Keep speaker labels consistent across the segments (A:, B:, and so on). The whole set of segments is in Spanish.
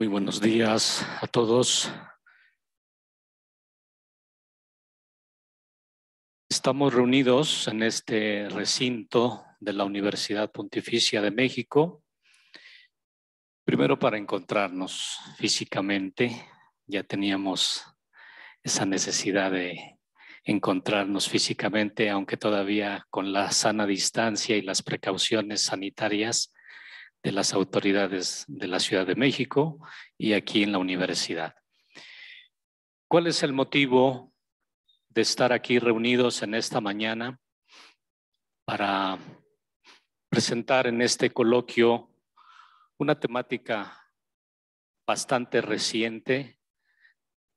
A: Muy buenos días a todos. Estamos reunidos en
B: este recinto de la Universidad Pontificia de México, primero para encontrarnos físicamente, ya teníamos esa necesidad de encontrarnos físicamente, aunque todavía con la sana distancia y las precauciones sanitarias de las autoridades de la Ciudad de México y aquí en la universidad. ¿Cuál es el motivo de estar aquí reunidos en esta mañana para presentar en este coloquio una temática bastante reciente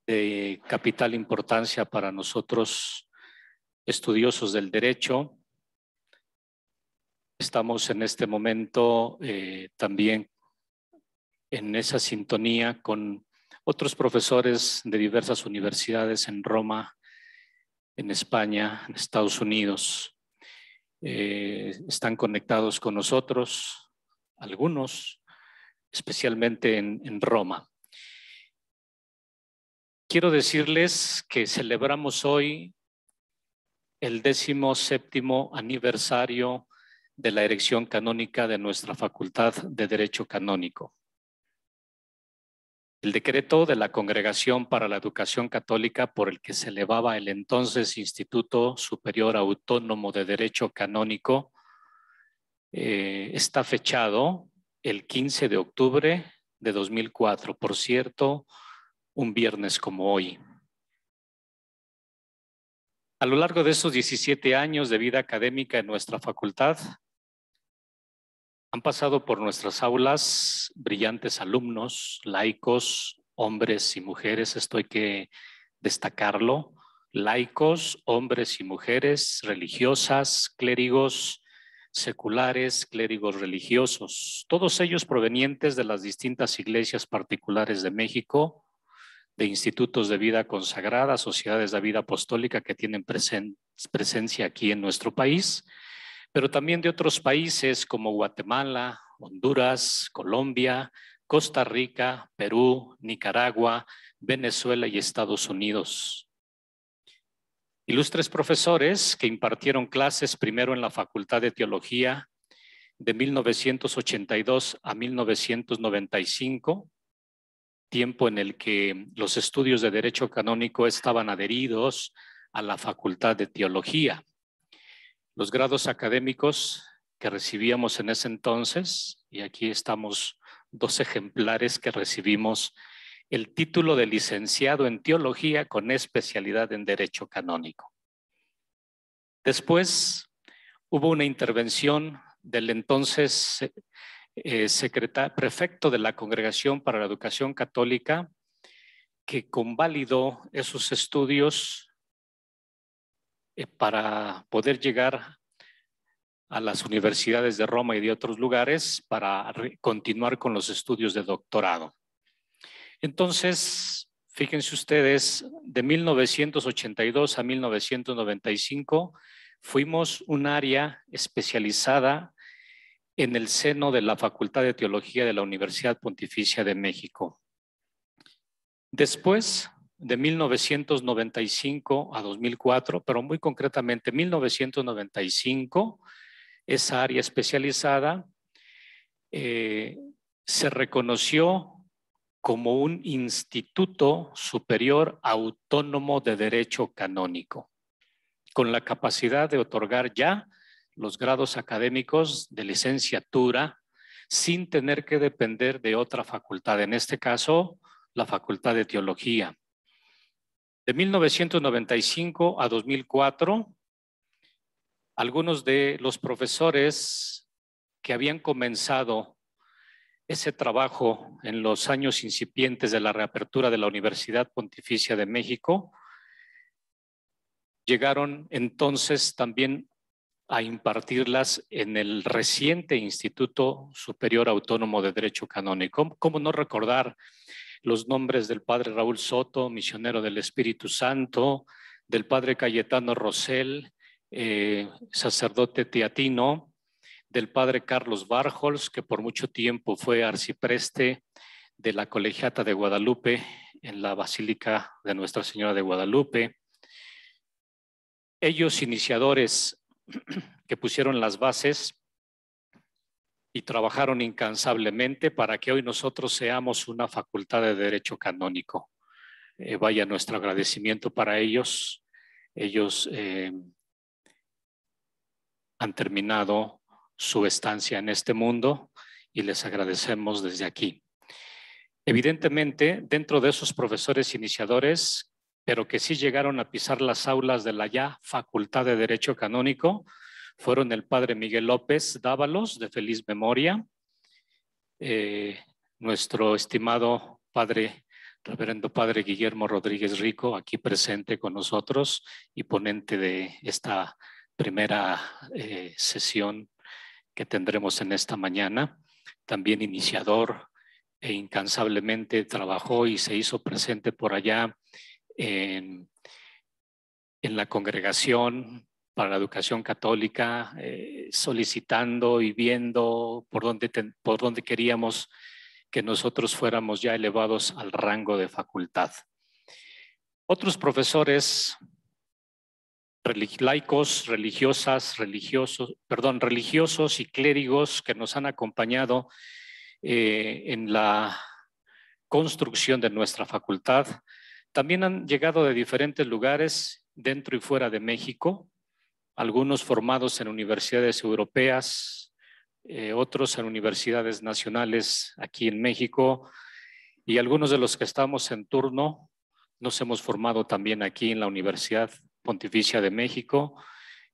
B: de capital importancia para nosotros estudiosos del derecho Estamos en este momento eh, también en esa sintonía con otros profesores de diversas universidades en Roma, en España, en Estados Unidos. Eh, están conectados con nosotros, algunos, especialmente en, en Roma. Quiero decirles que celebramos hoy el décimo séptimo aniversario de la erección canónica de nuestra Facultad de Derecho Canónico. El decreto de la Congregación para la Educación Católica por el que se elevaba el entonces Instituto Superior Autónomo de Derecho Canónico eh, está fechado el 15 de octubre de 2004, por cierto, un viernes como hoy. A lo largo de esos 17 años de vida académica en nuestra facultad, han pasado por nuestras aulas brillantes alumnos, laicos, hombres y mujeres, esto hay que destacarlo, laicos, hombres y mujeres, religiosas, clérigos seculares, clérigos religiosos, todos ellos provenientes de las distintas iglesias particulares de México, de institutos de vida consagrada, sociedades de vida apostólica que tienen presencia aquí en nuestro país pero también de otros países como Guatemala, Honduras, Colombia, Costa Rica, Perú, Nicaragua, Venezuela y Estados Unidos. Ilustres profesores que impartieron clases primero en la Facultad de Teología de 1982 a 1995, tiempo en el que los estudios de Derecho Canónico estaban adheridos a la Facultad de Teología. Los grados académicos que recibíamos en ese entonces, y aquí estamos dos ejemplares que recibimos el título de licenciado en teología con especialidad en derecho canónico. Después hubo una intervención del entonces eh, prefecto de la Congregación para la Educación Católica que convalidó esos estudios eh, para poder llegar a las universidades de Roma y de otros lugares para continuar con los estudios de doctorado. Entonces, fíjense ustedes, de 1982 a 1995 fuimos un área especializada en el seno de la Facultad de Teología de la Universidad Pontificia de México. Después de 1995 a 2004, pero muy concretamente 1995, esa área especializada eh, se reconoció como un instituto superior autónomo de derecho canónico, con la capacidad de otorgar ya los grados académicos de licenciatura sin tener que depender de otra facultad, en este caso la Facultad de Teología. De 1995 a 2004, algunos de los profesores que habían comenzado ese trabajo en los años incipientes de la reapertura de la Universidad Pontificia de México, llegaron entonces también a impartirlas en el reciente Instituto Superior Autónomo de Derecho Canónico. ¿Cómo no recordar los nombres del padre Raúl Soto, misionero del Espíritu Santo, del padre Cayetano Rosell, eh, sacerdote teatino, del padre Carlos Barjols, que por mucho tiempo fue arcipreste de la Colegiata de Guadalupe en la Basílica de Nuestra Señora de Guadalupe. Ellos iniciadores que pusieron las bases y trabajaron incansablemente para que hoy nosotros seamos una facultad de derecho canónico. Eh, vaya nuestro agradecimiento para ellos. Ellos eh, han terminado su estancia en este mundo y les agradecemos desde aquí. Evidentemente, dentro de esos profesores iniciadores, pero que sí llegaron a pisar las aulas de la ya Facultad de Derecho Canónico, fueron el padre Miguel López Dávalos, de feliz memoria, eh, nuestro estimado padre, reverendo padre Guillermo Rodríguez Rico, aquí presente con nosotros y ponente de esta primera eh, sesión que tendremos en esta mañana, también iniciador e incansablemente trabajó y se hizo presente por allá en, en la congregación para la educación católica, eh, solicitando y viendo por dónde, por queríamos que nosotros fuéramos ya elevados al rango de facultad. Otros profesores laicos, religiosas, religiosos, perdón, religiosos y clérigos que nos han acompañado eh, en la construcción de nuestra facultad, también han llegado de diferentes lugares dentro y fuera de México, algunos formados en universidades europeas, eh, otros en universidades nacionales aquí en México y algunos de los que estamos en turno nos hemos formado también aquí en la Universidad Pontificia de México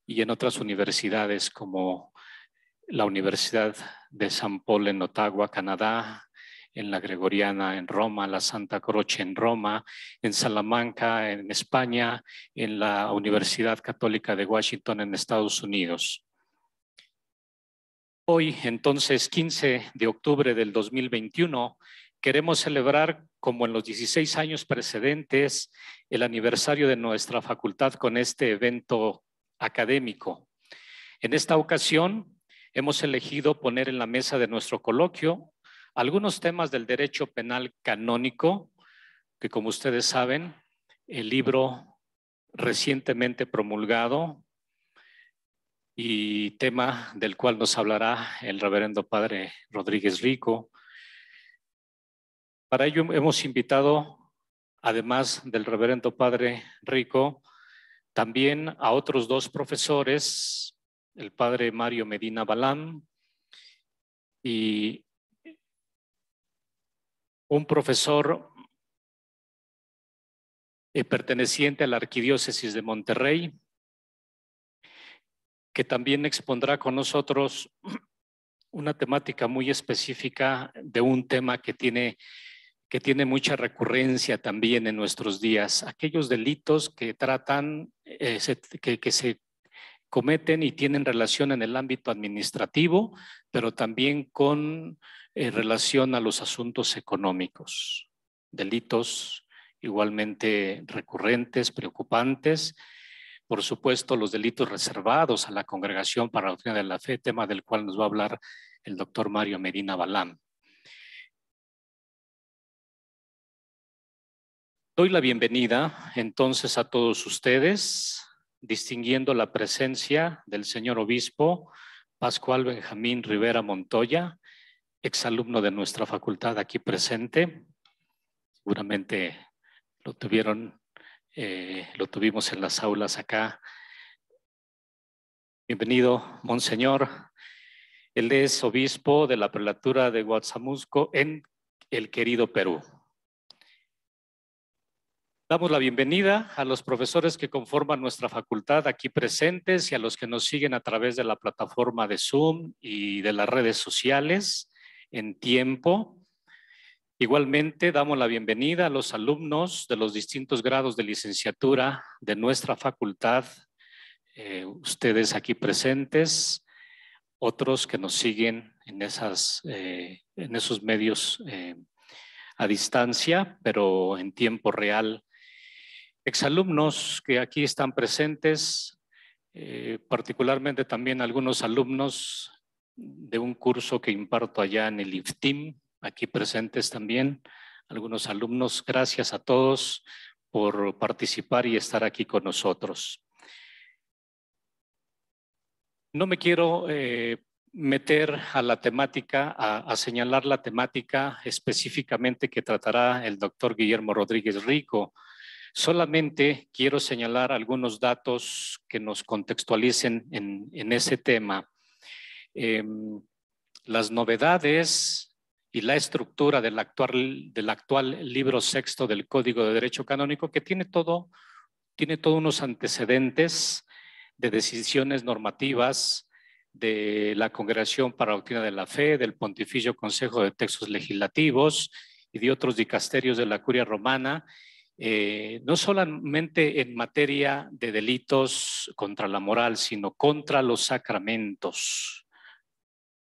B: y en otras universidades como la Universidad de San Paul en Ottawa, Canadá, en la Gregoriana en Roma, la Santa Croce en Roma, en Salamanca en España, en la Universidad Católica de Washington en Estados Unidos. Hoy, entonces, 15 de octubre del 2021, queremos celebrar, como en los 16 años precedentes, el aniversario de nuestra facultad con este evento académico. En esta ocasión, hemos elegido poner en la mesa de nuestro coloquio algunos temas del derecho penal canónico, que como ustedes saben, el libro recientemente promulgado y tema del cual nos hablará el reverendo padre Rodríguez Rico. Para ello hemos invitado, además del reverendo padre Rico, también a otros dos profesores, el padre Mario Medina Balán y un profesor eh, perteneciente a la Arquidiócesis de Monterrey, que también expondrá con nosotros una temática muy específica de un tema que tiene, que tiene mucha recurrencia también en nuestros días, aquellos delitos que tratan, eh, que se cometen y tienen relación en el ámbito administrativo, pero también con en relación a los asuntos económicos, delitos igualmente recurrentes, preocupantes, por supuesto los delitos reservados a la congregación para la doctrina de la fe, tema del cual nos va a hablar el doctor Mario Medina Balán. Doy la bienvenida entonces a todos ustedes, distinguiendo la presencia del señor obispo Pascual Benjamín Rivera Montoya, exalumno de nuestra facultad aquí presente. Seguramente lo tuvieron, eh, lo tuvimos en las aulas acá. Bienvenido, Monseñor. Él es obispo de la prelatura de Guatzamusco en el querido Perú. Damos la bienvenida a los profesores que conforman nuestra facultad aquí presentes y a los que nos siguen a través de la plataforma de Zoom y de las redes sociales en tiempo. Igualmente, damos la bienvenida a los alumnos de los distintos grados de licenciatura de nuestra facultad, eh, ustedes aquí presentes, otros que nos siguen en, esas, eh, en esos medios eh, a distancia, pero en tiempo real. Exalumnos que aquí están presentes, particularmente también algunos alumnos de un curso que imparto allá en el IFTIM, aquí presentes también algunos alumnos. Gracias a todos por participar y estar aquí con nosotros. No me quiero eh, meter a la temática, a, señalar la temática específicamente que tratará el doctor Guillermo Rodríguez Rico. Solamente quiero señalar algunos datos que nos contextualicen en, en ese tema. Em, las novedades y la estructura del actual, del actual libro sexto del Código de Derecho Canónico, que tiene todo, tiene todos unos antecedentes de decisiones normativas de la Congregación para la Doctrina de la Fe, del Pontificio Consejo de Textos Legislativos y de otros dicasterios de la Curia Romana, eh, no solamente en materia de delitos contra la moral, sino contra los sacramentos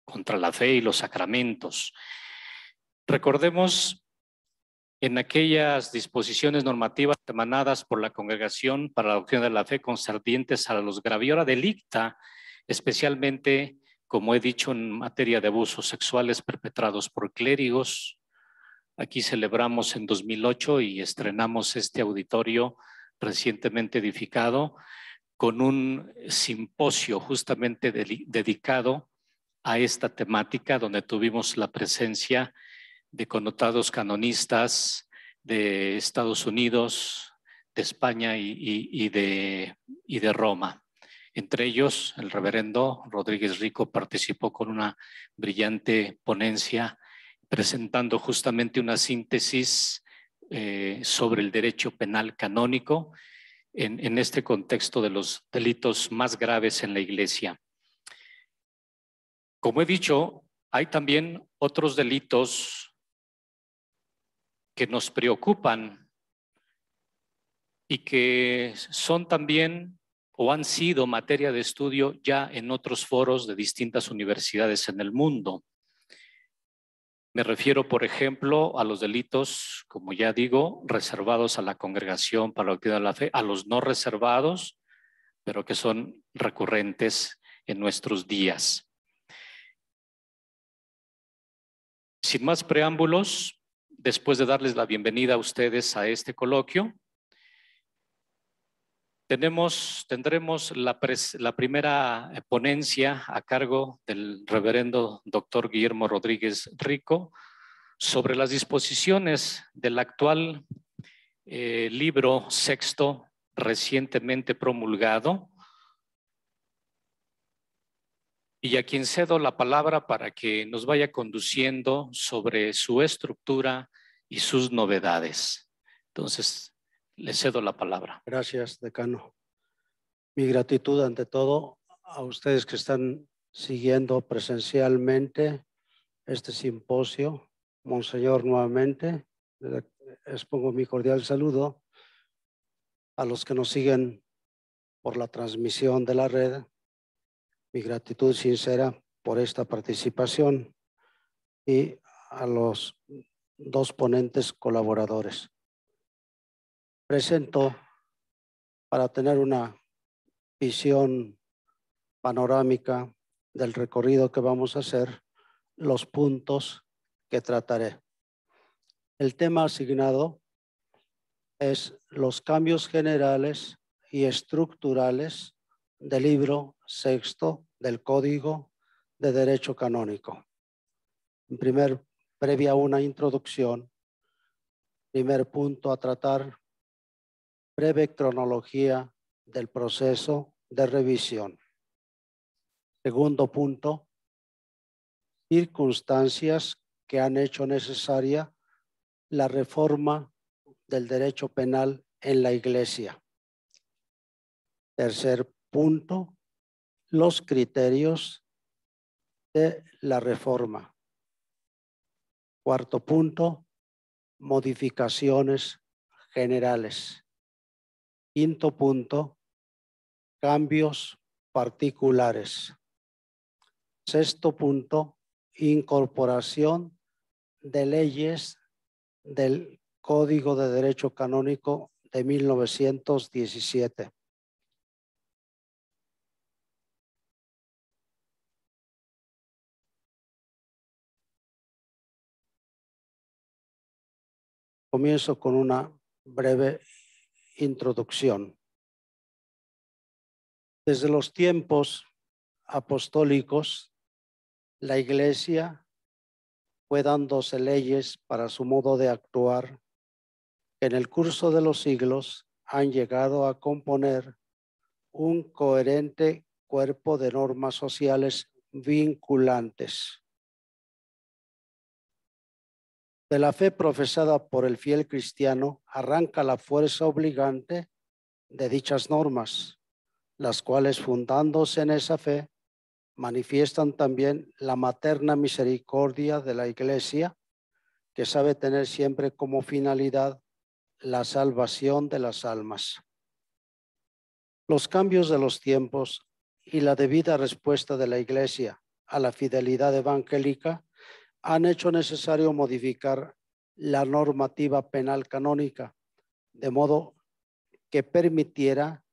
B: contra la fe y los sacramentos. Recordemos en aquellas disposiciones normativas emanadas por la Congregación para la Doctrina de la Fe concernientes a los graviora delicta, especialmente, como he dicho, en materia de abusos sexuales perpetrados por clérigos. Aquí celebramos en 2008 y estrenamos este auditorio recientemente edificado con un simposio justamente dedicado a esta temática donde tuvimos la presencia de connotados canonistas de Estados Unidos, de España y, de, Roma. Entre ellos, el reverendo Rodríguez Rico participó con una brillante ponencia presentando justamente una síntesis eh, sobre el derecho penal canónico en, este contexto de los delitos más graves en la Iglesia. Como he dicho, hay también otros delitos que nos preocupan y que son también o han sido materia de estudio ya en otros foros de distintas universidades en el mundo. Me refiero, por ejemplo, a los delitos, como ya digo, reservados a la congregación para la actividad de la fe, a los no reservados, pero que son recurrentes en nuestros días. Sin más preámbulos, después de darles la bienvenida a ustedes a este coloquio, tendremos la, primera ponencia a cargo del reverendo doctor Guillermo Rodríguez Rico sobre las disposiciones del actual eh, libro sexto recientemente promulgado, y a quien cedo la palabra para que nos vaya conduciendo sobre su estructura y sus novedades. Entonces, le cedo la
A: palabra. Gracias, decano. Mi gratitud ante todo a ustedes que están siguiendo presencialmente este simposio. Monseñor, nuevamente, les pongo mi cordial saludo a los que nos siguen por la transmisión de la red mi gratitud sincera por esta participación y a los dos ponentes colaboradores. Presento para tener una visión panorámica del recorrido que vamos a hacer los puntos que trataré. El tema asignado es los cambios generales y estructurales del libro sexto del Código de Derecho Canónico. En primer, previa una introducción, primer punto a tratar, breve cronología del proceso de revisión. Segundo punto, circunstancias que han hecho necesaria la reforma del derecho penal en la Iglesia. Tercer punto los criterios de la reforma. Cuarto punto, modificaciones generales. Quinto punto, cambios particulares. Sexto punto, incorporación de leyes del Código de Derecho Canónico de 1917. Comienzo con una breve introducción. Desde los tiempos apostólicos, la Iglesia fue dándose leyes para su modo de actuar en el curso de los siglos han llegado a componer un coherente cuerpo de normas sociales vinculantes de la fe profesada por el fiel cristiano arranca la fuerza obligante de dichas normas, las cuales fundándose en esa fe manifiestan también la materna misericordia de la Iglesia, que sabe tener siempre como finalidad la salvación de las almas. Los cambios de los tiempos y la debida respuesta de la Iglesia a la fidelidad evangélica han hecho necesario modificar la normativa penal canónica, de modo que permitiera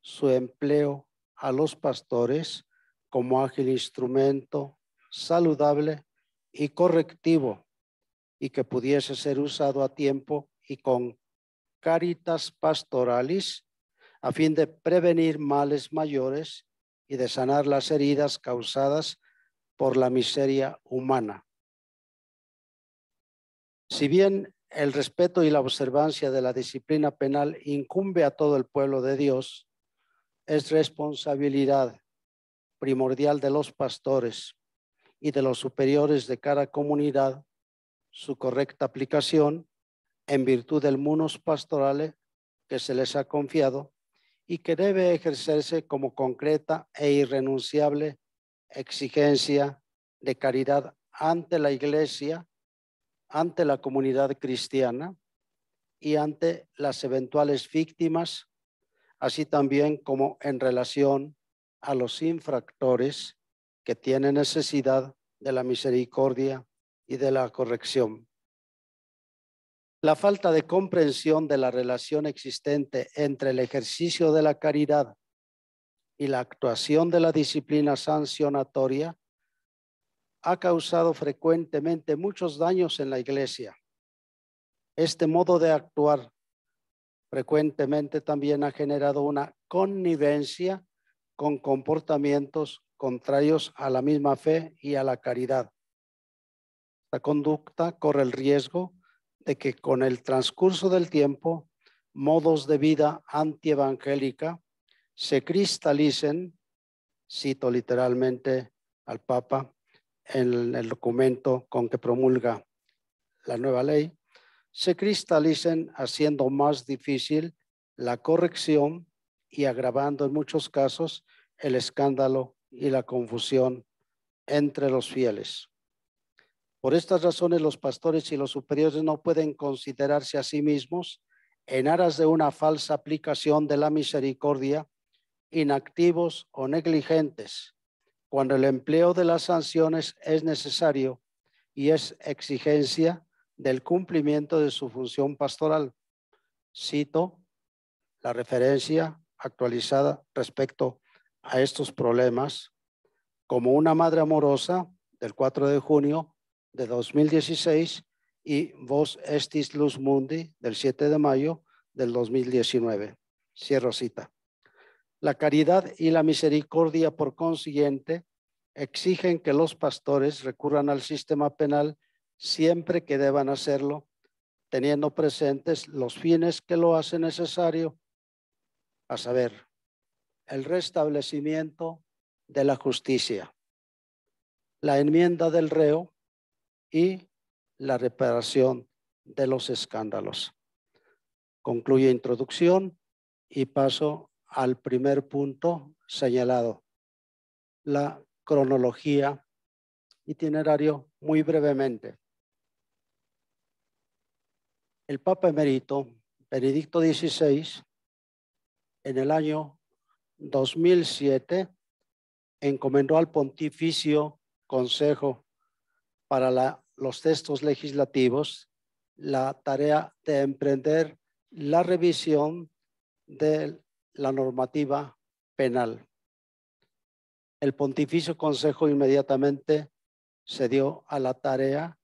A: su empleo a los pastores como ágil instrumento saludable y correctivo y que pudiese ser usado a tiempo y con caritas pastoralis a fin de prevenir males mayores y de sanar las heridas causadas por la miseria humana si bien el respeto y la observancia de la disciplina penal incumbe a todo el pueblo de Dios, es responsabilidad primordial de los pastores y de los superiores de cada comunidad su correcta aplicación en virtud del munos pastorales que se les ha confiado y que debe ejercerse como concreta e irrenunciable exigencia de caridad ante la Iglesia ante la comunidad cristiana y ante las eventuales víctimas, así también como en relación a los infractores que tienen necesidad de la misericordia y de la corrección. La falta de comprensión de la relación existente entre el ejercicio de la caridad y la actuación de la disciplina sancionatoria ha causado frecuentemente muchos daños en la iglesia. Este modo de actuar frecuentemente también ha generado una connivencia con comportamientos contrarios a la misma fe y a la caridad. Esta conducta corre el riesgo de que con el transcurso del tiempo, modos de vida antievangélica se cristalicen, cito literalmente al Papa, en el documento con que promulga la nueva ley, se cristalicen haciendo más difícil la corrección y agravando en muchos casos el escándalo y la confusión entre los fieles. Por estas razones, los pastores y los superiores no pueden considerarse a sí mismos en aras de una falsa aplicación de la misericordia, inactivos o negligentes, cuando el empleo de las sanciones es necesario y es exigencia del cumplimiento de su función pastoral. Cito la referencia actualizada respecto a estos problemas como una madre amorosa del 4 de junio de 2016 y Vos Estis Luz Mundi del 7 de mayo del 2019. Cierro cita. La caridad y la misericordia, por consiguiente, exigen que los pastores recurran al sistema penal siempre que deban hacerlo, teniendo presentes los fines que lo hacen necesario, a saber, el restablecimiento de la justicia, la enmienda del reo y la reparación de los escándalos. Concluye introducción y paso al primer punto señalado, la cronología, itinerario muy brevemente. El Papa Emerito, Benedicto XVI, en el año 2007, encomendó al Pontificio Consejo para los textos legislativos la tarea de emprender la revisión del la normativa penal. El Pontificio Consejo inmediatamente se dio a la tarea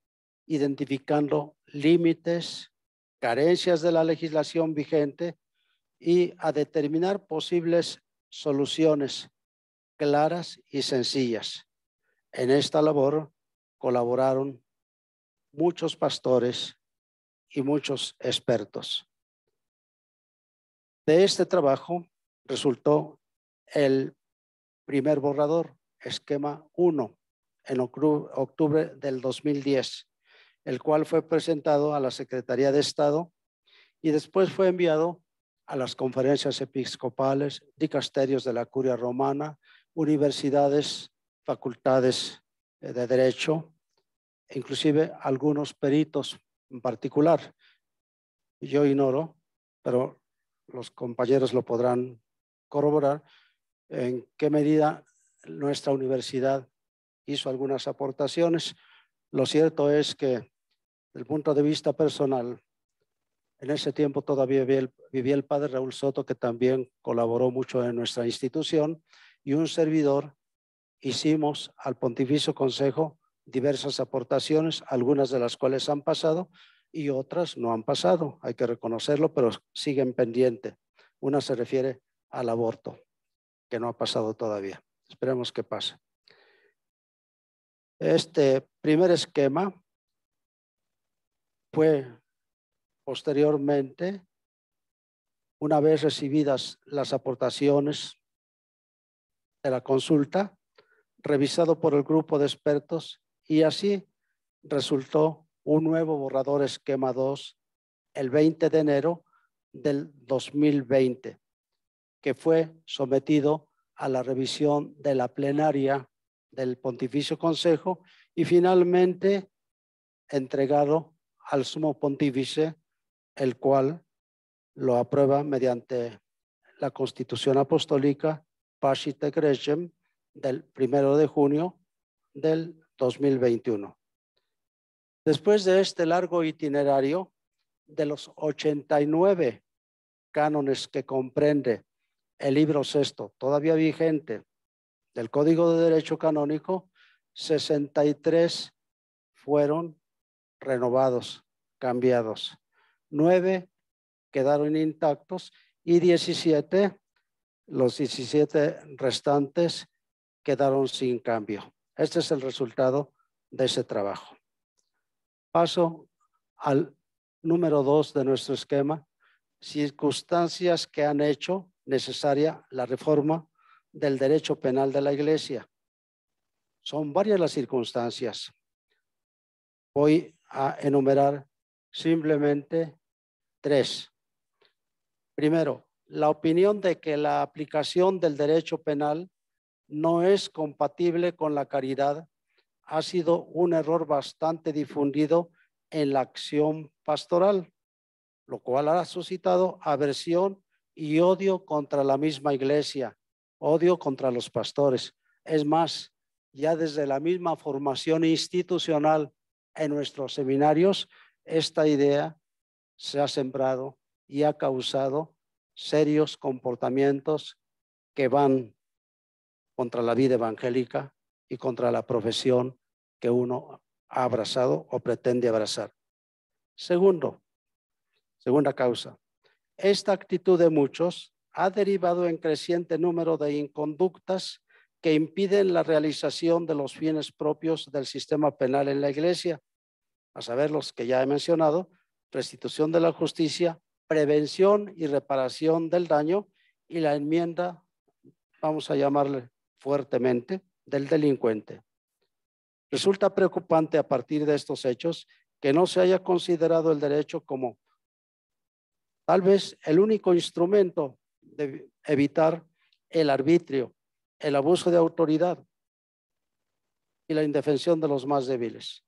A: identificando límites, carencias de la legislación vigente y a determinar posibles soluciones claras y sencillas. En esta labor colaboraron muchos pastores y muchos expertos. De este trabajo resultó el primer borrador, esquema 1, en octubre del 2010, el cual fue presentado a la Secretaría de Estado y después fue enviado a las conferencias episcopales, dicasterios de la curia romana, universidades, facultades eh, de derecho, inclusive algunos peritos en particular. Yo ignoro, pero los compañeros lo podrán corroborar, en qué medida nuestra universidad hizo algunas aportaciones. Lo cierto es que, desde el punto de vista personal, en ese tiempo todavía vivía el, vivía el padre Raúl Soto, que también colaboró mucho en nuestra institución, y un servidor hicimos al Pontificio Consejo diversas aportaciones, algunas de las cuales han pasado, y otras no han pasado, hay que reconocerlo, pero siguen pendiente. Una se refiere al aborto, que no ha pasado todavía. Esperemos que pase. Este primer esquema fue posteriormente, una vez recibidas las aportaciones de la consulta, revisado por el grupo de expertos y así resultó un nuevo borrador esquema 2 el 20 de enero del 2020, que fue sometido a la revisión de la plenaria del Pontificio Consejo y finalmente entregado al Sumo Pontífice, el cual lo aprueba mediante la Constitución Apostólica Pacite Crescem del primero de junio del 2021. Después de este largo itinerario, de los 89 cánones que comprende el libro sexto, todavía vigente, del Código de Derecho Canónico, 63 fueron renovados, cambiados. Nueve quedaron intactos y 17, los 17 restantes quedaron sin cambio. Este es el resultado de ese trabajo. Paso al número dos de nuestro esquema, circunstancias que han hecho necesaria la reforma del derecho penal de la Iglesia. Son varias las circunstancias. Voy a enumerar simplemente tres. Primero, la opinión de que la aplicación del derecho penal no es compatible con la caridad ha sido un error bastante difundido en la acción pastoral, lo cual ha suscitado aversión y odio contra la misma iglesia, odio contra los pastores. Es más, ya desde la misma formación institucional en nuestros seminarios, esta idea se ha sembrado y ha causado serios comportamientos que van contra la vida evangélica y contra la profesión que uno ha abrazado o pretende abrazar. Segundo, segunda causa, esta actitud de muchos ha derivado en creciente número de inconductas que impiden la realización de los fines propios del sistema penal en la Iglesia, a saber, los que ya he mencionado, restitución de la justicia, prevención y reparación del daño y la enmienda, vamos a llamarle fuertemente, del delincuente. Resulta preocupante a partir de estos hechos que no se haya considerado el derecho como tal vez el único instrumento de evitar el arbitrio, el abuso de autoridad y la indefensión de los más débiles.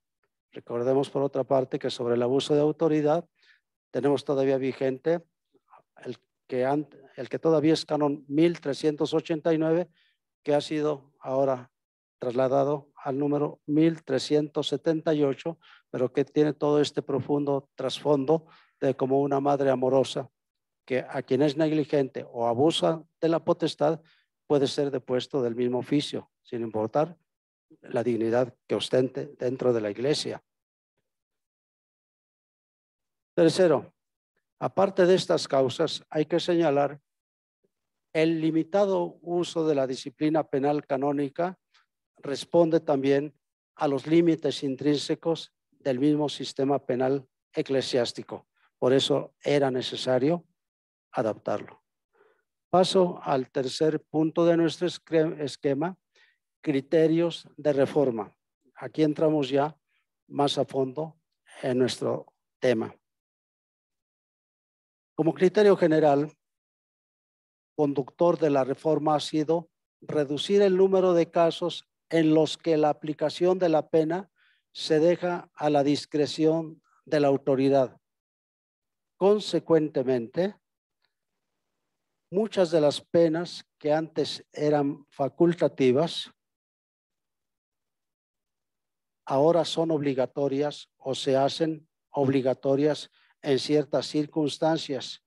A: Recordemos por otra parte que sobre el abuso de autoridad tenemos todavía vigente el que, el que todavía es canon 1389 que ha sido ahora trasladado al número 1378, pero que tiene todo este profundo trasfondo de como una madre amorosa, que a quien es negligente o abusa de la potestad puede ser depuesto del mismo oficio, sin importar la dignidad que ostente dentro de la iglesia. Tercero, aparte de estas causas, hay que señalar el limitado uso de la disciplina penal canónica responde también a los límites intrínsecos del mismo sistema penal eclesiástico. Por eso era necesario adaptarlo. Paso al tercer punto de nuestro esquema, criterios de reforma. Aquí entramos ya más a fondo en nuestro tema. Como criterio general, conductor de la reforma ha sido reducir el número de casos en los que la aplicación de la pena se deja a la discreción de la autoridad. Consecuentemente, muchas de las penas que antes eran facultativas ahora son obligatorias o se hacen obligatorias en ciertas circunstancias.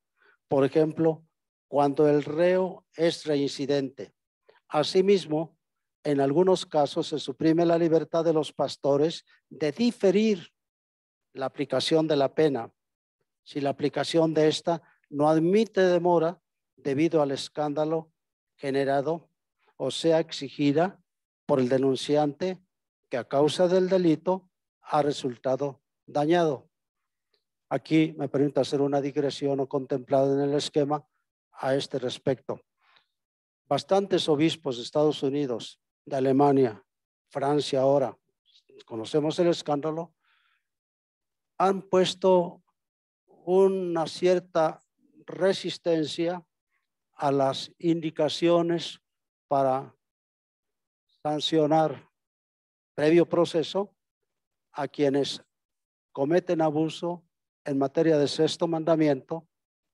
A: Por ejemplo, cuando el reo es reincidente. Asimismo, en algunos casos se suprime la libertad de los pastores de diferir la aplicación de la pena, si la aplicación de esta no admite demora debido al escándalo generado o sea exigida por el denunciante que a causa del delito ha resultado dañado. Aquí me permite hacer una digresión o contemplada en el esquema a este respecto. Bastantes obispos de Estados Unidos de Alemania, Francia ahora, conocemos el escándalo, han puesto una cierta resistencia a las indicaciones para sancionar previo proceso a quienes cometen abuso en materia de sexto mandamiento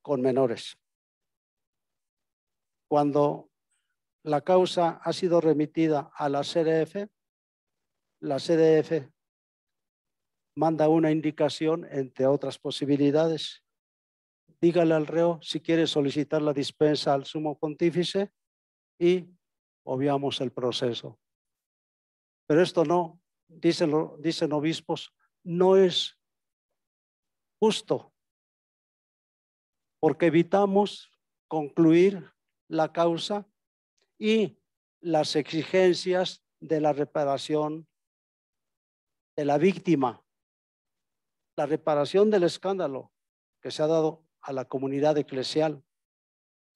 A: con menores. Cuando la causa ha sido remitida a la CDF, la CDF manda una indicación, entre otras posibilidades. Dígale al reo si quiere solicitar la dispensa al sumo pontífice y obviamos el proceso. Pero esto no, dicen, dicen obispos, no es justo, porque evitamos concluir la causa y las exigencias de la reparación de la víctima, la reparación del escándalo que se ha dado a la comunidad eclesial.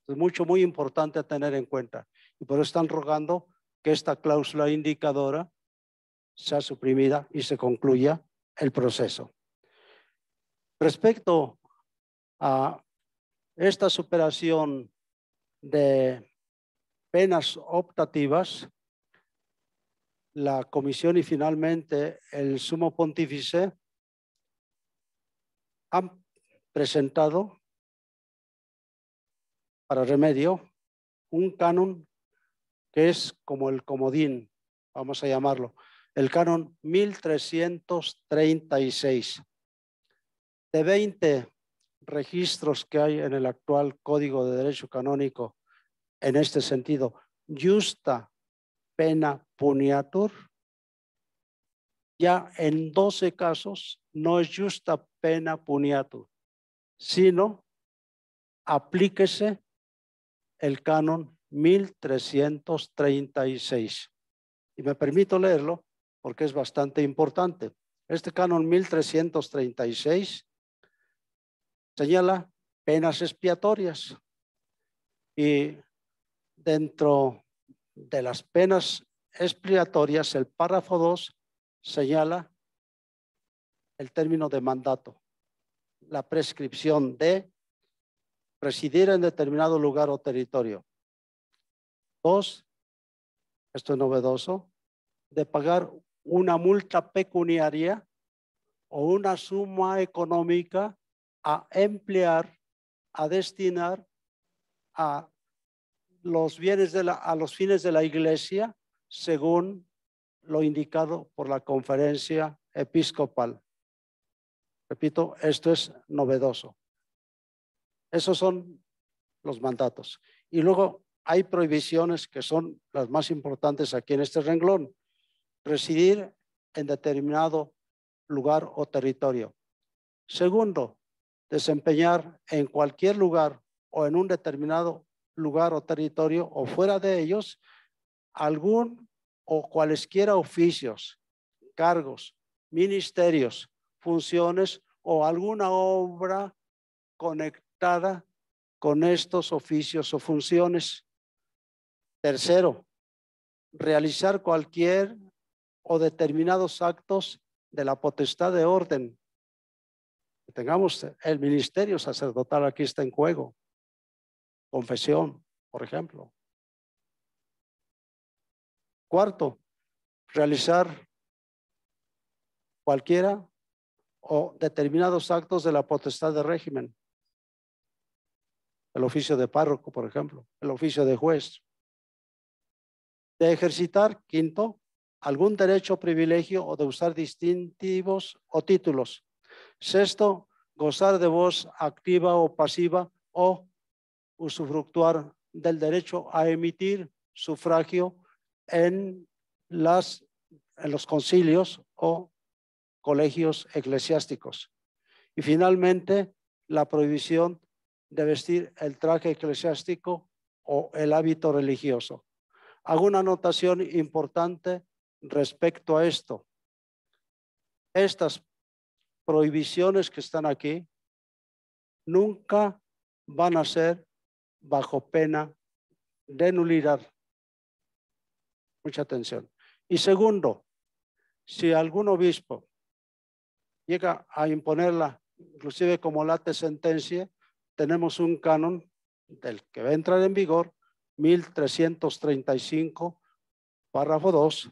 A: Es mucho, muy importante a tener en cuenta. Y por eso están rogando que esta cláusula indicadora sea suprimida y se concluya el proceso. Respecto a esta superación de penas optativas, la comisión y finalmente el sumo pontífice han presentado para remedio un canon que es como el comodín, vamos a llamarlo, el canon 1336. De 20 registros que hay en el actual Código de Derecho Canónico en este sentido, justa pena puniatur. Ya en 12 casos no es justa pena puniatur, sino aplíquese el canon 1336. Y me permito leerlo porque es bastante importante. Este canon 1336 señala penas expiatorias y Dentro de las penas expiatorias, el párrafo 2 señala el término de mandato, la prescripción de residir en determinado lugar o territorio. Dos, esto es novedoso, de pagar una multa pecuniaria o una suma económica a emplear, a destinar a los bienes de la, a los fines de la iglesia según lo indicado por la conferencia episcopal. Repito, esto es novedoso. Esos son los mandatos. Y luego hay prohibiciones que son las más importantes aquí en este renglón. Residir en determinado lugar o territorio. Segundo, desempeñar en cualquier lugar o en un determinado lugar o territorio o fuera de ellos algún o cualesquiera oficios, cargos, ministerios, funciones o alguna obra conectada con estos oficios o funciones. Tercero, realizar cualquier o determinados actos de la potestad de orden. Tengamos el ministerio sacerdotal aquí está en juego confesión, por ejemplo. Cuarto, realizar cualquiera o determinados actos de la potestad de régimen. El oficio de párroco, por ejemplo, el oficio de juez. De ejercitar, quinto, algún derecho o privilegio o de usar distintivos o títulos. Sexto, gozar de voz activa o pasiva o usufructuar del derecho a emitir sufragio en, las, en los concilios o colegios eclesiásticos. Y finalmente, la prohibición de vestir el traje eclesiástico o el hábito religioso. Hago una anotación importante respecto a esto. Estas prohibiciones que están aquí nunca van a ser bajo pena de nulidad. Mucha atención. Y segundo, si algún obispo llega a imponerla, inclusive como late sentencia, tenemos un canon del que va a entrar en vigor 1335, párrafo 2,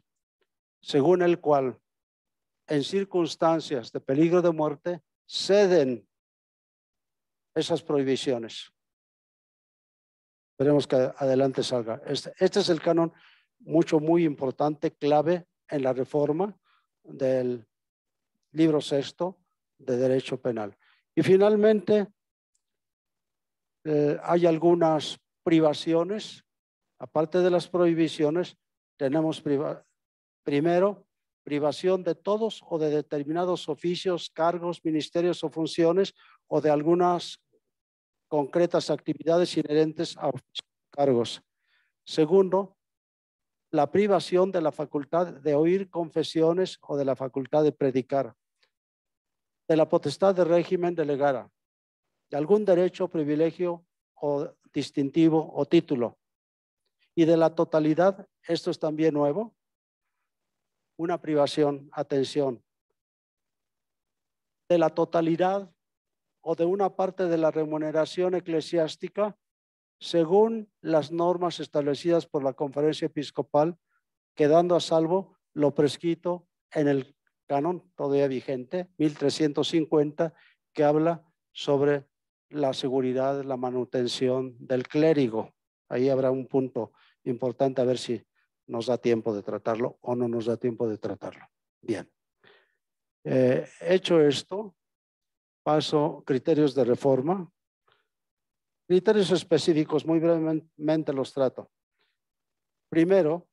A: según el cual en circunstancias de peligro de muerte ceden esas prohibiciones. Esperemos que adelante salga. Este, este es el canon mucho, muy importante, clave en la reforma del libro sexto de Derecho Penal. Y finalmente, eh, hay algunas privaciones, aparte de las prohibiciones, tenemos primero privación de todos o de determinados oficios, cargos, ministerios o funciones o de algunas concretas actividades inherentes a cargos. Segundo, la privación de la facultad de oír confesiones o de la facultad de predicar, de la potestad de régimen delegada, de algún derecho, privilegio o distintivo o título. Y de la totalidad, esto es también nuevo, una privación, atención, de la totalidad o de una parte de la remuneración eclesiástica según las normas establecidas por la conferencia episcopal, quedando a salvo lo prescrito en el canon todavía vigente, 1350, que habla sobre la seguridad, la manutención del clérigo. Ahí habrá un punto importante a ver si nos da tiempo de tratarlo o no nos da tiempo de tratarlo. Bien. Eh, hecho esto, Paso, criterios de reforma. Criterios específicos, muy brevemente los trato. Primero,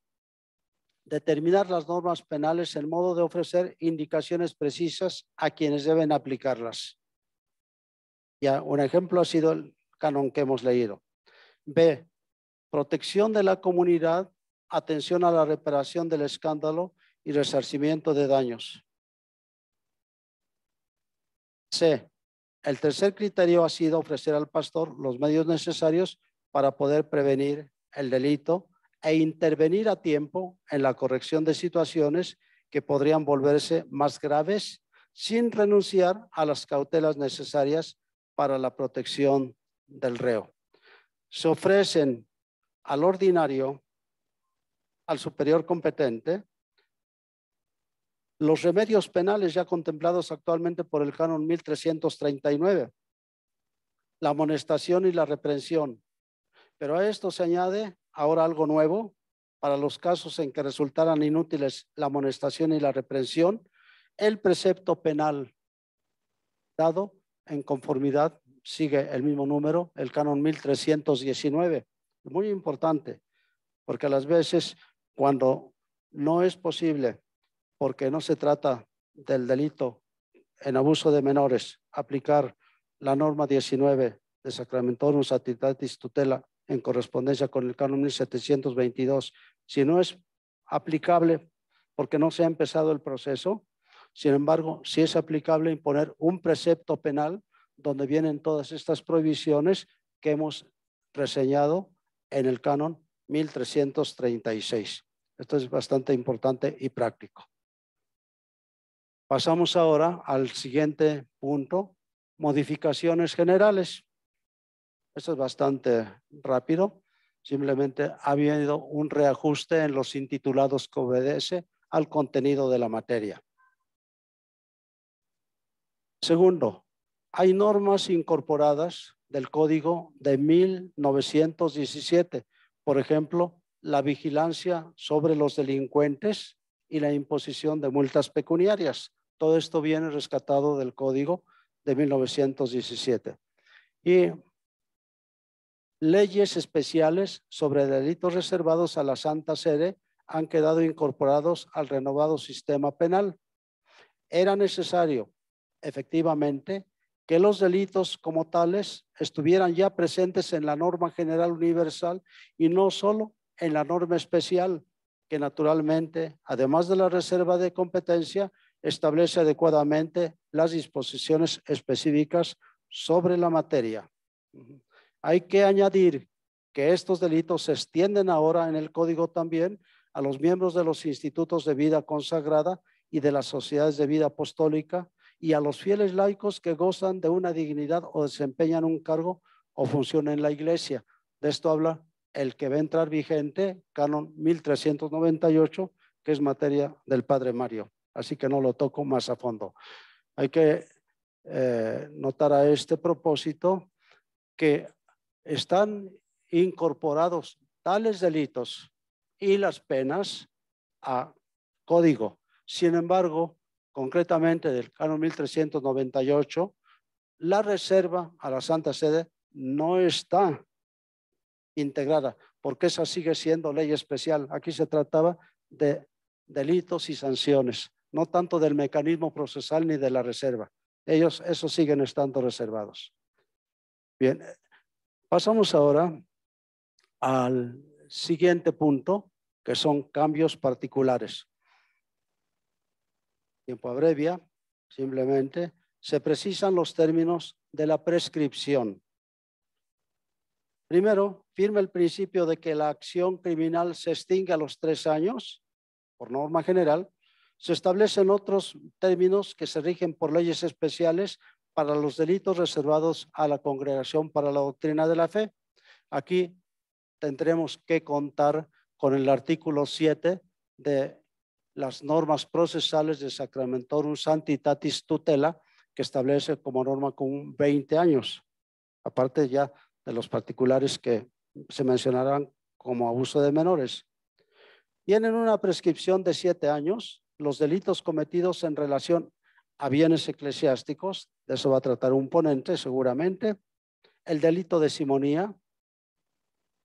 A: determinar las normas penales en modo de ofrecer indicaciones precisas a quienes deben aplicarlas. Ya, un ejemplo ha sido el canon que hemos leído. B. Protección de la comunidad, atención a la reparación del escándalo y resarcimiento de daños. C. El tercer criterio ha sido ofrecer al pastor los medios necesarios para poder prevenir el delito e intervenir a tiempo en la corrección de situaciones que podrían volverse más graves sin renunciar a las cautelas necesarias para la protección del reo. Se ofrecen al ordinario, al superior competente, los remedios penales ya contemplados actualmente por el canon 1339, la amonestación y la reprensión. Pero a esto se añade ahora algo nuevo para los casos en que resultaran inútiles la amonestación y la reprensión, el precepto penal dado en conformidad, sigue el mismo número, el canon 1319. Muy importante, porque a las veces cuando no es posible porque no se trata del delito en abuso de menores, aplicar la norma 19 de Sacramentorum Satitatis Tutela en correspondencia con el canon 1722, si no es aplicable porque no se ha empezado el proceso, sin embargo, si es aplicable imponer un precepto penal donde vienen todas estas prohibiciones que hemos reseñado en el canon 1336. Esto es bastante importante y práctico. Pasamos ahora al siguiente punto, modificaciones generales. Esto es bastante rápido. Simplemente ha habido un reajuste en los intitulados que obedece al contenido de la materia. Segundo, hay normas incorporadas del código de 1917, por ejemplo, la vigilancia sobre los delincuentes y la imposición de multas pecuniarias. Todo esto viene rescatado del código de 1917. Y leyes especiales sobre delitos reservados a la Santa Sede han quedado incorporados al renovado sistema penal. Era necesario, efectivamente, que los delitos como tales estuvieran ya presentes en la norma general universal y no solo en la norma especial, que naturalmente, además de la reserva de competencia, establece adecuadamente las disposiciones específicas sobre la materia. Hay que añadir que estos delitos se extienden ahora en el código también a los miembros de los institutos de vida consagrada y de las sociedades de vida apostólica y a los fieles laicos que gozan de una dignidad o desempeñan un cargo o función en la iglesia. De esto habla el que va a entrar vigente, canon 1398, que es materia del Padre Mario así que no lo toco más a fondo. Hay que eh, notar a este propósito que están incorporados tales delitos y las penas a código. Sin embargo, concretamente del canon 1398, la reserva a la Santa Sede no está integrada, porque esa sigue siendo ley especial. Aquí se trataba de delitos y sanciones no tanto del mecanismo procesal ni de la reserva. Ellos, esos siguen estando reservados. Bien, pasamos ahora al siguiente punto, que son cambios particulares. Tiempo abrevia, simplemente. Se precisan los términos de la prescripción. Primero, firma el principio de que la acción criminal se extingue a los tres años, por norma general, se establecen otros términos que se rigen por leyes especiales para los delitos reservados a la congregación para la doctrina de la fe. Aquí tendremos que contar con el artículo 7 de las normas procesales de Sacramentorum santitatis Tutela, que establece como norma con 20 años, aparte ya de los particulares que se mencionarán como abuso de menores. Tienen una prescripción de 7 años los delitos cometidos en relación a bienes eclesiásticos, de eso va a tratar un ponente seguramente, el delito de simonía,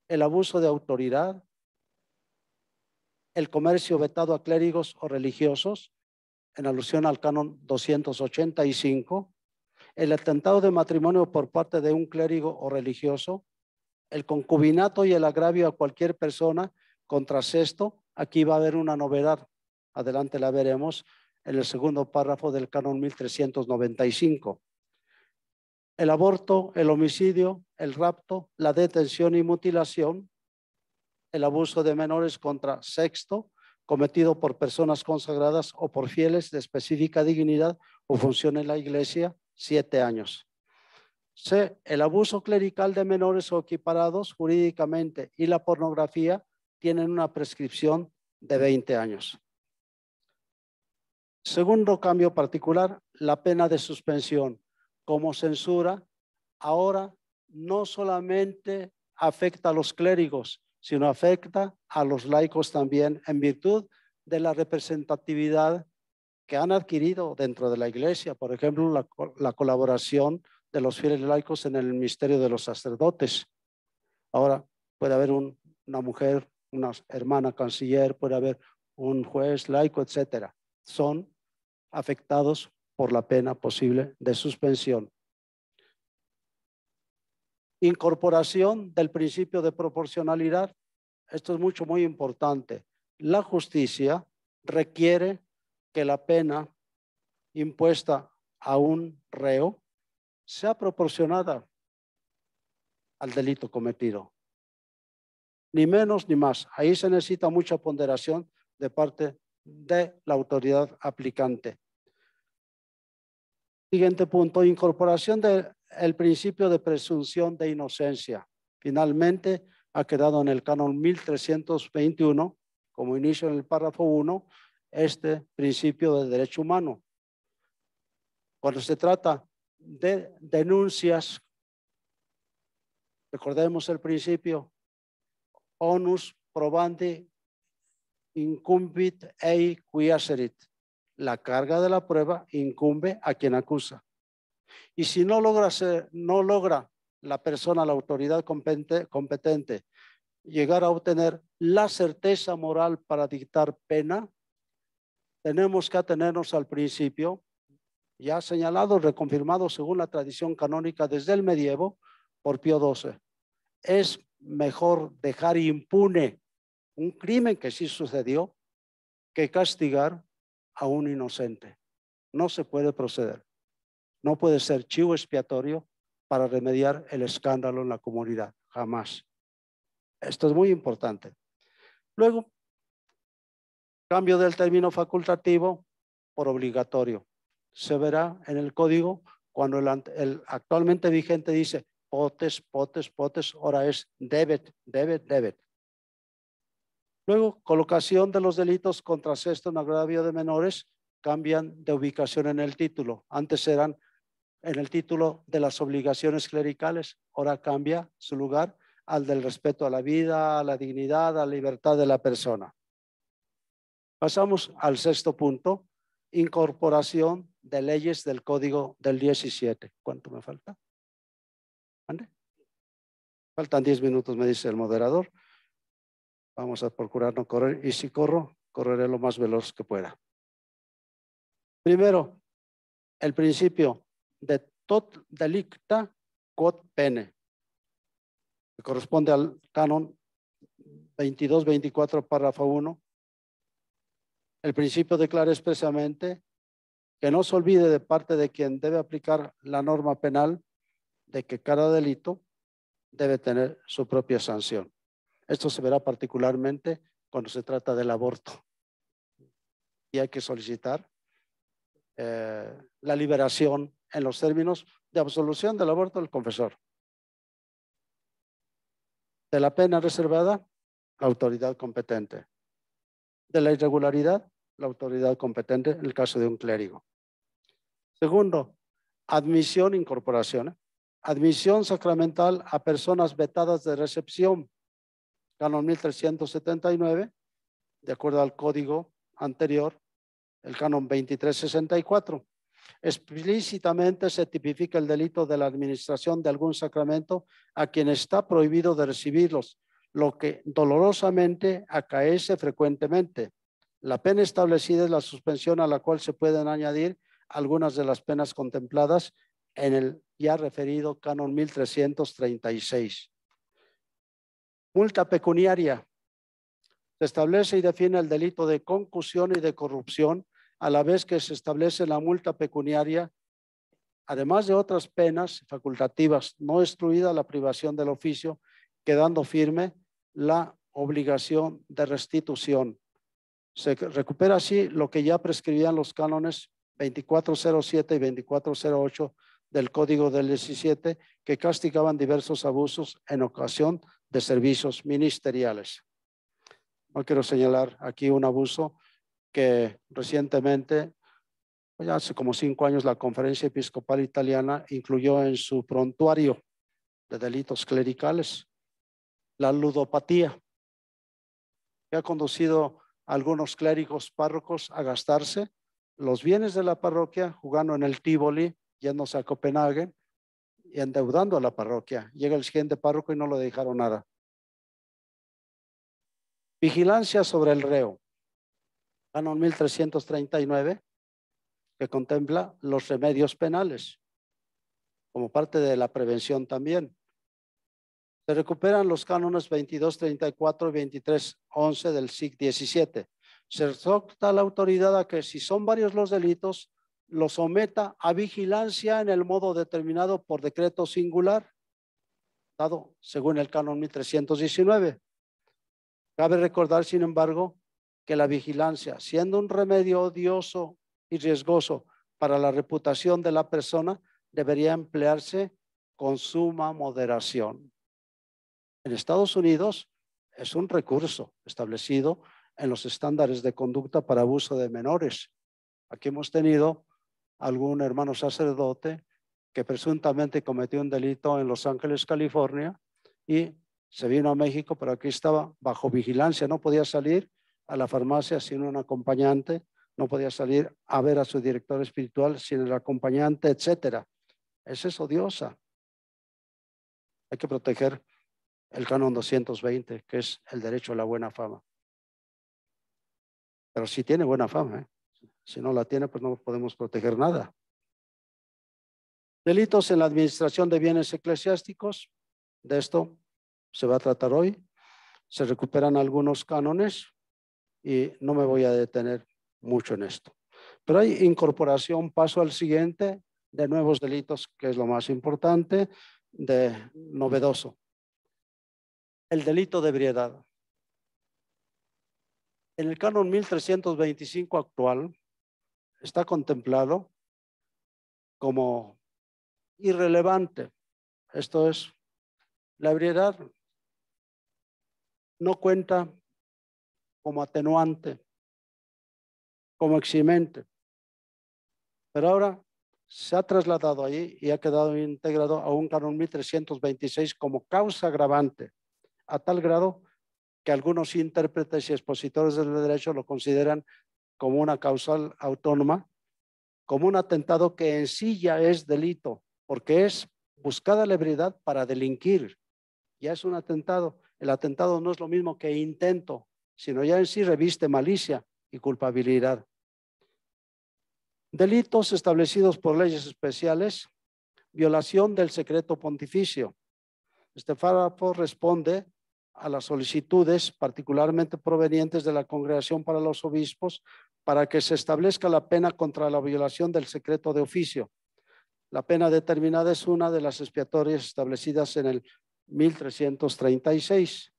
A: el abuso de autoridad, el comercio vetado a clérigos o religiosos, en alusión al canon 285, el atentado de matrimonio por parte de un clérigo o religioso, el concubinato y el agravio a cualquier persona contra sexto. Aquí va a haber una novedad adelante la veremos, en el segundo párrafo del canon 1395. El aborto, el homicidio, el rapto, la detención y mutilación, el abuso de menores contra sexto, cometido por personas consagradas o por fieles de específica dignidad o función en la iglesia, siete años. C. El abuso clerical de menores o equiparados jurídicamente y la pornografía tienen una prescripción de 20 años. Segundo cambio particular, la pena de suspensión como censura ahora no solamente afecta a los clérigos, sino afecta a los laicos también en virtud de la representatividad que han adquirido dentro de la iglesia, por ejemplo, la, colaboración de los fieles laicos en el misterio de los sacerdotes. Ahora puede haber una mujer, una hermana canciller, puede haber un juez laico, etcétera son afectados por la pena posible de suspensión. Incorporación del principio de proporcionalidad. Esto es mucho, muy importante. La justicia requiere que la pena impuesta a un reo sea proporcionada al delito cometido. Ni menos ni más. Ahí se necesita mucha ponderación de parte de la autoridad aplicante. Siguiente punto, incorporación del principio de presunción de inocencia. Finalmente, ha quedado en el canon 1321, como inicio en el párrafo 1, este principio de derecho humano. Cuando se trata de denuncias, recordemos el principio, onus probandi incumbit ei qui La carga de la prueba incumbe a quien acusa. Y si no logra, ser, no logra la persona, la autoridad competente, competente, llegar a obtener la certeza moral para dictar pena, tenemos que atenernos al principio, ya señalado, reconfirmado según la tradición canónica desde el medievo por Pío XII. Es mejor dejar impune un crimen que sí sucedió, que castigar a un inocente. No se puede proceder. No puede ser chivo expiatorio para remediar el escándalo en la comunidad, jamás. Esto es muy importante. Luego, cambio del término facultativo por obligatorio. Se verá en el código cuando el, actualmente vigente dice potes, potes, potes, ahora es debet, debet, debet. Luego, colocación de los delitos contra sexto en agravio de menores cambian de ubicación en el título. Antes eran en el título de las obligaciones clericales, ahora cambia su lugar al del respeto a la vida, a la dignidad, a la libertad de la persona. Pasamos al sexto punto, incorporación de leyes del Código del 17. ¿Cuánto me falta? ¿Ande? Faltan 10 minutos, me dice el moderador. Vamos a procurar no correr y si corro, correré lo más veloz que pueda. Primero, el principio de tot delicta quod pene, que corresponde al canon 22-24, párrafo 1. El principio declara expresamente que no se olvide de parte de quien debe aplicar la norma penal de que cada delito debe tener su propia sanción. Esto se verá particularmente cuando se trata del aborto. Y hay que solicitar eh, la liberación en los términos de absolución del aborto del confesor. De la pena reservada, autoridad competente. De la irregularidad, la autoridad competente en el caso de un clérigo. Segundo, admisión e incorporación. Admisión sacramental a personas vetadas de recepción Canon 1379, de acuerdo al código anterior, el Canon 2364. Explícitamente se tipifica el delito de la administración de algún sacramento a quien está prohibido de recibirlos, lo que dolorosamente acaece frecuentemente. La pena establecida es la suspensión a la cual se pueden añadir algunas de las penas contempladas en el ya referido Canon 1336. Multa pecuniaria. Se establece y define el delito de concusión y de corrupción, a la vez que se establece la multa pecuniaria, además de otras penas facultativas, no excluida la privación del oficio, quedando firme la obligación de restitución. Se recupera así lo que ya prescribían los cánones 2407 y 2408 del Código del 17, que castigaban diversos abusos en ocasión de servicios ministeriales. No quiero señalar aquí un abuso que recientemente, ya hace como cinco años, la Conferencia Episcopal Italiana incluyó en su prontuario de delitos clericales la ludopatía, que ha conducido a algunos clérigos párrocos a gastarse los bienes de la parroquia jugando en el Tivoli, yéndose a Copenhague, y endeudando a la parroquia. Llega el siguiente párroco y no lo dejaron nada. Vigilancia sobre el reo. Canon 1339, que contempla los remedios penales, como parte de la prevención también. Se recuperan los cánones 22, 34 y 23, 11 del SIC 17. Se exhorta la autoridad a que si son varios los delitos, lo someta a vigilancia en el modo determinado por decreto singular, dado según el canon 1319. Cabe recordar, sin embargo, que la vigilancia, siendo un remedio odioso y riesgoso para la reputación de la persona, debería emplearse con suma moderación. En Estados Unidos es un recurso establecido en los estándares de conducta para abuso de menores. Aquí hemos tenido algún hermano sacerdote que presuntamente cometió un delito en Los Ángeles, California, y se vino a México, pero aquí estaba bajo vigilancia, no podía salir a la farmacia sin un acompañante, no podía salir a ver a su director espiritual sin el acompañante, etcétera. Esa es odiosa. Hay que proteger el canon 220, que es el derecho a la buena fama. Pero sí tiene buena fama, ¿eh? Si no la tiene, pues no podemos proteger nada. Delitos en la administración de bienes eclesiásticos. De esto se va a tratar hoy. Se recuperan algunos cánones y no me voy a detener mucho en esto. Pero hay incorporación, paso al siguiente, de nuevos delitos, que es lo más importante, de novedoso. El delito de ebriedad. En el canon 1325 actual está contemplado como irrelevante. Esto es, la ebriedad no cuenta como atenuante, como eximente. Pero ahora se ha trasladado allí y ha quedado integrado a un canon 1326 como causa agravante, a tal grado que algunos intérpretes y expositores del derecho lo consideran como una causal autónoma, como un atentado que en sí ya es delito, porque es buscada la celebridad para delinquir. Ya es un atentado. El atentado no es lo mismo que intento, sino ya en sí reviste malicia y culpabilidad. Delitos establecidos por leyes especiales, violación del secreto pontificio. Este párrafo responde a las solicitudes particularmente provenientes de la Congregación para los Obispos para que se establezca la pena contra la violación del secreto de oficio. La pena determinada es una de las expiatorias establecidas en el 1336.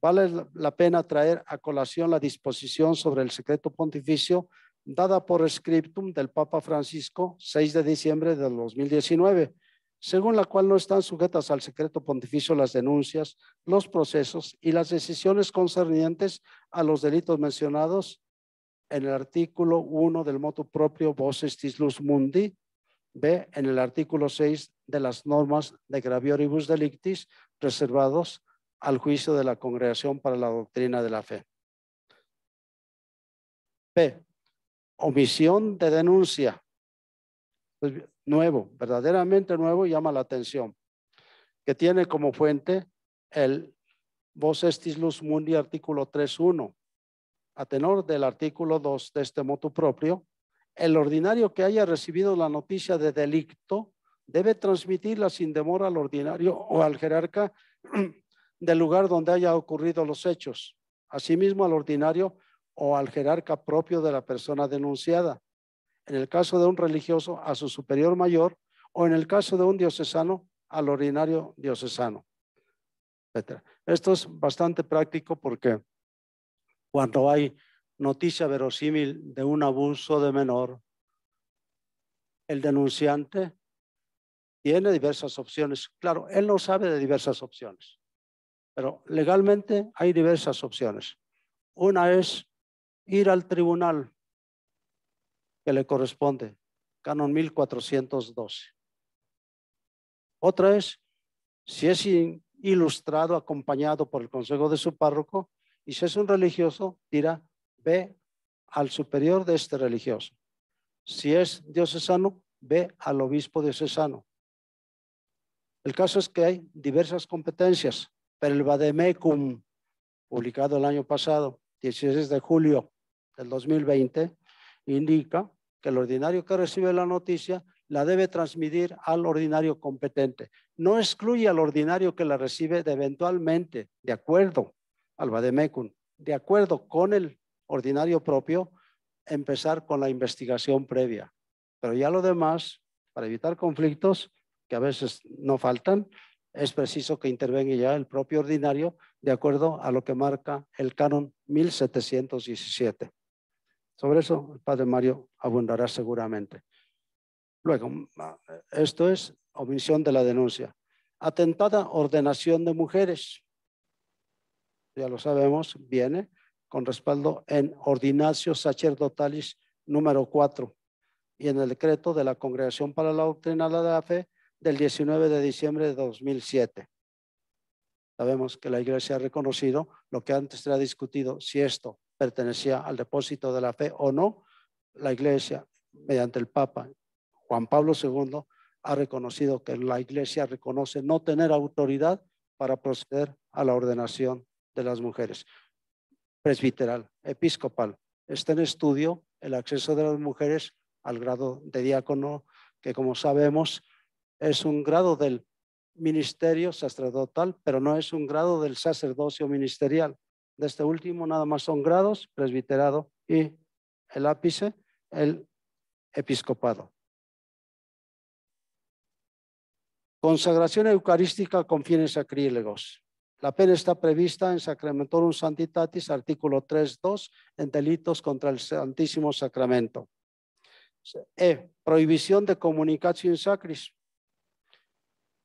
A: Vale la pena traer a colación la disposición sobre el secreto pontificio dada por scriptum del Papa Francisco 6 de diciembre de 2019, según la cual no están sujetas al secreto pontificio las denuncias, los procesos y las decisiones concernientes a los delitos mencionados en el artículo 1 del motu propio Voces lus Mundi, B, en el artículo 6 de las normas de gravioribus delictis reservados al juicio de la Congregación para la Doctrina de la Fe. P, omisión de denuncia. Pues, nuevo, verdaderamente nuevo, llama la atención, que tiene como fuente el Voces lus Mundi, artículo 3.1 a tenor del artículo 2 de este motu propio, el ordinario que haya recibido la noticia de delito debe transmitirla sin demora al ordinario o al jerarca del lugar donde haya ocurrido los hechos, asimismo al ordinario o al jerarca propio de la persona denunciada, en el caso de un religioso a su superior mayor o en el caso de un diocesano al ordinario diocesano. etcétera Esto es bastante práctico porque cuando hay noticia verosímil de un abuso de menor, el denunciante tiene diversas opciones. Claro, él no sabe de diversas opciones, pero legalmente hay diversas opciones. Una es ir al tribunal que le corresponde, Canon 1412. Otra es, si es ilustrado, acompañado por el consejo de su párroco, y si es un religioso, dirá, ve al superior de este religioso. Si es diocesano, ve al obispo diocesano. El caso es que hay diversas competencias, pero el Vademecum, publicado el año pasado, 16 de julio del 2020, indica que el ordinario que recibe la noticia la debe transmitir al ordinario competente. No excluye al ordinario que la recibe de eventualmente, de acuerdo de Albademecum, de acuerdo con el ordinario propio, empezar con la investigación previa. Pero ya lo demás, para evitar conflictos, que a veces no faltan, es preciso que intervenga ya el propio ordinario de acuerdo a lo que marca el canon 1717. Sobre eso el padre Mario abundará seguramente. Luego, esto es omisión de la denuncia. Atentada ordenación de mujeres ya lo sabemos, viene con respaldo en Ordinatio Sacerdotalis número 4 y en el decreto de la Congregación para la Doctrina de la Fe del 19 de diciembre de 2007. Sabemos que la Iglesia ha reconocido lo que antes se ha discutido, si esto pertenecía al depósito de la fe o no. La Iglesia, mediante el Papa Juan Pablo II, ha reconocido que la Iglesia reconoce no tener autoridad para proceder a la ordenación de las mujeres. Presbiteral, episcopal. Está en estudio el acceso de las mujeres al grado de diácono, que como sabemos es un grado del ministerio sacerdotal, pero no es un grado del sacerdocio ministerial. De este último nada más son grados, presbiterado y el ápice, el episcopado. Consagración eucarística con fines sacrílegos. La pena está prevista en Sacramentorum santitatis artículo 3.2, en delitos contra el Santísimo Sacramento. E. Prohibición de comunicación sacris.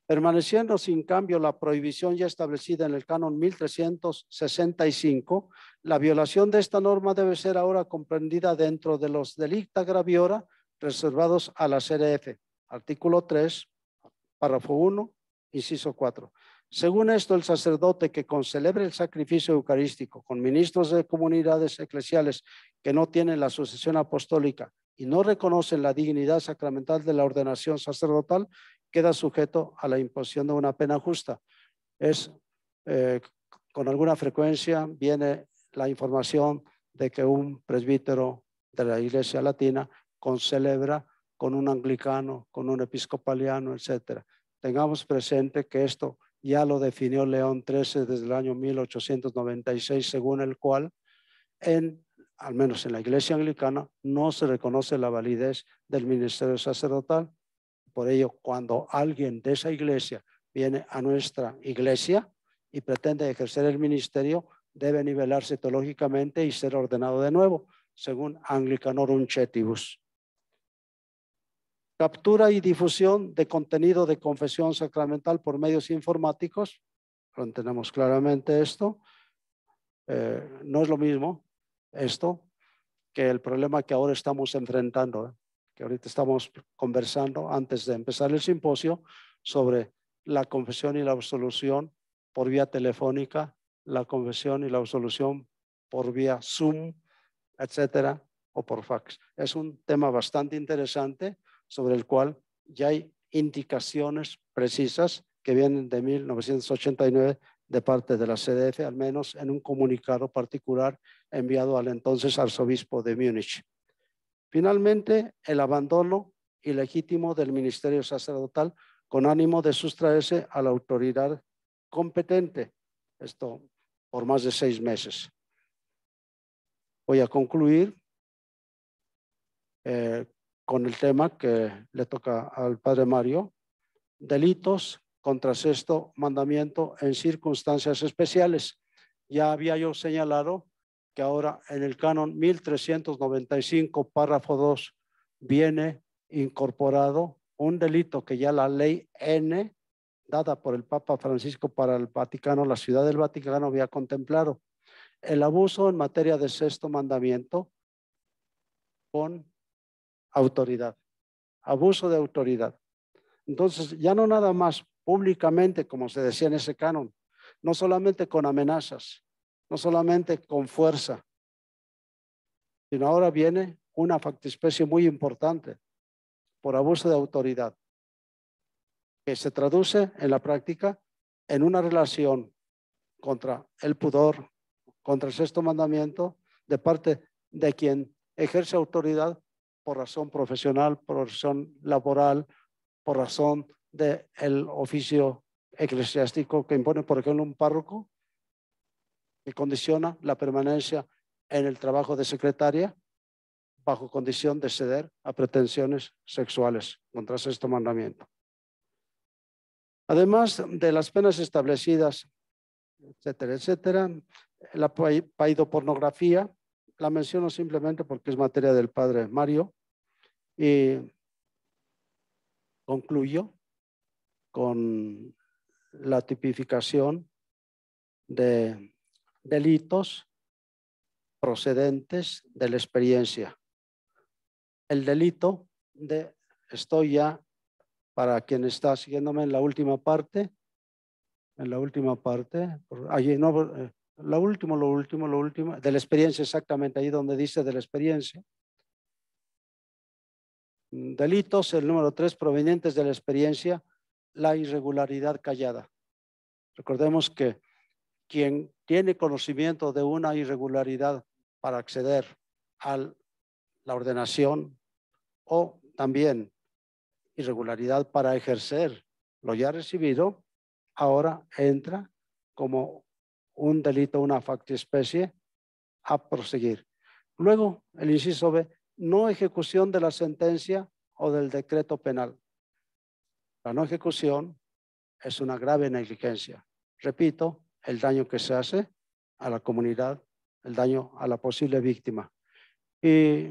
A: Permaneciendo sin cambio la prohibición ya establecida en el canon 1365, la violación de esta norma debe ser ahora comprendida dentro de los delicta graviora reservados a la CRF, artículo 3, párrafo 1, inciso 4. Según esto, el sacerdote que concelebre el sacrificio eucarístico con ministros de comunidades eclesiales que no tienen la sucesión apostólica y no reconocen la dignidad sacramental de la ordenación sacerdotal, queda sujeto a la imposición de una pena justa. Es eh, con alguna frecuencia viene la información de que un presbítero de la Iglesia Latina concelebra con un anglicano, con un episcopaliano, etcétera. Tengamos presente que esto ya lo definió León XIII desde el año 1896, según el cual, en, al menos en la iglesia anglicana, no se reconoce la validez del ministerio sacerdotal. Por ello, cuando alguien de esa iglesia viene a nuestra iglesia y pretende ejercer el ministerio, debe nivelarse teológicamente y ser ordenado de nuevo, según Anglicanorum Chetibus captura y difusión de contenido de confesión sacramental por medios informáticos, lo claramente esto, eh, no es lo mismo esto que el problema que ahora estamos enfrentando, eh, que ahorita estamos conversando antes de empezar el simposio sobre la confesión y la absolución por vía telefónica, la confesión y la absolución por vía Zoom, etcétera, o por fax. Es un tema bastante interesante sobre el cual ya hay indicaciones precisas que vienen de 1989 de parte de la CDF, al menos en un comunicado particular enviado al entonces arzobispo de Múnich. Finalmente, el abandono ilegítimo del ministerio sacerdotal con ánimo de sustraerse a la autoridad competente, esto por más de seis meses. Voy a concluir eh, con el tema que le toca al padre Mario, delitos contra sexto mandamiento en circunstancias especiales. Ya había yo señalado que ahora en el canon 1395, párrafo 2, viene incorporado un delito que ya la ley N, dada por el Papa Francisco para el Vaticano, la ciudad del Vaticano, había contemplado. El abuso en materia de sexto mandamiento con autoridad, abuso de autoridad. Entonces, ya no nada más públicamente, como se decía en ese canon, no solamente con amenazas, no solamente con fuerza, sino ahora viene una factispecie muy importante por abuso de autoridad, que se traduce en la práctica en una relación contra el pudor, contra el sexto mandamiento, de parte de quien ejerce autoridad por razón profesional, por razón laboral, por razón del oficio eclesiástico que impone, por ejemplo, un párroco que condiciona la permanencia en el trabajo de secretaria bajo condición de ceder a pretensiones sexuales contra sexto mandamiento. Además de las penas establecidas, etcétera, etcétera, la paidopornografía la menciono simplemente porque es materia del padre Mario. Y concluyo con la tipificación de delitos procedentes de la experiencia. El delito de, estoy ya, para quien está siguiéndome en la última parte, en la última parte, allí no, eh, lo último, lo último, lo último, de la experiencia exactamente, ahí donde dice de la experiencia. Mm, delitos, el número tres, provenientes de la experiencia, la irregularidad callada. Recordemos que quien tiene conocimiento de una irregularidad para acceder a la ordenación o también irregularidad para ejercer lo ya recibido, ahora entra como un delito, una factispecie, a proseguir. Luego, el inciso B, no ejecución de la sentencia o del decreto penal. La no ejecución es una grave negligencia. Repito, el daño que se hace a la comunidad, el daño a la posible víctima. Y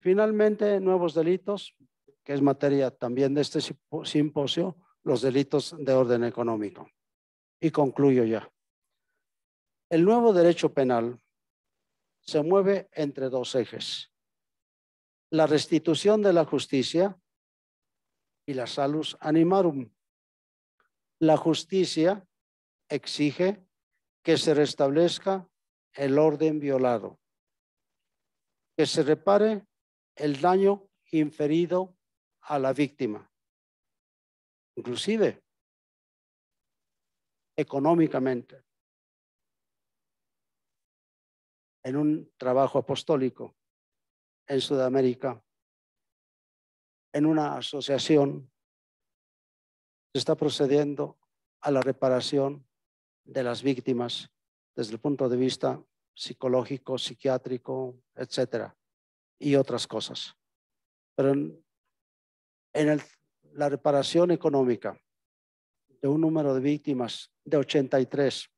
A: finalmente, nuevos delitos, que es materia también de este simposio, los delitos de orden económico. Y concluyo ya. El nuevo derecho penal se mueve entre dos ejes. La restitución de la justicia y la salus animarum. La justicia exige que se restablezca el orden violado, que se repare el daño inferido a la víctima, inclusive económicamente. en un trabajo apostólico en Sudamérica, en una asociación, se está procediendo a la reparación de las víctimas desde el punto de vista psicológico, psiquiátrico, etcétera, y otras cosas. Pero en, la reparación económica de un número de víctimas de 83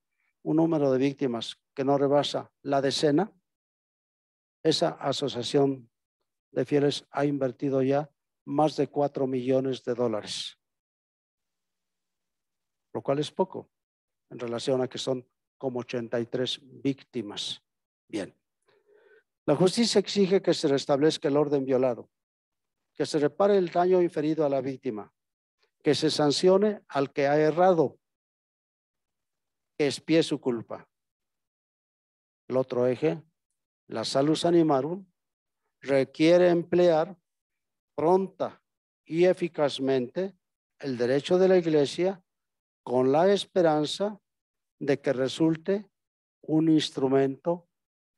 A: un número de víctimas que no rebasa la decena, esa asociación de fieles ha invertido ya más de cuatro millones de dólares, lo cual es poco en relación a que son como 83 víctimas. Bien, la justicia exige que se restablezca el orden violado, que se repare el daño inferido a la víctima, que se sancione al que ha errado expíe su culpa. El otro eje, la salud animarum, requiere emplear pronta y eficazmente el derecho de la Iglesia con la esperanza de que resulte un instrumento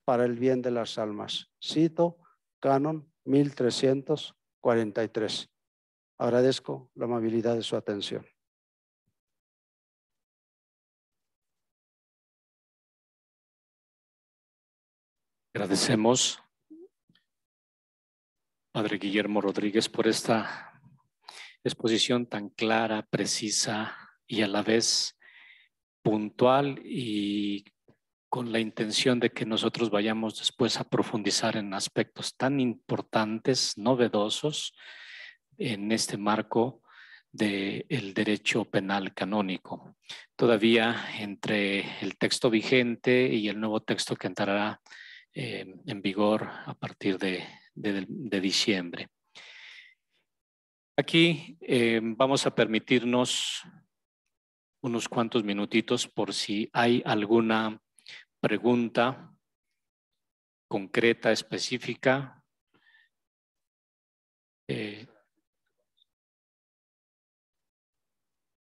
A: para el bien de las almas. Cito Canon 1343. Agradezco la amabilidad de su atención. Agradecemos,
B: Padre Guillermo Rodríguez, por esta exposición tan clara, precisa y a la vez puntual y con la intención de que nosotros vayamos después a profundizar en aspectos tan importantes, novedosos, en este marco del derecho penal canónico. Todavía entre el texto vigente y el nuevo texto que entrará eh, en vigor a partir de, diciembre. Aquí eh, vamos a permitirnos unos cuantos minutitos por si hay alguna pregunta concreta, específica. Eh,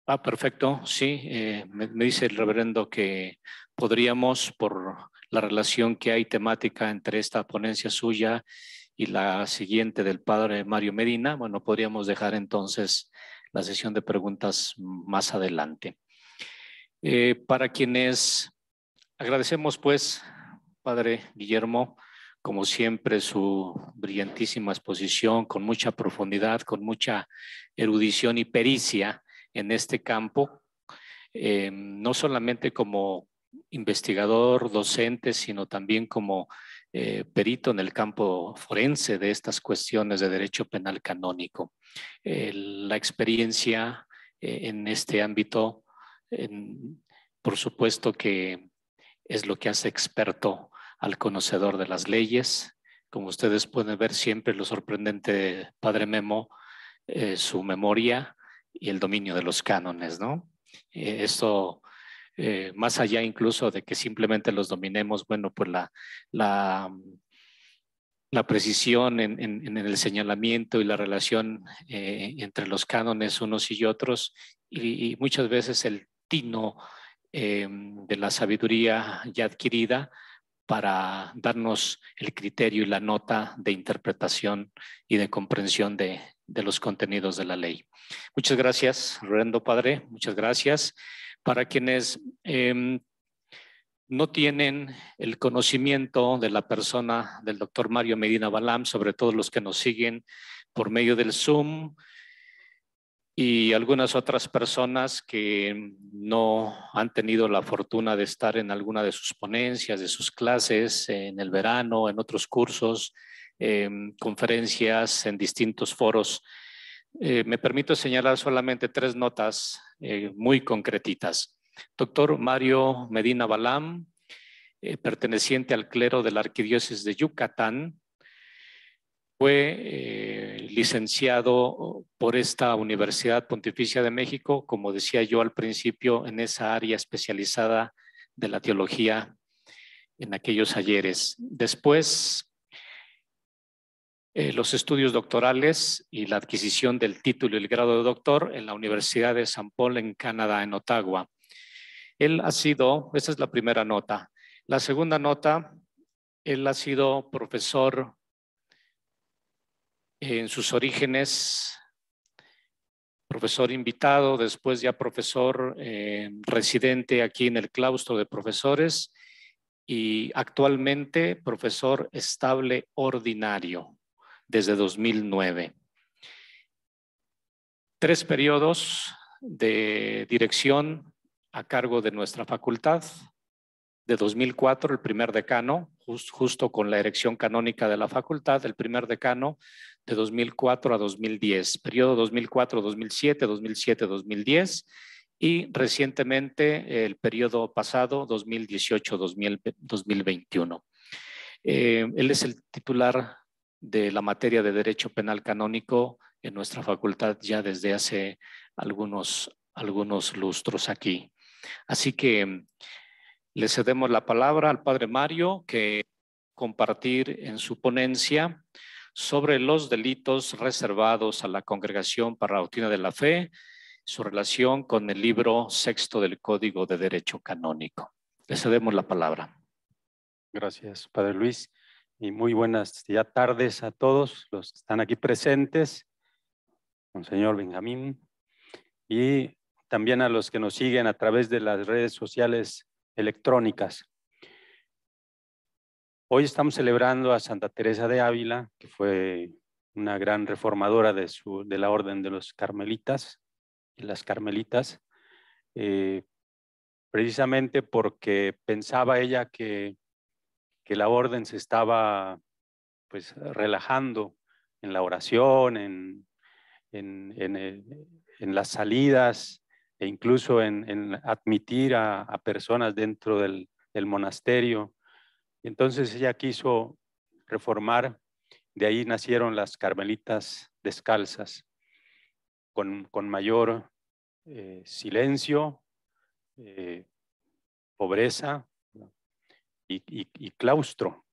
B: ah, perfecto, sí, me, dice el reverendo que podríamos por la relación que hay temática entre esta ponencia suya y la siguiente del padre Mario Medina, bueno, podríamos dejar entonces la sesión de preguntas más adelante. Eh, para quienes agradecemos pues, padre Guillermo, como siempre, su brillantísima exposición con mucha profundidad, con mucha erudición y pericia en este campo, eh, no solamente como investigador, docente, sino también como eh, perito en el campo forense de estas cuestiones de derecho penal canónico. Eh, la experiencia eh, en este ámbito, por supuesto que es lo que hace experto al conocedor de las leyes. Como ustedes pueden ver siempre, lo sorprendente Padre Memo, su memoria y el dominio de los cánones, ¿no? esto eh, más allá incluso de que simplemente los dominemos, bueno, pues la, mm, precisión en, el señalamiento y la relación eh, entre los cánones unos y otros, y, muchas veces el tino eh, de la sabiduría ya adquirida para darnos el criterio y la nota de interpretación y de comprensión de, de los contenidos de la ley. Muchas gracias, Reverendo Padre, muchas gracias. Para quienes em, no tienen el conocimiento de la persona del doctor Mario Medina Balam, sobre todo los que nos siguen por medio del Zoom y algunas otras personas que no han tenido la fortuna de estar en alguna de sus ponencias, de sus clases, en el verano, en otros cursos, em, conferencias, en distintos foros eh, me permito señalar solamente tres notas eh, muy concretitas. Doctor Mario Medina Balam, eh, perteneciente al clero de la Arquidiócesis de Yucatán, fue licenciado por esta Universidad Pontificia de México, como decía yo al principio, en esa área especializada de la teología en aquellos ayeres. Después eh, los estudios doctorales y la adquisición del título y el grado de doctor en la Universidad de San Paul en Canadá, en Ottawa. Él ha sido, esa es la primera nota. La segunda nota, él ha sido profesor en sus orígenes, profesor invitado, después ya profesor eh, residente aquí en el claustro de profesores y actualmente profesor estable ordinario desde 2009. Tres periodos de dirección a cargo de nuestra facultad. De 2004, el primer decano, justo con la erección canónica de la facultad, el primer decano de 2004 a 2010, periodo 2004-2007, 2007-2010 y recientemente el periodo pasado, 2018-2021. él es el titular de la materia de Derecho Penal Canónico en nuestra facultad ya desde hace algunos, algunos lustros aquí. Así que le cedemos la palabra al padre Mario que compartir en su ponencia sobre los delitos reservados a la Congregación para la Doctrina de la Fe, su relación con el libro sexto del Código de Derecho Canónico. Le cedemos la palabra. Gracias, Padre Luis y muy buenas ya tardes a todos
C: los que están aquí presentes, señor Benjamín, y también a los que nos siguen a través de las redes sociales electrónicas. Hoy estamos celebrando a Santa Teresa de Ávila, que fue una gran reformadora de, su, de la orden de los carmelitas las carmelitas, eh, precisamente porque pensaba ella que que la orden se estaba pues relajando en la oración, en, en, en, eh, las salidas e incluso en, admitir a, personas dentro del, monasterio. Entonces ella quiso reformar, de ahí nacieron las carmelitas descalzas, con, con mayor eh, silencio, eh, pobreza, y, claustro.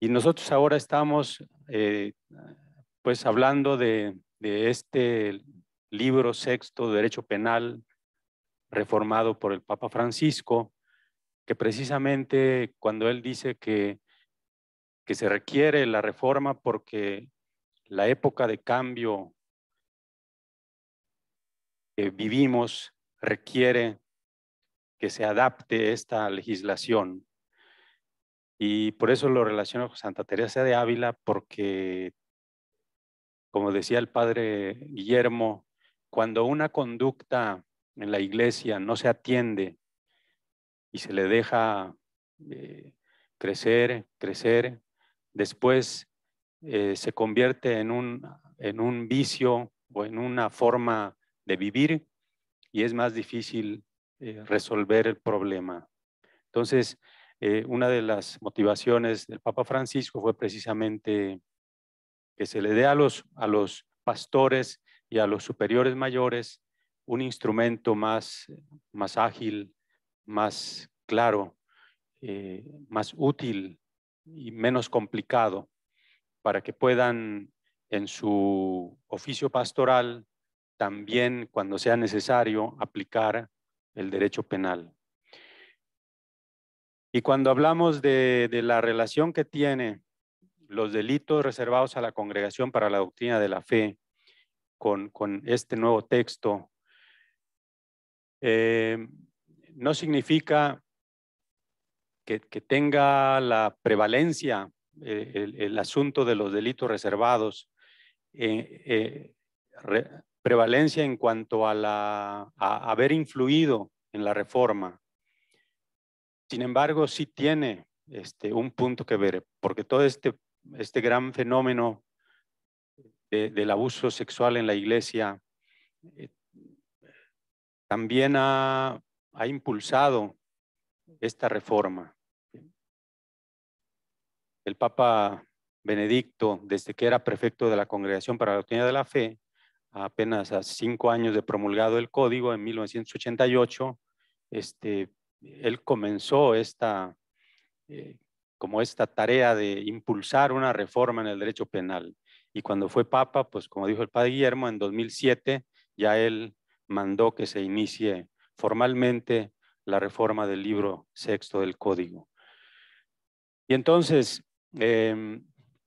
C: Y nosotros ahora estamos eh, pues hablando de, este libro sexto Derecho Penal reformado por el Papa Francisco, que precisamente cuando él dice que, que se requiere la reforma porque la época de cambio que vivimos requiere que se adapte esta legislación. Y por eso lo relaciono con Santa Teresa de Ávila, porque, como decía el padre Guillermo, cuando una conducta en la iglesia no se atiende y se le deja eh, crecer, crecer, después eh, se convierte en un, en un vicio o en una forma de vivir y es más difícil resolver el problema. Entonces, eh, una de las motivaciones del Papa Francisco fue precisamente que se le dé a los, a los pastores y a los superiores mayores un instrumento más, más ágil, más claro, eh, más útil y menos complicado para que puedan en su oficio pastoral también, cuando sea necesario, aplicar el derecho penal. Y cuando hablamos de, la relación que tiene los delitos reservados a la congregación para la doctrina de la fe con, con este nuevo texto, eh, no significa que, tenga la prevalencia eh, el, asunto de los delitos reservados eh, prevalencia en cuanto a, la, haber influido en la reforma. Sin embargo, sí tiene este, un punto que ver, porque todo este, este gran fenómeno del abuso sexual en la iglesia eh, también ha, ha impulsado esta reforma. El Papa Benedicto, desde que era prefecto de la Congregación para la Doctrina de la Fe, apenas a cinco años de promulgado el código, en 1988, este, él comenzó esta, eh, como esta tarea de impulsar una reforma en el derecho penal. Y cuando fue papa, pues como dijo el padre Guillermo, en 2007 ya él mandó que se inicie formalmente la reforma del libro sexto del código. Y entonces, em,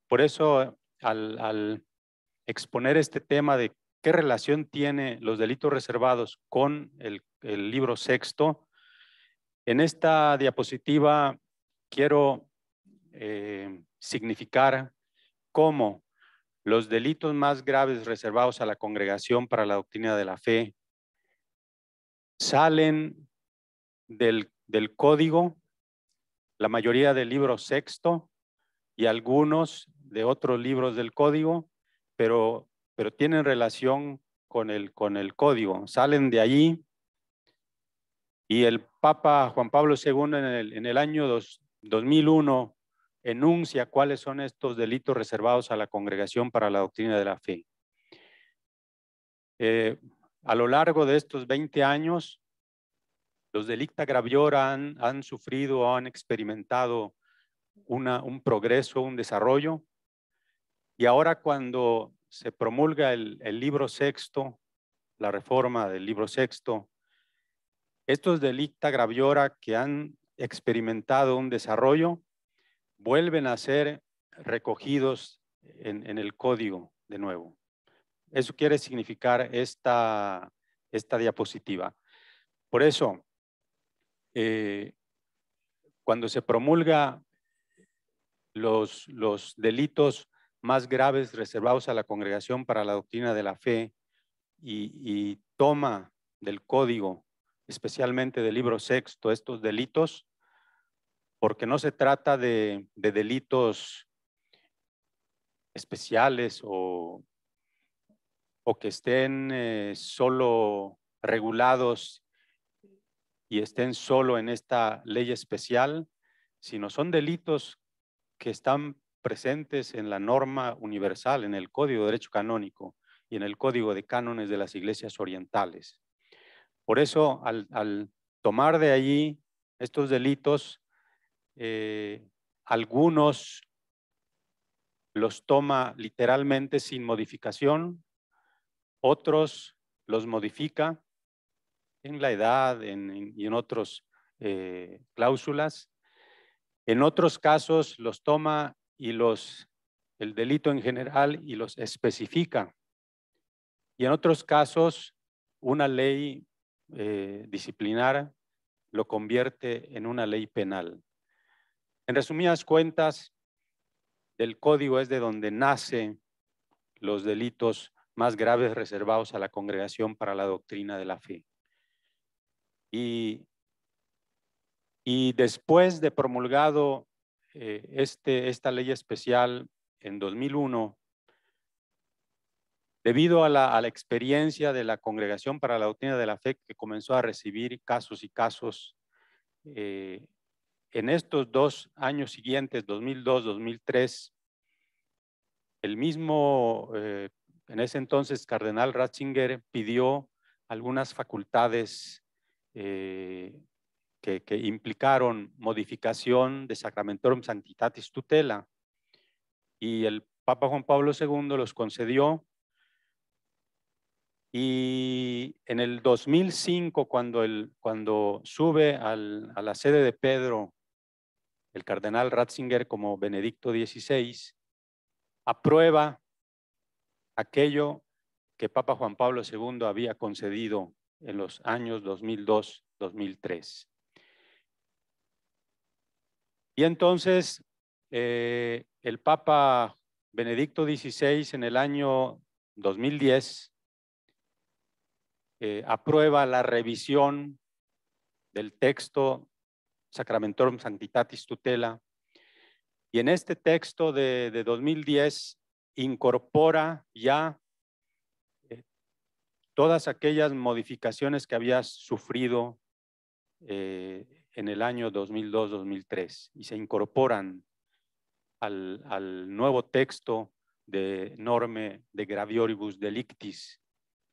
C: por eso al exponer este tema de ¿Qué relación tiene los delitos reservados con el, libro sexto? En esta diapositiva quiero eh, significar cómo los delitos más graves reservados a la congregación para la doctrina de la fe salen del, del código, la mayoría del libro sexto y algunos de otros libros del código, pero pero tienen relación con el, con el código. Salen de allí y el Papa Juan Pablo II en el, año 2001 enuncia cuáles son estos delitos reservados a la congregación para la doctrina de la fe. Eh, a lo largo de estos 20 años, los delicta graviora han, han sufrido, han experimentado un progreso, un desarrollo. Y ahora cuando se promulga el, libro sexto, la reforma del libro sexto, estos delicta graviora que han experimentado un desarrollo vuelven a ser recogidos en, el código de nuevo. Eso quiere significar esta, esta diapositiva. Por eso, eh, cuando se promulga los, los delitos más graves reservados a la congregación para la doctrina de la fe y, toma del código, especialmente del libro sexto, estos delitos, porque no se trata de, delitos especiales o, que estén eh, solo regulados y estén solo en esta ley especial, sino son delitos que están presentes en la norma universal, en el Código de Derecho Canónico y en el Código de Cánones de las Iglesias Orientales. Por eso, al, tomar de allí estos delitos, eh, algunos los toma literalmente sin modificación, otros los modifica en la edad y en, otros otras eh, cláusulas. En otros casos los toma y los, el delito en general y los especifica. Y en otros casos, una ley eh, disciplinar lo convierte en una ley penal. En resumidas cuentas, del código es de donde nace los delitos más graves reservados a la congregación para la doctrina de la fe. Y, y después de promulgado eh, este, esta ley especial en 2001, debido a la, experiencia de la Congregación para la Doctrina de la Fe que comenzó a recibir casos y casos, eh, en estos dos años siguientes, 2002-2003, el mismo, eh, en ese entonces, Cardenal Ratzinger pidió algunas facultades que, implicaron modificación de Sacramentorum Sanctitatis Tutela y el Papa Juan Pablo II los concedió y en el 2005 cuando, el, cuando sube a la sede de Pedro el cardenal Ratzinger como Benedicto XVI, aprueba aquello que Papa Juan Pablo II había concedido en los años 2002-2003. Y entonces eh, el Papa Benedicto XVI en el año 2010 eh, aprueba la revisión del texto Sacramentorum Sanctitatis Tutela. Y en este texto de, 2010 incorpora ya eh, todas aquellas modificaciones que había sufrido en el año 2002-2003 y se incorporan al, nuevo texto de norme de gravioribus delictis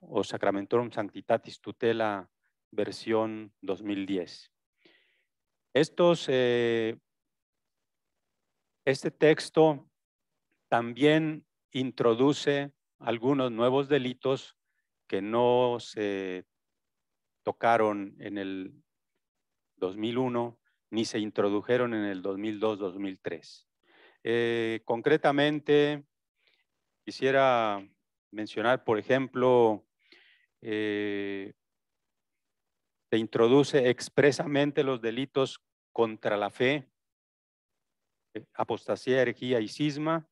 C: o sacramentorum sanctitatis tutela versión 2010. Estos, eh, este texto también introduce algunos nuevos delitos que no se tocaron en el 2001, ni se introdujeron en el 2002-2003. Eh, concretamente, quisiera mencionar, por ejemplo, eh, se introduce expresamente los delitos contra la fe, eh, apostasía, herejía y cisma,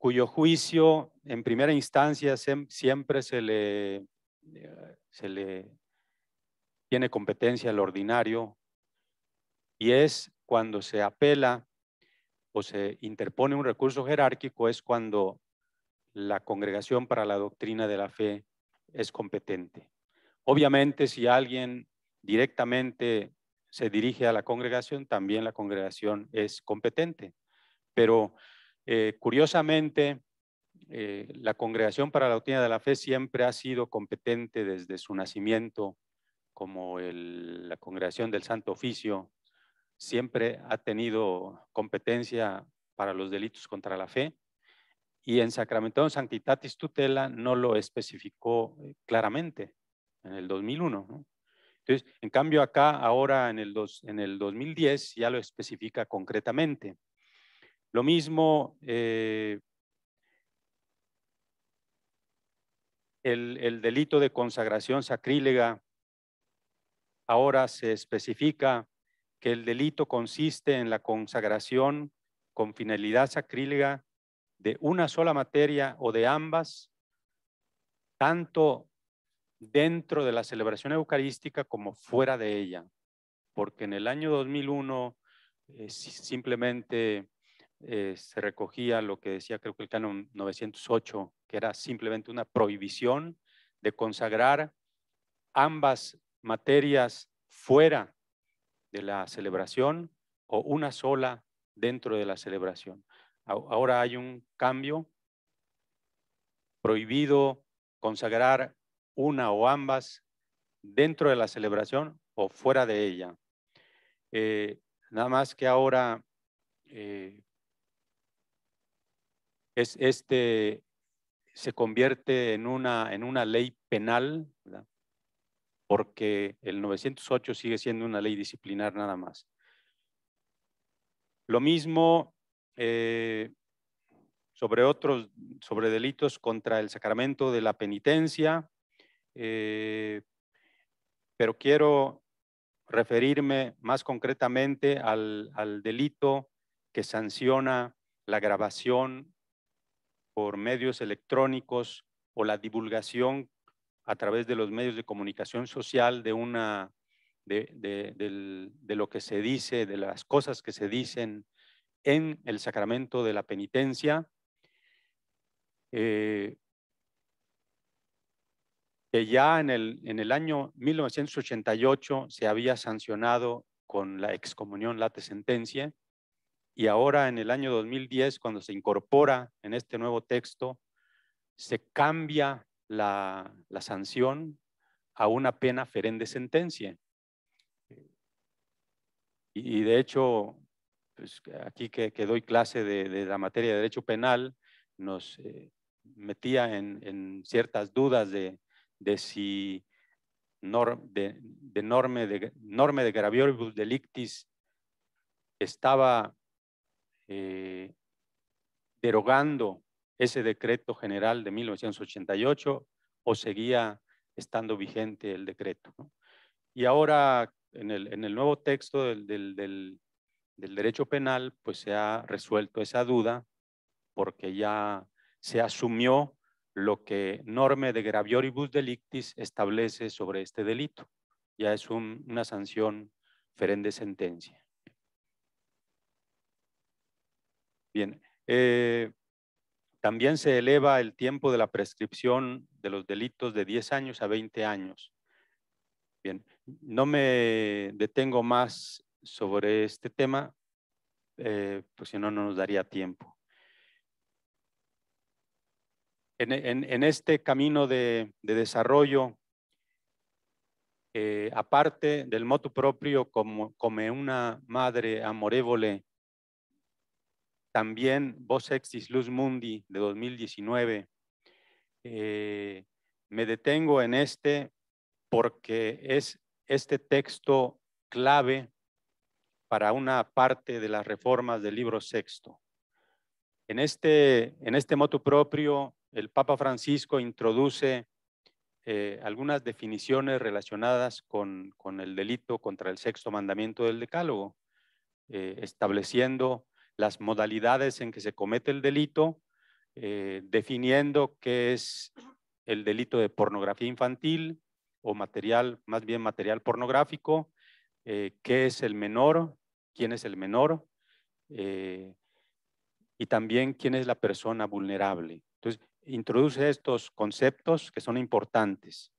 C: cuyo juicio en primera instancia siempre se le, se le tiene competencia el ordinario y es cuando se apela o se interpone un recurso jerárquico, es cuando la congregación para la doctrina de la fe es competente. Obviamente, si alguien directamente se dirige a la congregación, también la congregación es competente. Pero eh, curiosamente, eh, la congregación para la doctrina de la fe siempre ha sido competente desde su nacimiento como la Congregación del Santo Oficio, siempre ha tenido competencia para los delitos contra la fe y en Sacramentón Sanctitatis Tutela no lo especificó eh, claramente en el 2001. Entonces, en cambio acá ahora en el, 2010 ya lo especifica concretamente. Lo mismo eh, el delito de consagración sacrílega Ahora se especifica que el delito consiste en la consagración con finalidad sacrílega de una sola materia o de ambas, tanto dentro de la celebración eucarística como fuera de ella, porque en el año 2001 eh, simplemente eh, se recogía lo que decía creo que el canon 908, que era simplemente una prohibición de consagrar ambas materias fuera de la celebración o una sola dentro de la celebración. Ahora hay un cambio prohibido consagrar una o ambas dentro de la celebración o fuera de ella. Eh, nada más que ahora eh, es, este se convierte en una, en una ley penal, porque el 908 sigue siendo una ley disciplinar nada más. Lo mismo eh, sobre otros, sobre delitos contra el sacramento de la penitencia, eh, pero quiero referirme más concretamente al, al delito que sanciona la grabación por medios electrónicos o la divulgación a través de los medios de comunicación social, de, una, de, lo que se dice, de las cosas que se dicen en el sacramento de la penitencia, eh, que ya en el, en el año 1988 se había sancionado con la excomunión late sentencia, y ahora en el año 2010, cuando se incorpora en este nuevo texto, se cambia la, sanción a una pena ferende sentencia. Y, de hecho, pues, aquí que, doy clase de, la materia de derecho penal, nos eh, metía en, ciertas dudas de, si de, norme de delictis estaba eh, derogando ese decreto general de 1988 o seguía estando vigente el decreto. Y ahora en el, en el nuevo texto del, del, del, derecho penal, pues se ha resuelto esa duda porque ya se asumió lo que norme de gravioribus delictis establece sobre este delito. Ya es una sanción ferende sentencia. Bien, eh, también se eleva el tiempo de la prescripción de los delitos de 10 años a 20 años. Bien, no me detengo más sobre este tema, eh, pues si no, no nos daría tiempo. En, este camino de, desarrollo, eh, aparte del motu propio como, como una madre amorevole también Vos Exis Luz Mundi de 2019. Eh, me detengo en este porque es este texto clave para una parte de las reformas del libro sexto. En este, en este motu propio, el Papa Francisco introduce eh, algunas definiciones relacionadas con, el delito contra el sexto mandamiento del decálogo, eh, estableciendo las modalidades en que se comete el delito, eh, definiendo qué es el delito de pornografía infantil o material, más bien material pornográfico, eh, qué es el menor, quién es el menor eh, y también quién es la persona vulnerable. Entonces, introduce estos conceptos que son importantes.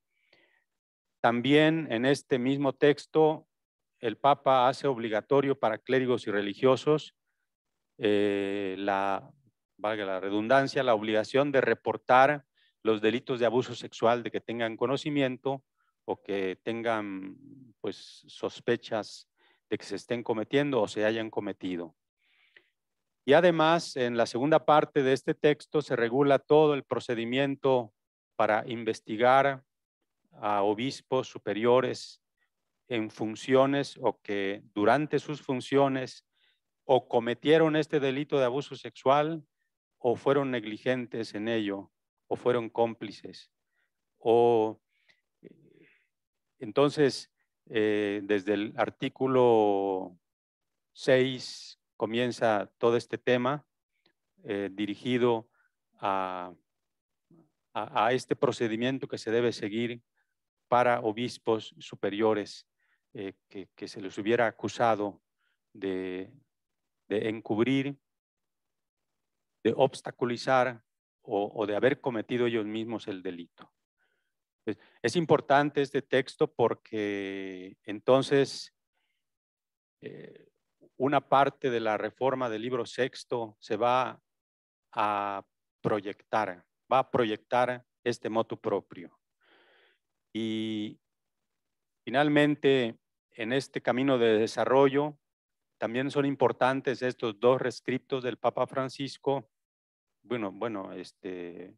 C: También en este mismo texto, el Papa hace obligatorio para clérigos y religiosos eh, la, valga la redundancia, la obligación de reportar los delitos de abuso sexual de que tengan conocimiento o que tengan pues, sospechas de que se estén cometiendo o se hayan cometido. Y además, en la segunda parte de este texto se regula todo el procedimiento para investigar a obispos superiores en funciones o que durante sus funciones o cometieron este delito de abuso sexual o fueron negligentes en ello o fueron cómplices. O eh, entonces, eh, desde el artículo 6 comienza todo este tema eh, dirigido a, este procedimiento que se debe seguir para obispos superiores que se les hubiera acusado de, de encubrir, de obstaculizar o, de haber cometido ellos mismos el delito. Es, importante este texto porque entonces eh, una parte de la reforma del libro sexto se va a proyectar, va a proyectar este motu propio. Y finalmente, en este camino de desarrollo, también son importantes estos dos rescriptos del Papa Francisco, bueno, bueno, este,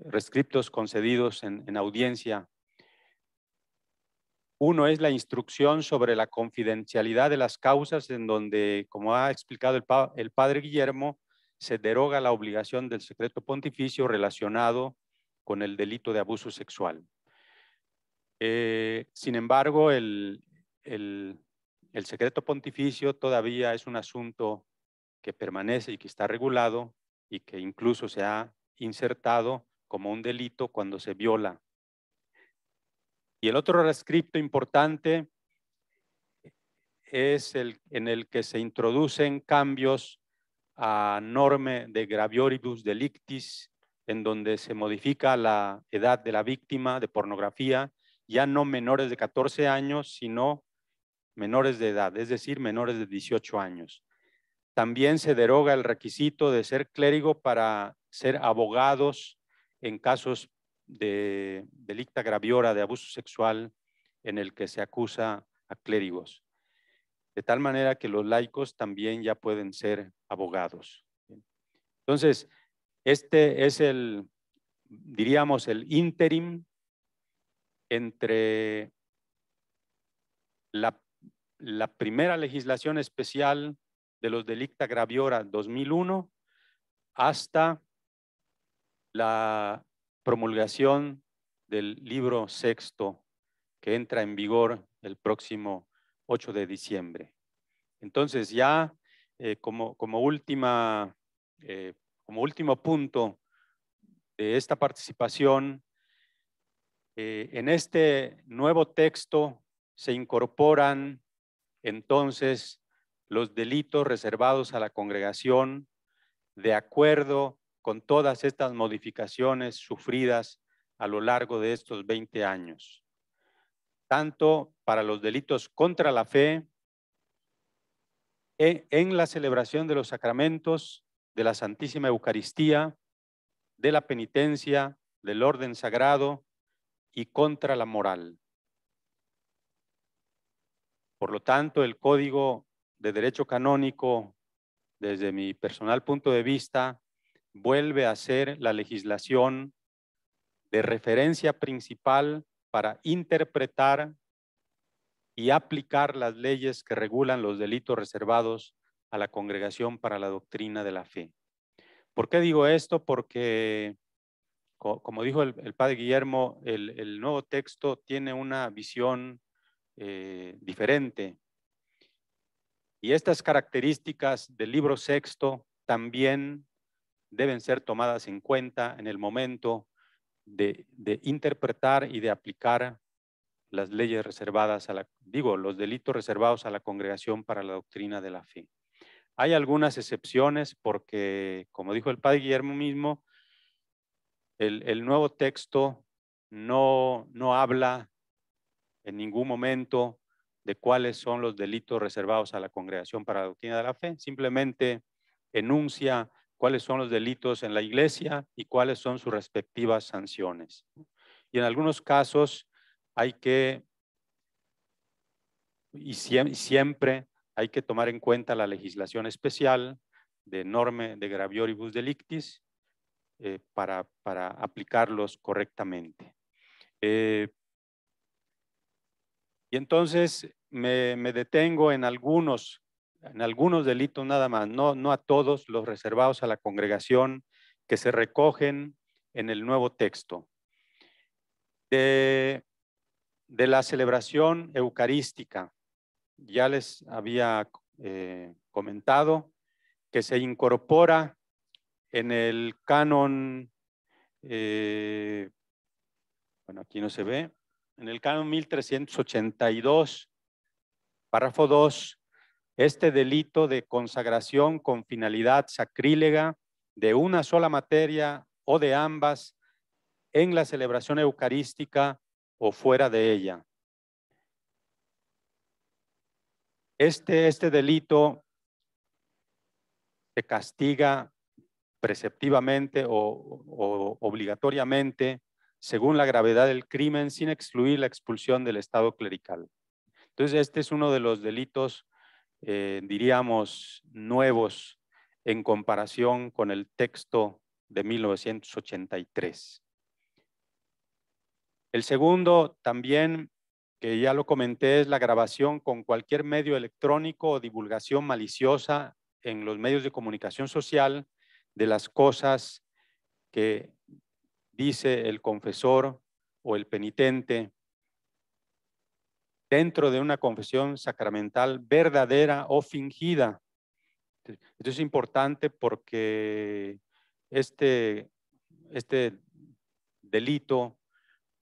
C: rescriptos concedidos en, audiencia. Uno es la instrucción sobre la confidencialidad de las causas en donde, como ha explicado el, padre Guillermo, se deroga la obligación del secreto pontificio relacionado con el delito de abuso sexual. Eh, sin embargo, el, el secreto pontificio todavía es un asunto que permanece y que está regulado y que incluso se ha insertado como un delito cuando se viola. Y el otro rescripto importante es el en el que se introducen cambios a norme de gravioribus delictis, en donde se modifica la edad de la víctima de pornografía, ya no menores de 14 años, sino menores de edad, es decir, menores de 18 años. También se deroga el requisito de ser clérigo para ser abogados en casos de delicta graviora de abuso sexual en el que se acusa a clérigos. De tal manera que los laicos también ya pueden ser abogados. Entonces, este es el, diríamos, el interim entre la la primera legislación especial de los delicta graviora 2001 hasta la promulgación del libro sexto que entra en vigor el próximo 8 de diciembre. Entonces ya eh, como, última, eh, como último punto de esta participación, eh, en este nuevo texto se incorporan entonces los delitos reservados a la congregación, de acuerdo con todas estas modificaciones sufridas a lo largo de estos 20 años, tanto para los delitos contra la fe, e, en la celebración de los sacramentos, de la Santísima Eucaristía, de la penitencia, del orden sagrado y contra la moral. Por lo tanto, el Código de Derecho Canónico, desde mi personal punto de vista, vuelve a ser la legislación de referencia principal para interpretar y aplicar las leyes que regulan los delitos reservados a la Congregación para la Doctrina de la Fe. ¿Por qué digo esto? Porque, como dijo el, padre Guillermo, el nuevo texto tiene una visión eh, diferente. Y estas características del libro sexto también deben ser tomadas en cuenta en el momento de, interpretar y de aplicar las leyes reservadas a la, digo, los delitos reservados a la congregación para la doctrina de la fe. Hay algunas excepciones porque, como dijo el padre Guillermo mismo, el, el nuevo texto no, no habla en ningún momento de cuáles son los delitos reservados a la congregación para la doctrina de la fe. Simplemente enuncia cuáles son los delitos en la iglesia y cuáles son sus respectivas sanciones. Y en algunos casos hay que, y siempre hay que tomar en cuenta la legislación especial de norme de gravioribus delictis eh, para, para aplicarlos correctamente. Eh, y entonces me, detengo en algunos, en algunos delitos nada más, no, a todos los reservados a la congregación que se recogen en el nuevo texto. De, la celebración eucarística, ya les había eh, comentado que se incorpora en el canon, eh, bueno, aquí no se ve, en el canon 1382, párrafo 2, este delito de consagración con finalidad sacrílega de una sola materia o de ambas en la celebración eucarística o fuera de ella. Este, este delito se castiga preceptivamente o obligatoriamente según la gravedad del crimen, sin excluir la expulsión del Estado clerical. Entonces, este es uno de los delitos, eh, diríamos, nuevos en comparación con el texto de 1983. El segundo también, que ya lo comenté, es la grabación con cualquier medio electrónico o divulgación maliciosa en los medios de comunicación social de las cosas que dice el confesor o el penitente dentro de una confesión sacramental verdadera o fingida. Esto es importante porque este, este delito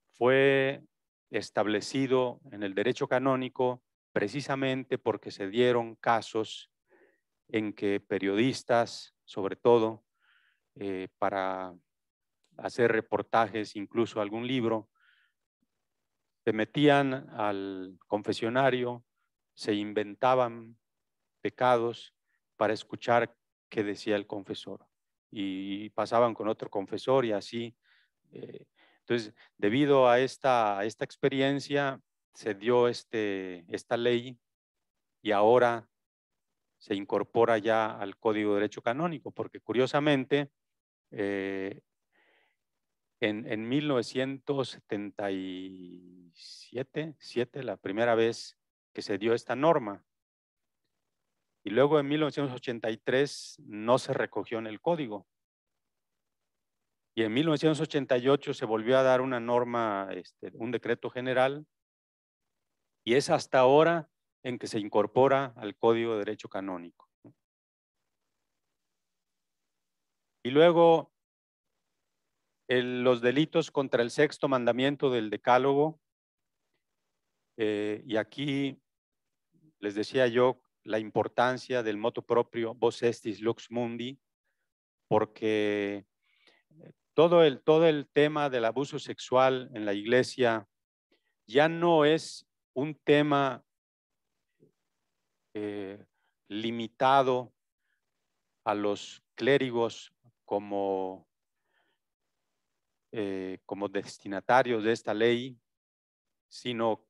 C: fue establecido en el derecho canónico precisamente porque se dieron casos en que periodistas, sobre todo, eh, para hacer reportajes, incluso algún libro. Se metían al confesionario, se inventaban pecados para escuchar qué decía el confesor y pasaban con otro confesor y así. Eh, entonces, debido a esta, esta experiencia, se dio este, esta ley y ahora se incorpora ya al Código de Derecho Canónico, porque curiosamente eh, en, 1977, la primera vez que se dio esta norma. Y luego en 1983 no se recogió en el código. Y en 1988 se volvió a dar una norma, este, un decreto general, y es hasta ahora en que se incorpora al Código de Derecho Canónico. Y luego los delitos contra el sexto mandamiento del decálogo. Eh, y aquí les decía yo la importancia del moto propio, vos estis lux mundi, porque eh, todo el, todo el tema del abuso sexual en la iglesia ya no es un tema eh, limitado a los clérigos como eh, como destinatarios de esta ley, sino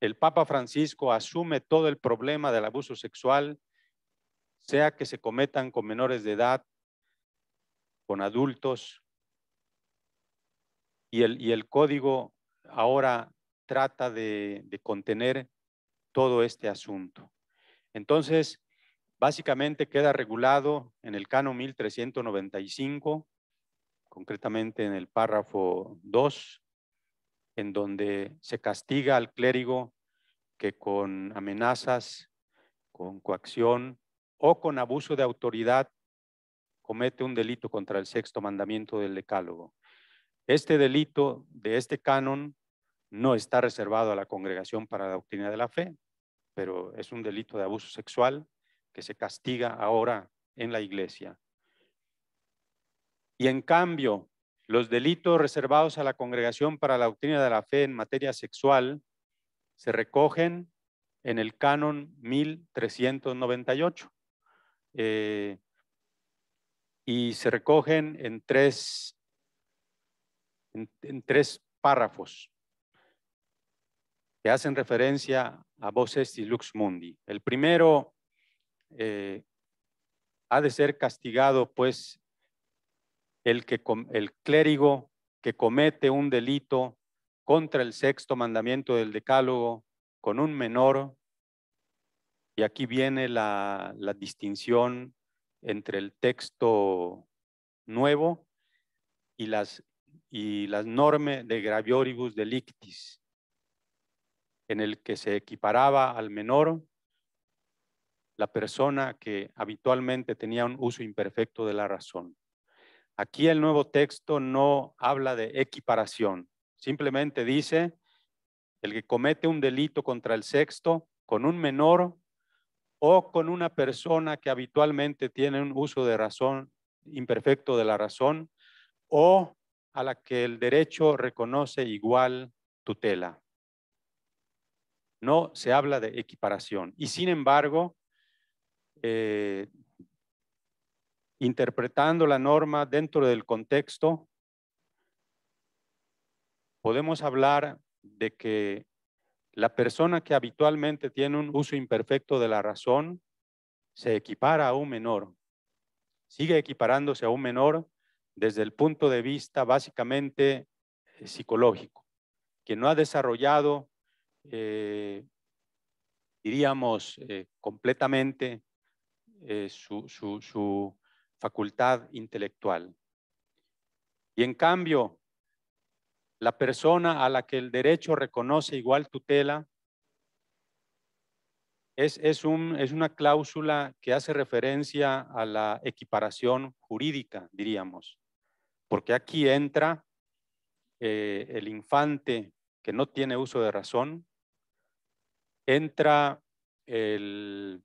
C: el Papa Francisco asume todo el problema del abuso sexual, sea que se cometan con menores de edad, con adultos, y el, código ahora trata de, contener todo este asunto. Entonces, básicamente queda regulado en el canon 1395 concretamente en el párrafo 2, en donde se castiga al clérigo que con amenazas, con coacción o con abuso de autoridad comete un delito contra el sexto mandamiento del decálogo. Este delito de este canon no está reservado a la congregación para la doctrina de la fe, pero es un delito de abuso sexual que se castiga ahora en la iglesia. Y en cambio, los delitos reservados a la congregación para la doctrina de la fe en materia sexual se recogen en el canon 1398 eh, y se recogen en tres, en, tres párrafos que hacen referencia a voces y lux mundi. El primero eh, ha de ser castigado, pues, el, que, el clérigo que comete un delito contra el sexto mandamiento del decálogo con un menor, y aquí viene la, distinción entre el texto nuevo y las, y las normas de gravioribus delictis, en el que se equiparaba al menor la persona que habitualmente tenía un uso imperfecto de la razón. Aquí el nuevo texto no habla de equiparación, simplemente dice, el que comete un delito contra el sexto, con un menor o con una persona que habitualmente tiene un uso de razón imperfecto de la razón o a la que el derecho reconoce igual tutela. No se habla de equiparación. Y sin embargo, eh, interpretando la norma dentro del contexto, podemos hablar de que la persona que habitualmente tiene un uso imperfecto de la razón se equipara a un menor, sigue equiparándose a un menor desde el punto de vista básicamente eh, psicológico, que no ha desarrollado, eh, diríamos, eh, completamente su, facultad intelectual. Y en cambio, la persona a la que el derecho reconoce igual tutela es, una cláusula que hace referencia a la equiparación jurídica, diríamos, porque aquí entra eh, el infante que no tiene uso de razón, entra el,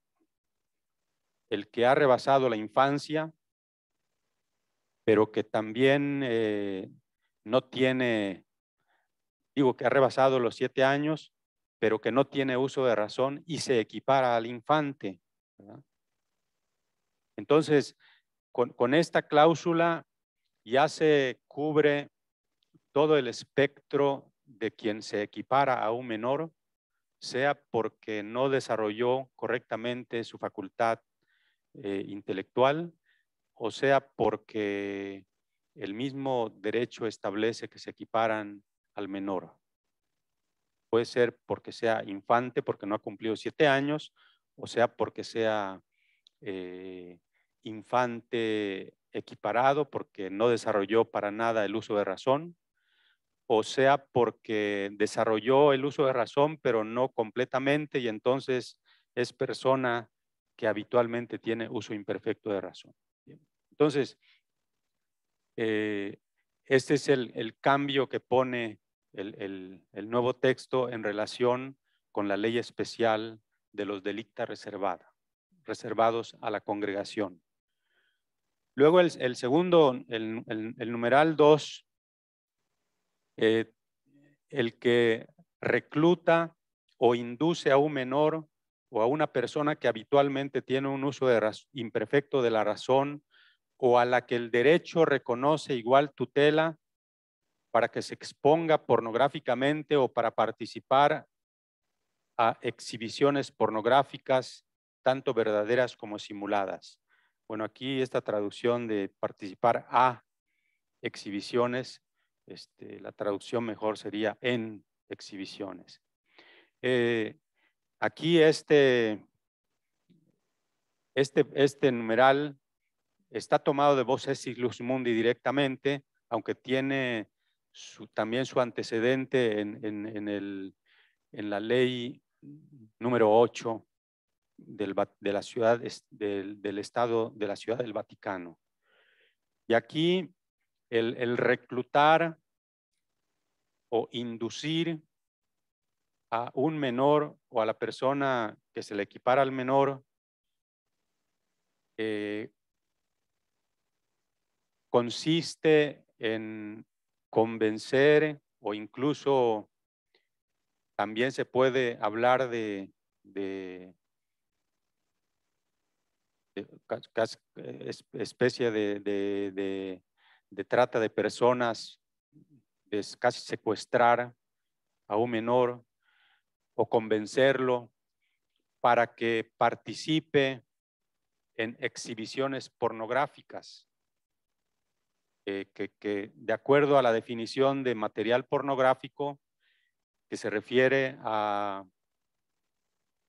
C: el que ha rebasado la infancia, pero que también eh, no tiene, digo que ha rebasado los siete años, pero que no tiene uso de razón y se equipara al infante. Entonces, con, esta cláusula ya se cubre todo el espectro de quien se equipara a un menor, sea porque no desarrolló correctamente su facultad eh, intelectual, o sea porque el mismo derecho establece que se equiparan al menor. Puede ser porque sea infante, porque no ha cumplido siete años, o sea porque sea eh, infante equiparado, porque no desarrolló para nada el uso de razón, o sea porque desarrolló el uso de razón, pero no completamente, y entonces es persona que habitualmente tiene uso imperfecto de razón. Entonces, eh, este es el, cambio que pone el, nuevo texto en relación con la ley especial de los delicta reservada, reservados a la congregación. Luego el, segundo, el, numeral 2, eh, el que recluta o induce a un menor o a una persona que habitualmente tiene un uso imperfecto de la razón o a la que el derecho reconoce igual tutela para que se exponga pornográficamente o para participar a exhibiciones pornográficas, tanto verdaderas como simuladas. Bueno, aquí esta traducción de participar a exhibiciones, este, la traducción mejor sería en exhibiciones. Eh, aquí este, este, este numeral está tomado de voces Siglus Mundi directamente, aunque tiene su, también su antecedente en, en, el, en, la ley número 8 del, de la ciudad, del, del, Estado de la Ciudad del Vaticano. Y aquí el, el reclutar o inducir a un menor o a la persona que se le equipara al menor eh, consiste en convencer o incluso también se puede hablar de, especie de, de trata de personas, de casi secuestrar a un menor o convencerlo para que participe en exhibiciones pornográficas eh, que, de acuerdo a la definición de material pornográfico, que se refiere a,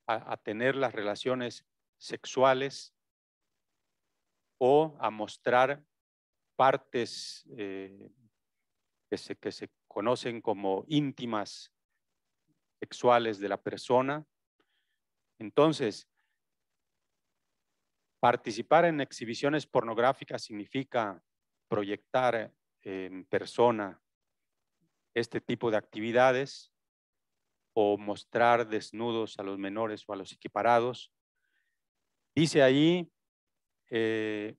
C: a, tener las relaciones sexuales o a mostrar partes eh, que, se, que se conocen como íntimas sexuales de la persona. Entonces, participar en exhibiciones pornográficas significa proyectar en persona este tipo de actividades o mostrar desnudos a los menores o a los equiparados. Dice ahí eh,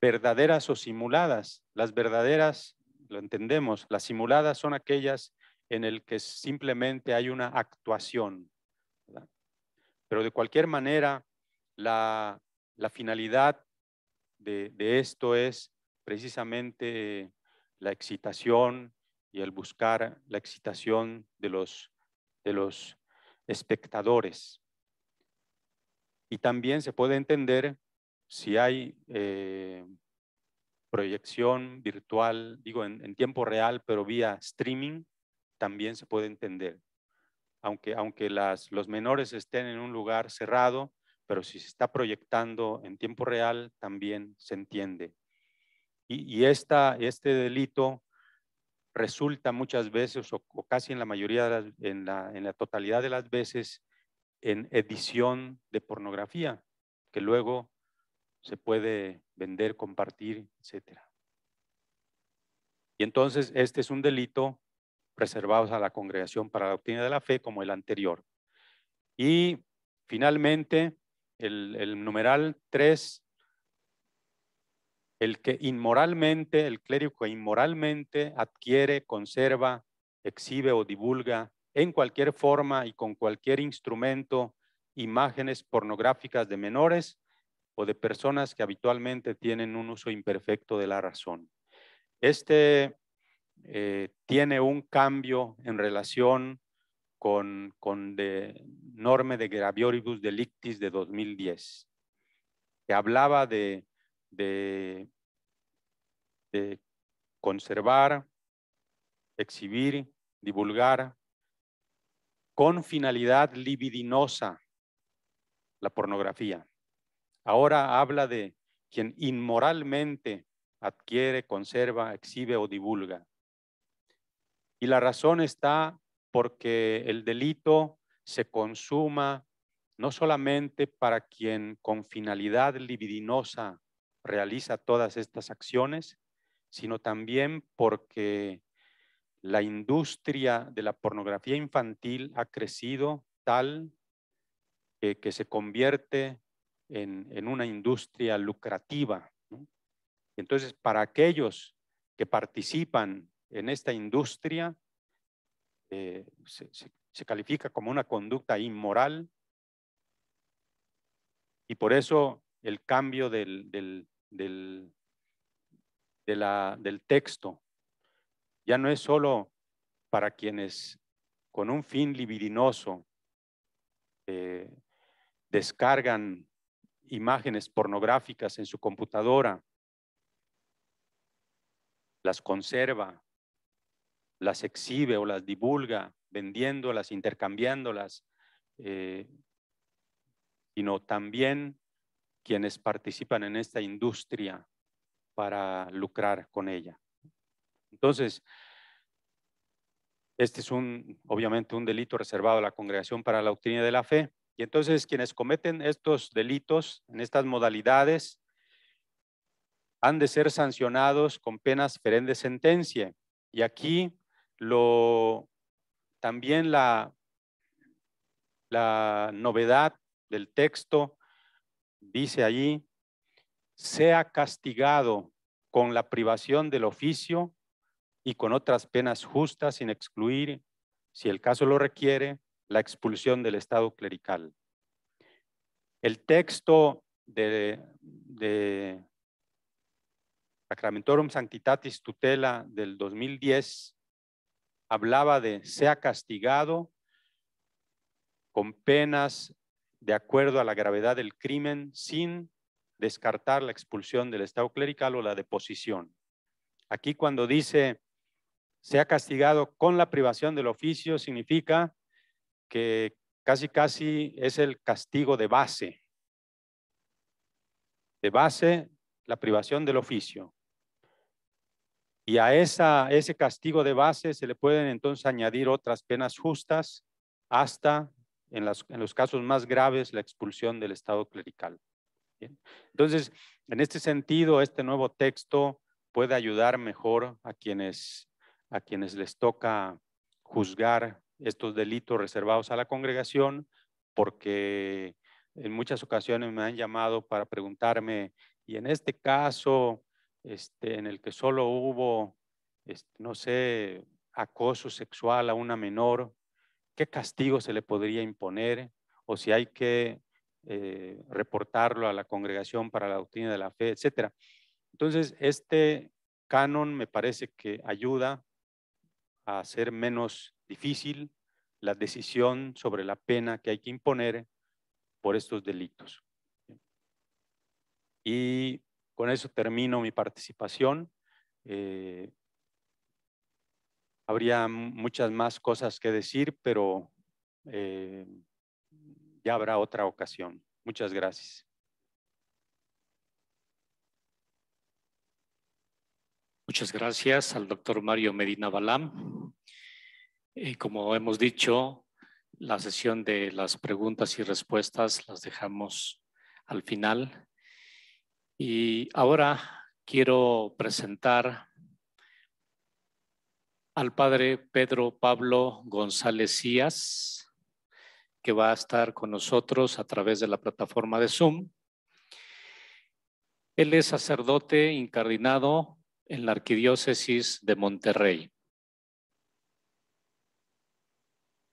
C: verdaderas o simuladas. Las verdaderas, lo entendemos, las simuladas son aquellas en el que simplemente hay una actuación. Pero de cualquier manera, la, la finalidad de, esto es precisamente la excitación y el buscar la excitación de los, espectadores. Y también se puede entender si hay eh, proyección virtual, digo en, en, tiempo real, pero vía streaming, también se puede entender. Aunque, aunque las, los menores estén en un lugar cerrado, pero si se está proyectando en tiempo real, también se entiende. Y, esta, este delito resulta muchas veces, o, casi en la mayoría, en, la, en la totalidad de las veces, en edición de pornografía, que luego se puede vender, compartir, etc. Y entonces este es un delito reservado a la congregación para la doctrina de la fe como el anterior. Y finalmente, el, numeral 3, el que inmoralmente, el clérigo inmoralmente adquiere, conserva, exhibe o divulga en cualquier forma y con cualquier instrumento imágenes pornográficas de menores o de personas que habitualmente tienen un uso imperfecto de la razón. Este eh, tiene un cambio en relación con, con de norme de Gravioribus Delictis de 2010, que hablaba de, de conservar, exhibir, divulgar con finalidad libidinosa la pornografía. Ahora habla de quien inmoralmente adquiere, conserva, exhibe o divulga. Y la razón está porque el delito se consuma no solamente para quien con finalidad libidinosa realiza todas estas acciones, sino también porque la industria de la pornografía infantil ha crecido tal que se convierte en, una industria lucrativa. Entonces, para aquellos que participan en esta industria, eh, se, califica como una conducta inmoral y por eso el cambio del, texto ya no es solo para quienes con un fin libidinoso eh, descargan imágenes pornográficas en su computadora, las conserva las exhibe o las divulga, vendiéndolas, intercambiándolas, eh, sino también quienes participan en esta industria para lucrar con ella. Entonces, este es un, obviamente, un delito reservado a la Congregación para la Doctrina de la Fe. Y entonces quienes cometen estos delitos en estas modalidades han de ser sancionados con penas de sentencia. Y aquí lo, también la, la novedad del texto dice allí, sea castigado con la privación del oficio y con otras penas justas sin excluir, si el caso lo requiere, la expulsión del estado clerical. El texto de, de Sacramentorum Sanctitatis Tutela del 2010 hablaba de sea castigado con penas de acuerdo a la gravedad del crimen sin descartar la expulsión del Estado clerical o la deposición. Aquí cuando dice sea castigado con la privación del oficio, significa que casi casi es el castigo de base. De base, la privación del oficio. Y a esa, ese castigo de base se le pueden entonces añadir otras penas justas hasta, en, los casos más graves, la expulsión del Estado clerical. Entonces, en este sentido, este nuevo texto puede ayudar mejor a quienes, a quienes les toca juzgar estos delitos reservados a la congregación, porque en muchas ocasiones me han llamado para preguntarme, y en este caso, este, en el que solo hubo, este, no sé, acoso sexual a una menor, qué castigo se le podría imponer o si hay que eh, reportarlo a la congregación para la doctrina de la fe, etcétera. Entonces, este canon me parece que ayuda a hacer menos difícil la decisión sobre la pena que hay que imponer por estos delitos. Y con eso termino mi participación. Eh, habría muchas más cosas que decir, pero eh, ya habrá otra ocasión.
B: Muchas gracias. Muchas gracias al doctor Mario Medina Balam. Y como hemos dicho, la sesión de las preguntas y respuestas las dejamos al final y ahora quiero presentar al padre Pedro Pablo González Cías, que va a estar con nosotros a través de la plataforma de Zoom. Él es sacerdote incardinado en la Arquidiócesis de Monterrey.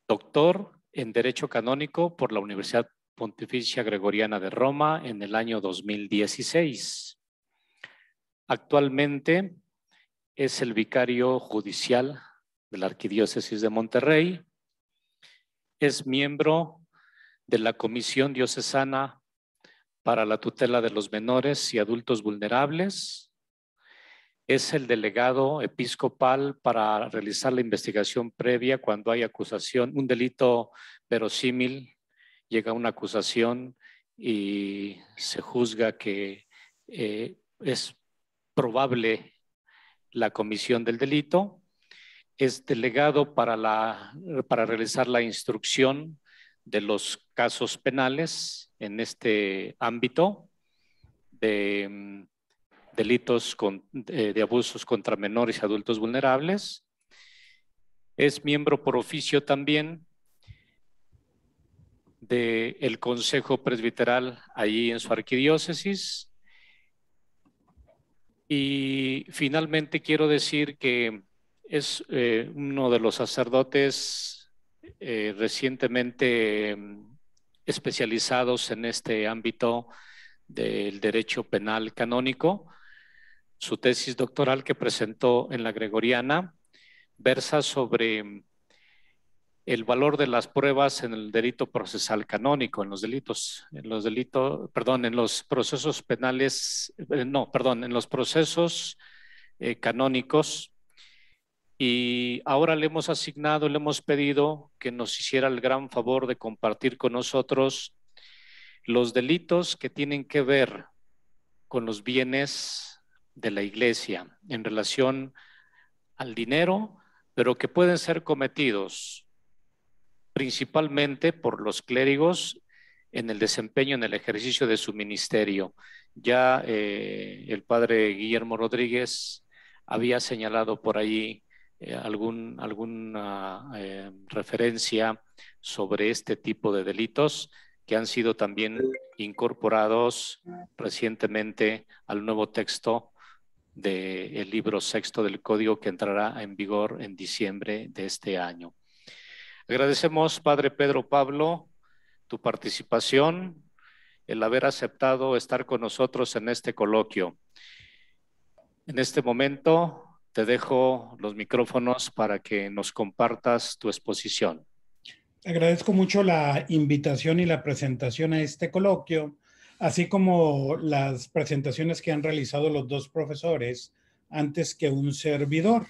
B: Doctor en Derecho Canónico por la Universidad Pontificia Gregoriana de Roma en el año 2016. Actualmente es el vicario judicial de la Arquidiócesis de Monterrey. Es miembro de la Comisión Diocesana para la Tutela de los Menores y Adultos Vulnerables. Es el delegado episcopal para realizar la investigación previa cuando hay acusación, un delito verosímil llega una acusación y se juzga que eh, es probable la comisión del delito, es delegado para, la, para realizar la instrucción de los casos penales en este ámbito de mm, delitos de, abusos contra menores y adultos vulnerables. Es miembro por oficio también del Consejo Presbiteral allí en su arquidiócesis. Y finalmente quiero decir que es eh, uno de los sacerdotes eh, recientemente mm, especializados en este ámbito del derecho penal canónico. Su tesis doctoral que presentó en la Gregoriana versa sobre mm, el valor de las pruebas en el delito procesal canónico, en los delitos, en los delitos, perdón, en los procesos penales, eh, no, perdón, en los procesos eh, canónicos. Y ahora le hemos asignado, le hemos pedido que nos hiciera el gran favor de compartir con nosotros los delitos que tienen que ver con los bienes de la iglesia en relación al dinero, pero que pueden ser cometidos principalmente por los clérigos en el desempeño, en el ejercicio de su ministerio. Ya eh, el padre Guillermo Rodríguez había señalado por ahí eh, algún, alguna eh, referencia sobre este tipo de delitos que han sido también incorporados recientemente al nuevo texto del libro sexto del código que entrará en vigor en diciembre de este año. Agradecemos, Padre Pedro Pablo, tu participación, el haber aceptado estar con nosotros en este coloquio. En este momento te dejo los micrófonos para que nos compartas tu exposición.
D: Agradezco mucho la invitación y la presentación a este coloquio, así como las presentaciones que han realizado los dos profesores antes que un servidor.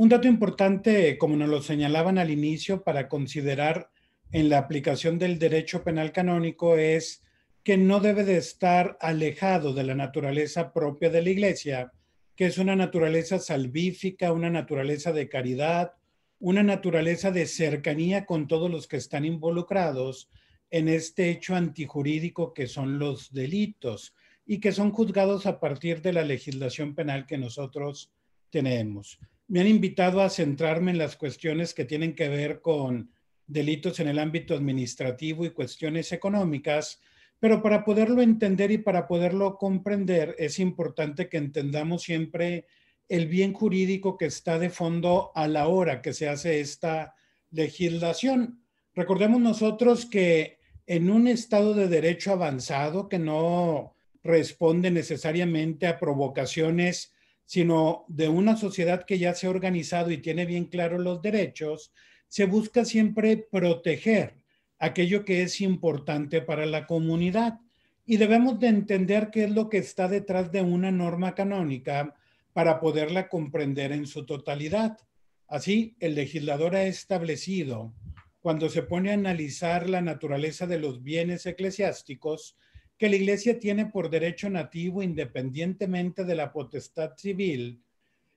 D: Un dato importante, como nos lo señalaban al inicio, para considerar en la aplicación del derecho penal canónico es que no debe de estar alejado de la naturaleza propia de la Iglesia, que es una naturaleza salvífica, una naturaleza de caridad, una naturaleza de cercanía con todos los que están involucrados en este hecho antijurídico que son los delitos y que son juzgados a partir de la legislación penal que nosotros tenemos me han invitado a centrarme en las cuestiones que tienen que ver con delitos en el ámbito administrativo y cuestiones económicas, pero para poderlo entender y para poderlo comprender es importante que entendamos siempre el bien jurídico que está de fondo a la hora que se hace esta legislación. Recordemos nosotros que en un estado de derecho avanzado que no responde necesariamente a provocaciones sino de una sociedad que ya se ha organizado y tiene bien claro los derechos, se busca siempre proteger aquello que es importante para la comunidad. Y debemos de entender qué es lo que está detrás de una norma canónica para poderla comprender en su totalidad. Así, el legislador ha establecido, cuando se pone a analizar la naturaleza de los bienes eclesiásticos, que la Iglesia tiene por derecho nativo, independientemente de la potestad civil,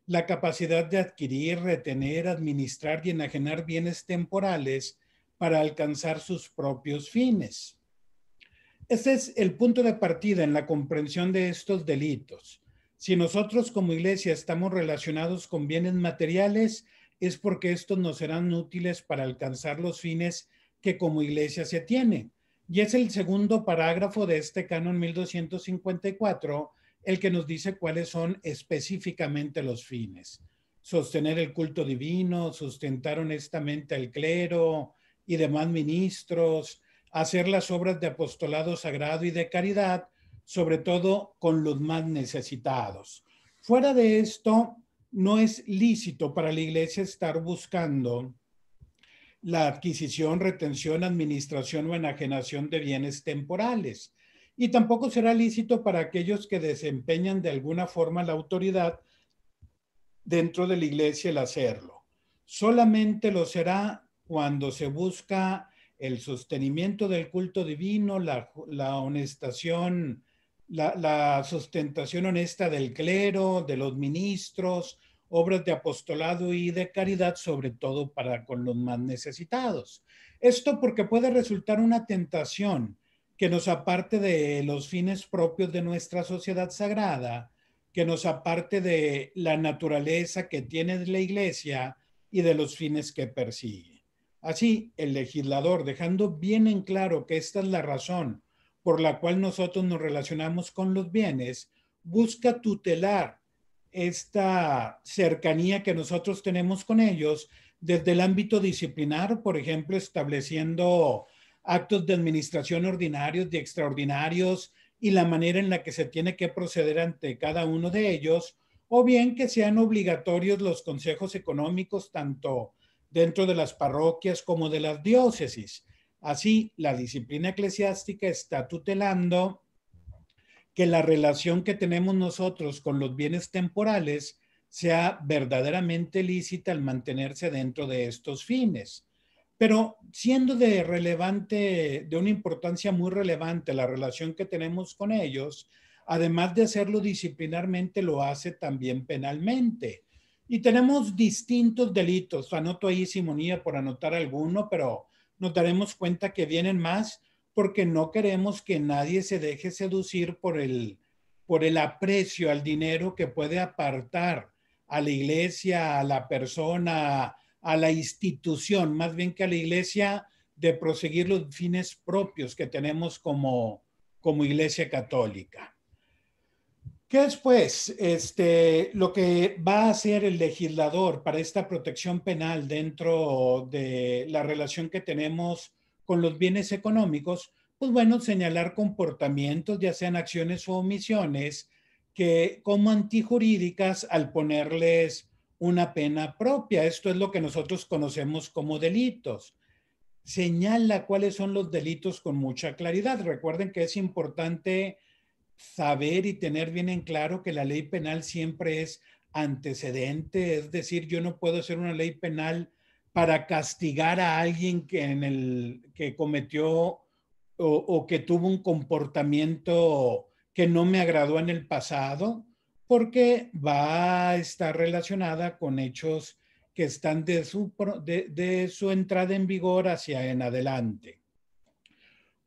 D: la capacidad de adquirir, retener, administrar y enajenar bienes temporales para alcanzar sus propios fines. Ese es el punto de partida en la comprensión de estos delitos. Si nosotros como iglesia estamos relacionados con bienes materiales, es porque estos nos serán útiles para alcanzar los fines que como iglesia se tiene. Y es el segundo parágrafo de este canon 1254 el que nos dice cuáles son específicamente los fines. Sostener el culto divino, sustentar honestamente al clero y demás ministros, hacer las obras de apostolado sagrado y de caridad, sobre todo con los más necesitados. Fuera de esto, no es lícito para la iglesia estar buscando la adquisición, retención, administración o enajenación de bienes temporales. Y tampoco será lícito para aquellos que desempeñan de alguna forma la autoridad dentro de la iglesia el hacerlo. Solamente lo será cuando se busca el sostenimiento del culto divino, la, honestación, la sustentación honesta del clero, de los ministros, obras de apostolado y de caridad, sobre todo para con los más necesitados. Esto porque puede resultar una tentación que nos aparte de los fines propios de nuestra sociedad sagrada, que nos aparte de la naturaleza que tiene la iglesia y de los fines que persigue. Así, el legislador, dejando bien en claro que esta es la razón por la cual nosotros nos relacionamos con los bienes, busca tutelar esta cercanía que nosotros tenemos con ellos desde el ámbito disciplinar, por ejemplo, estableciendo actos de administración ordinarios y extraordinarios y la manera en la que se tiene que proceder ante cada uno de ellos, o bien que sean obligatorios los consejos económicos tanto dentro de las parroquias como de las diócesis. Así, la disciplina eclesiástica está tutelando que la relación que tenemos nosotros con los bienes temporales sea verdaderamente lícita al mantenerse dentro de estos fines. Pero siendo de relevante, de una importancia muy relevante la relación que tenemos con ellos, además de hacerlo disciplinarmente, lo hace también penalmente. Y tenemos distintos delitos. Anoto ahí simonía por anotar alguno, pero nos daremos cuenta que vienen más porque no queremos que nadie se deje seducir por el, por el aprecio al dinero que puede apartar a la iglesia, a la persona, a la institución, más bien que a la iglesia, de proseguir los fines propios que tenemos como, como iglesia católica. ¿Qué es pues este, lo que va a hacer el legislador para esta protección penal dentro de la relación que tenemos con los bienes económicos, pues bueno, señalar comportamientos, ya sean acciones o omisiones, que como antijurídicas al ponerles una pena propia. Esto es lo que nosotros conocemos como delitos. Señala cuáles son los delitos con mucha claridad. Recuerden que es importante saber y tener bien en claro que la ley penal siempre es antecedente, es decir, yo no puedo hacer una ley penal para castigar a alguien que, cometió o, que tuvo un comportamiento que no me agradó en el pasado, porque va a estar relacionada con hechos que están de su, de su entrada en vigor hacia en adelante.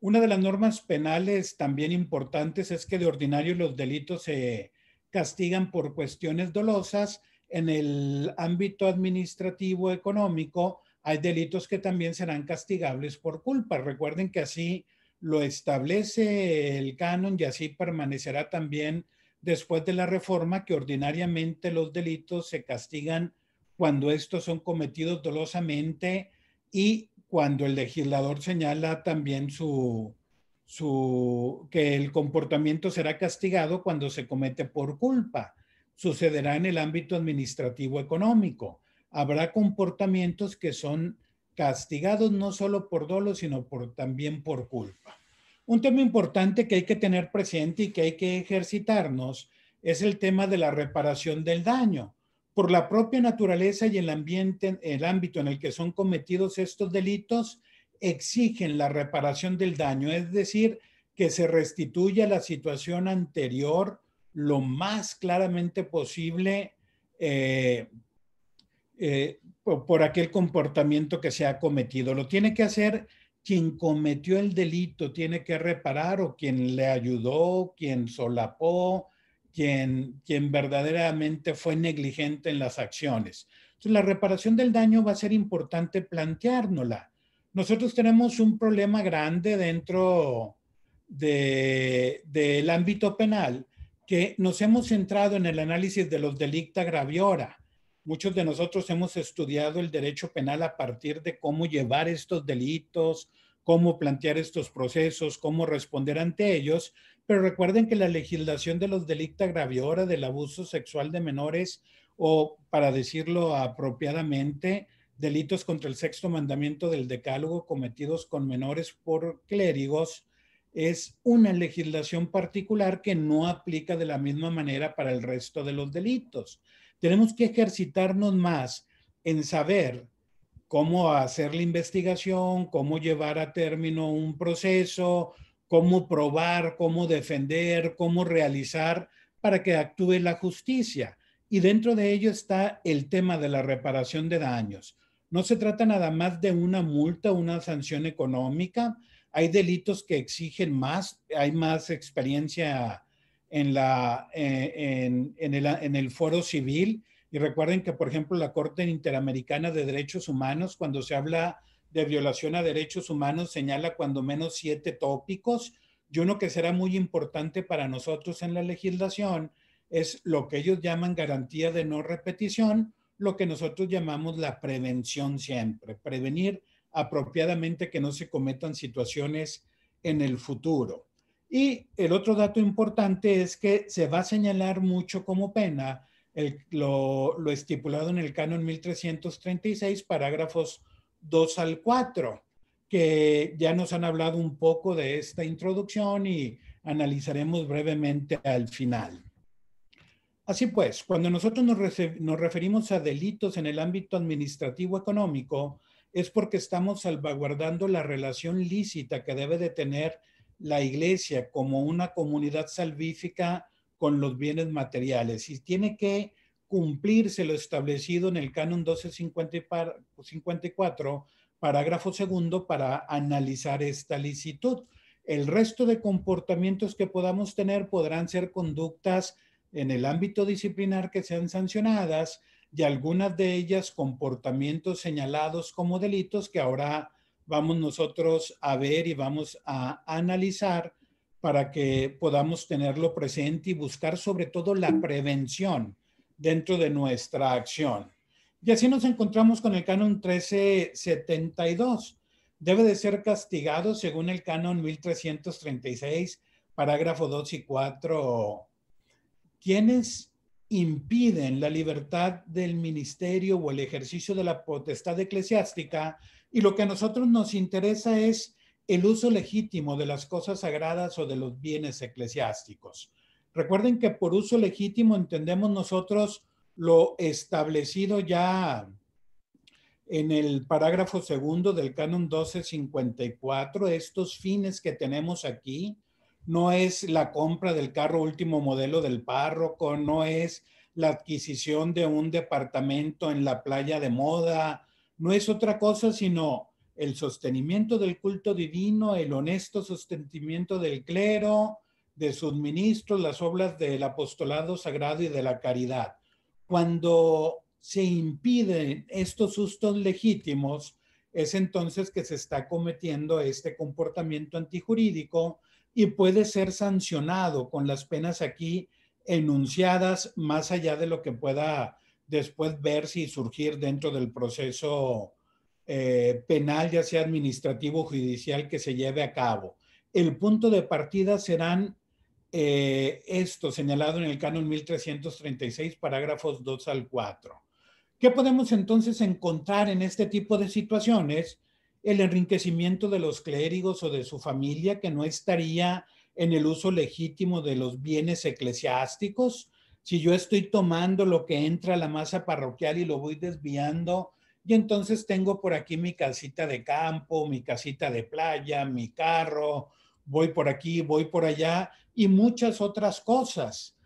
D: Una de las normas penales también importantes es que de ordinario los delitos se castigan por cuestiones dolosas en el ámbito administrativo económico hay delitos que también serán castigables por culpa. Recuerden que así lo establece el canon y así permanecerá también después de la reforma que ordinariamente los delitos se castigan cuando estos son cometidos dolosamente y cuando el legislador señala también su, que el comportamiento será castigado cuando se comete por culpa sucederá en el ámbito administrativo económico. Habrá comportamientos que son castigados no solo por dolo, sino por, también por culpa. Un tema importante que hay que tener presente y que hay que ejercitarnos es el tema de la reparación del daño. Por la propia naturaleza y el ambiente, el ámbito en el que son cometidos estos delitos, exigen la reparación del daño, es decir, que se restituya la situación anterior lo más claramente posible eh, eh, por, aquel comportamiento que se ha cometido. Lo tiene que hacer quien cometió el delito, tiene que reparar o quien le ayudó, quien solapó, quien, quien verdaderamente fue negligente en las acciones. Entonces, la reparación del daño va a ser importante planteárnosla. Nosotros tenemos un problema grande dentro del ámbito penal que nos hemos centrado en el análisis de los delicta graviora. Muchos de nosotros hemos estudiado el derecho penal a partir de cómo llevar estos delitos, cómo plantear estos procesos, cómo responder ante ellos, pero recuerden que la legislación de los delicta graviora, del abuso sexual de menores o, para decirlo apropiadamente, delitos contra el sexto mandamiento del decálogo cometidos con menores por clérigos, es una legislación particular que no aplica de la misma manera para el resto de los delitos. Tenemos que ejercitarnos más en saber cómo hacer la investigación, cómo llevar a término un proceso, cómo probar, cómo defender, cómo realizar para que actúe la justicia. Y dentro de ello está el tema de la reparación de daños. No se trata nada más de una multa, una sanción económica, hay delitos que exigen más, hay más experiencia en, la, eh, en, el, el foro civil. Y recuerden que, por ejemplo, la Corte Interamericana de Derechos Humanos, cuando se habla de violación a derechos humanos, señala cuando menos siete tópicos. Y uno que será muy importante para nosotros en la legislación es lo que ellos llaman garantía de no repetición, lo que nosotros llamamos la prevención siempre, prevenir apropiadamente que no se cometan situaciones en el futuro. Y el otro dato importante es que se va a señalar mucho como pena lo, estipulado en el canon 1336, parágrafos 2 al 4, que ya nos han hablado un poco de esta introducción y analizaremos brevemente al final. Así pues, cuando nosotros nos referimos a delitos en el ámbito administrativo económico, es porque estamos salvaguardando la relación lícita que debe de tener la iglesia como una comunidad salvífica con los bienes materiales y tiene que cumplirse lo establecido en el canon 1254, parágrafo segundo, para analizar esta licitud. El resto de comportamientos que podamos tener podrán ser conductas en el ámbito disciplinar que sean sancionadas, y algunas de ellas comportamientos señalados como delitos que ahora vamos nosotros a ver y vamos a analizar para que podamos tenerlo presente y buscar sobre todo la prevención dentro de nuestra acción. Y así nos encontramos con el canon 1372. Debe de ser castigado según el canon 1336, parágrafo 2 y 4. ¿Quiénes impiden la libertad del ministerio o el ejercicio de la potestad eclesiástica y lo que a nosotros nos interesa es el uso legítimo de las cosas sagradas o de los bienes eclesiásticos. Recuerden que por uso legítimo entendemos nosotros lo establecido ya en el parágrafo segundo del canon 1254, estos fines que tenemos aquí, no es la compra del carro último modelo del párroco, no es la adquisición de un departamento en la playa de moda, no es otra cosa sino el sostenimiento del culto divino, el honesto sostenimiento del clero, de sus ministros, las obras del apostolado sagrado y de la caridad. Cuando se impiden estos sustos legítimos, es entonces que se está cometiendo este comportamiento antijurídico y puede ser sancionado con las penas aquí enunciadas más allá de lo que pueda después verse y surgir dentro del proceso eh, penal, ya sea administrativo o judicial, que se lleve a cabo. El punto de partida serán eh, esto señalado en el canon 1336, parágrafos 2 al 4. ¿Qué podemos entonces encontrar en este tipo de situaciones? el enriquecimiento de los clérigos o de su familia, que no estaría en el uso legítimo de los bienes eclesiásticos. Si yo estoy tomando lo que entra a la masa parroquial y lo voy desviando, y entonces tengo por aquí mi casita de campo, mi casita de playa, mi carro, voy por aquí, voy por allá y muchas otras cosas.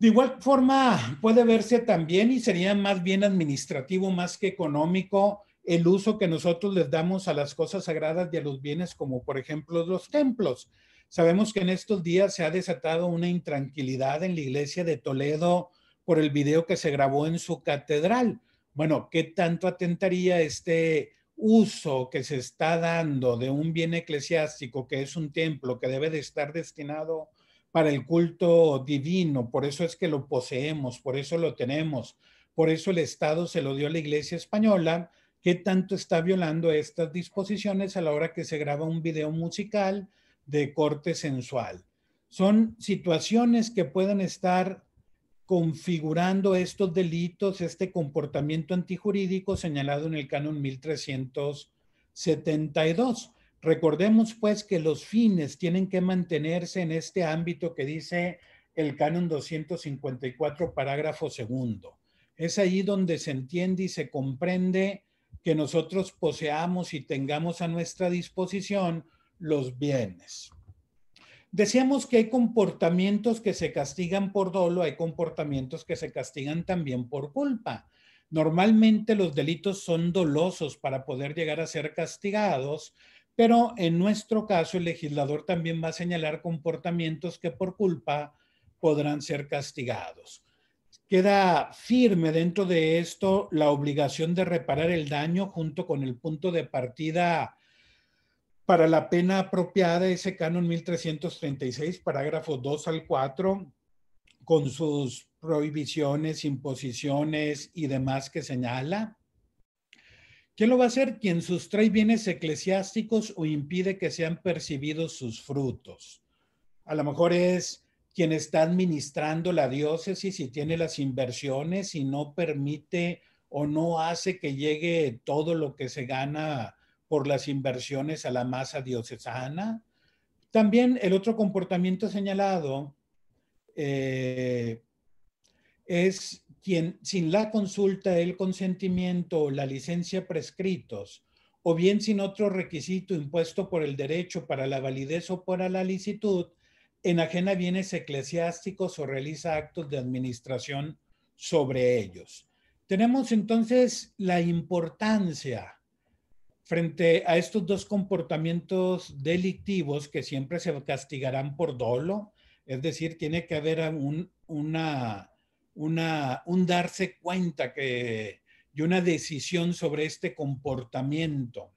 D: De igual forma, puede verse también y sería más bien administrativo más que económico el uso que nosotros les damos a las cosas sagradas y a los bienes, como por ejemplo los templos. Sabemos que en estos días se ha desatado una intranquilidad en la iglesia de Toledo por el video que se grabó en su catedral. Bueno, ¿qué tanto atentaría este uso que se está dando de un bien eclesiástico que es un templo que debe de estar destinado para el culto divino? Por eso es que lo poseemos, por eso lo tenemos, por eso el Estado se lo dio a la iglesia española qué tanto está violando estas disposiciones a la hora que se graba un video musical de corte sensual. Son situaciones que pueden estar configurando estos delitos, este comportamiento antijurídico señalado en el canon 1372. Recordemos pues que los fines tienen que mantenerse en este ámbito que dice el canon 254, parágrafo segundo. Es ahí donde se entiende y se comprende que nosotros poseamos y tengamos a nuestra disposición los bienes. Decíamos que hay comportamientos que se castigan por dolo, hay comportamientos que se castigan también por culpa. Normalmente los delitos son dolosos para poder llegar a ser castigados, pero en nuestro caso el legislador también va a señalar comportamientos que por culpa podrán ser castigados. Queda firme dentro de esto la obligación de reparar el daño junto con el punto de partida para la pena apropiada, ese canon 1336, parágrafo 2 al 4, con sus prohibiciones, imposiciones y demás que señala. ¿Quién lo va a hacer? Quien sustrae bienes eclesiásticos o impide que sean percibidos sus frutos. A lo mejor es quien está administrando la diócesis y tiene las inversiones y no permite o no hace que llegue todo lo que se gana por las inversiones a la masa diocesana. También el otro comportamiento señalado eh, es quien sin la consulta, el consentimiento o la licencia prescritos, o bien sin otro requisito impuesto por el derecho para la validez o para la licitud, enajena bienes eclesiásticos o realiza actos de administración sobre ellos. Tenemos entonces la importancia frente a estos dos comportamientos delictivos que siempre se castigarán por dolo, es decir, tiene que haber un, una, un darse cuenta y una decisión sobre este comportamiento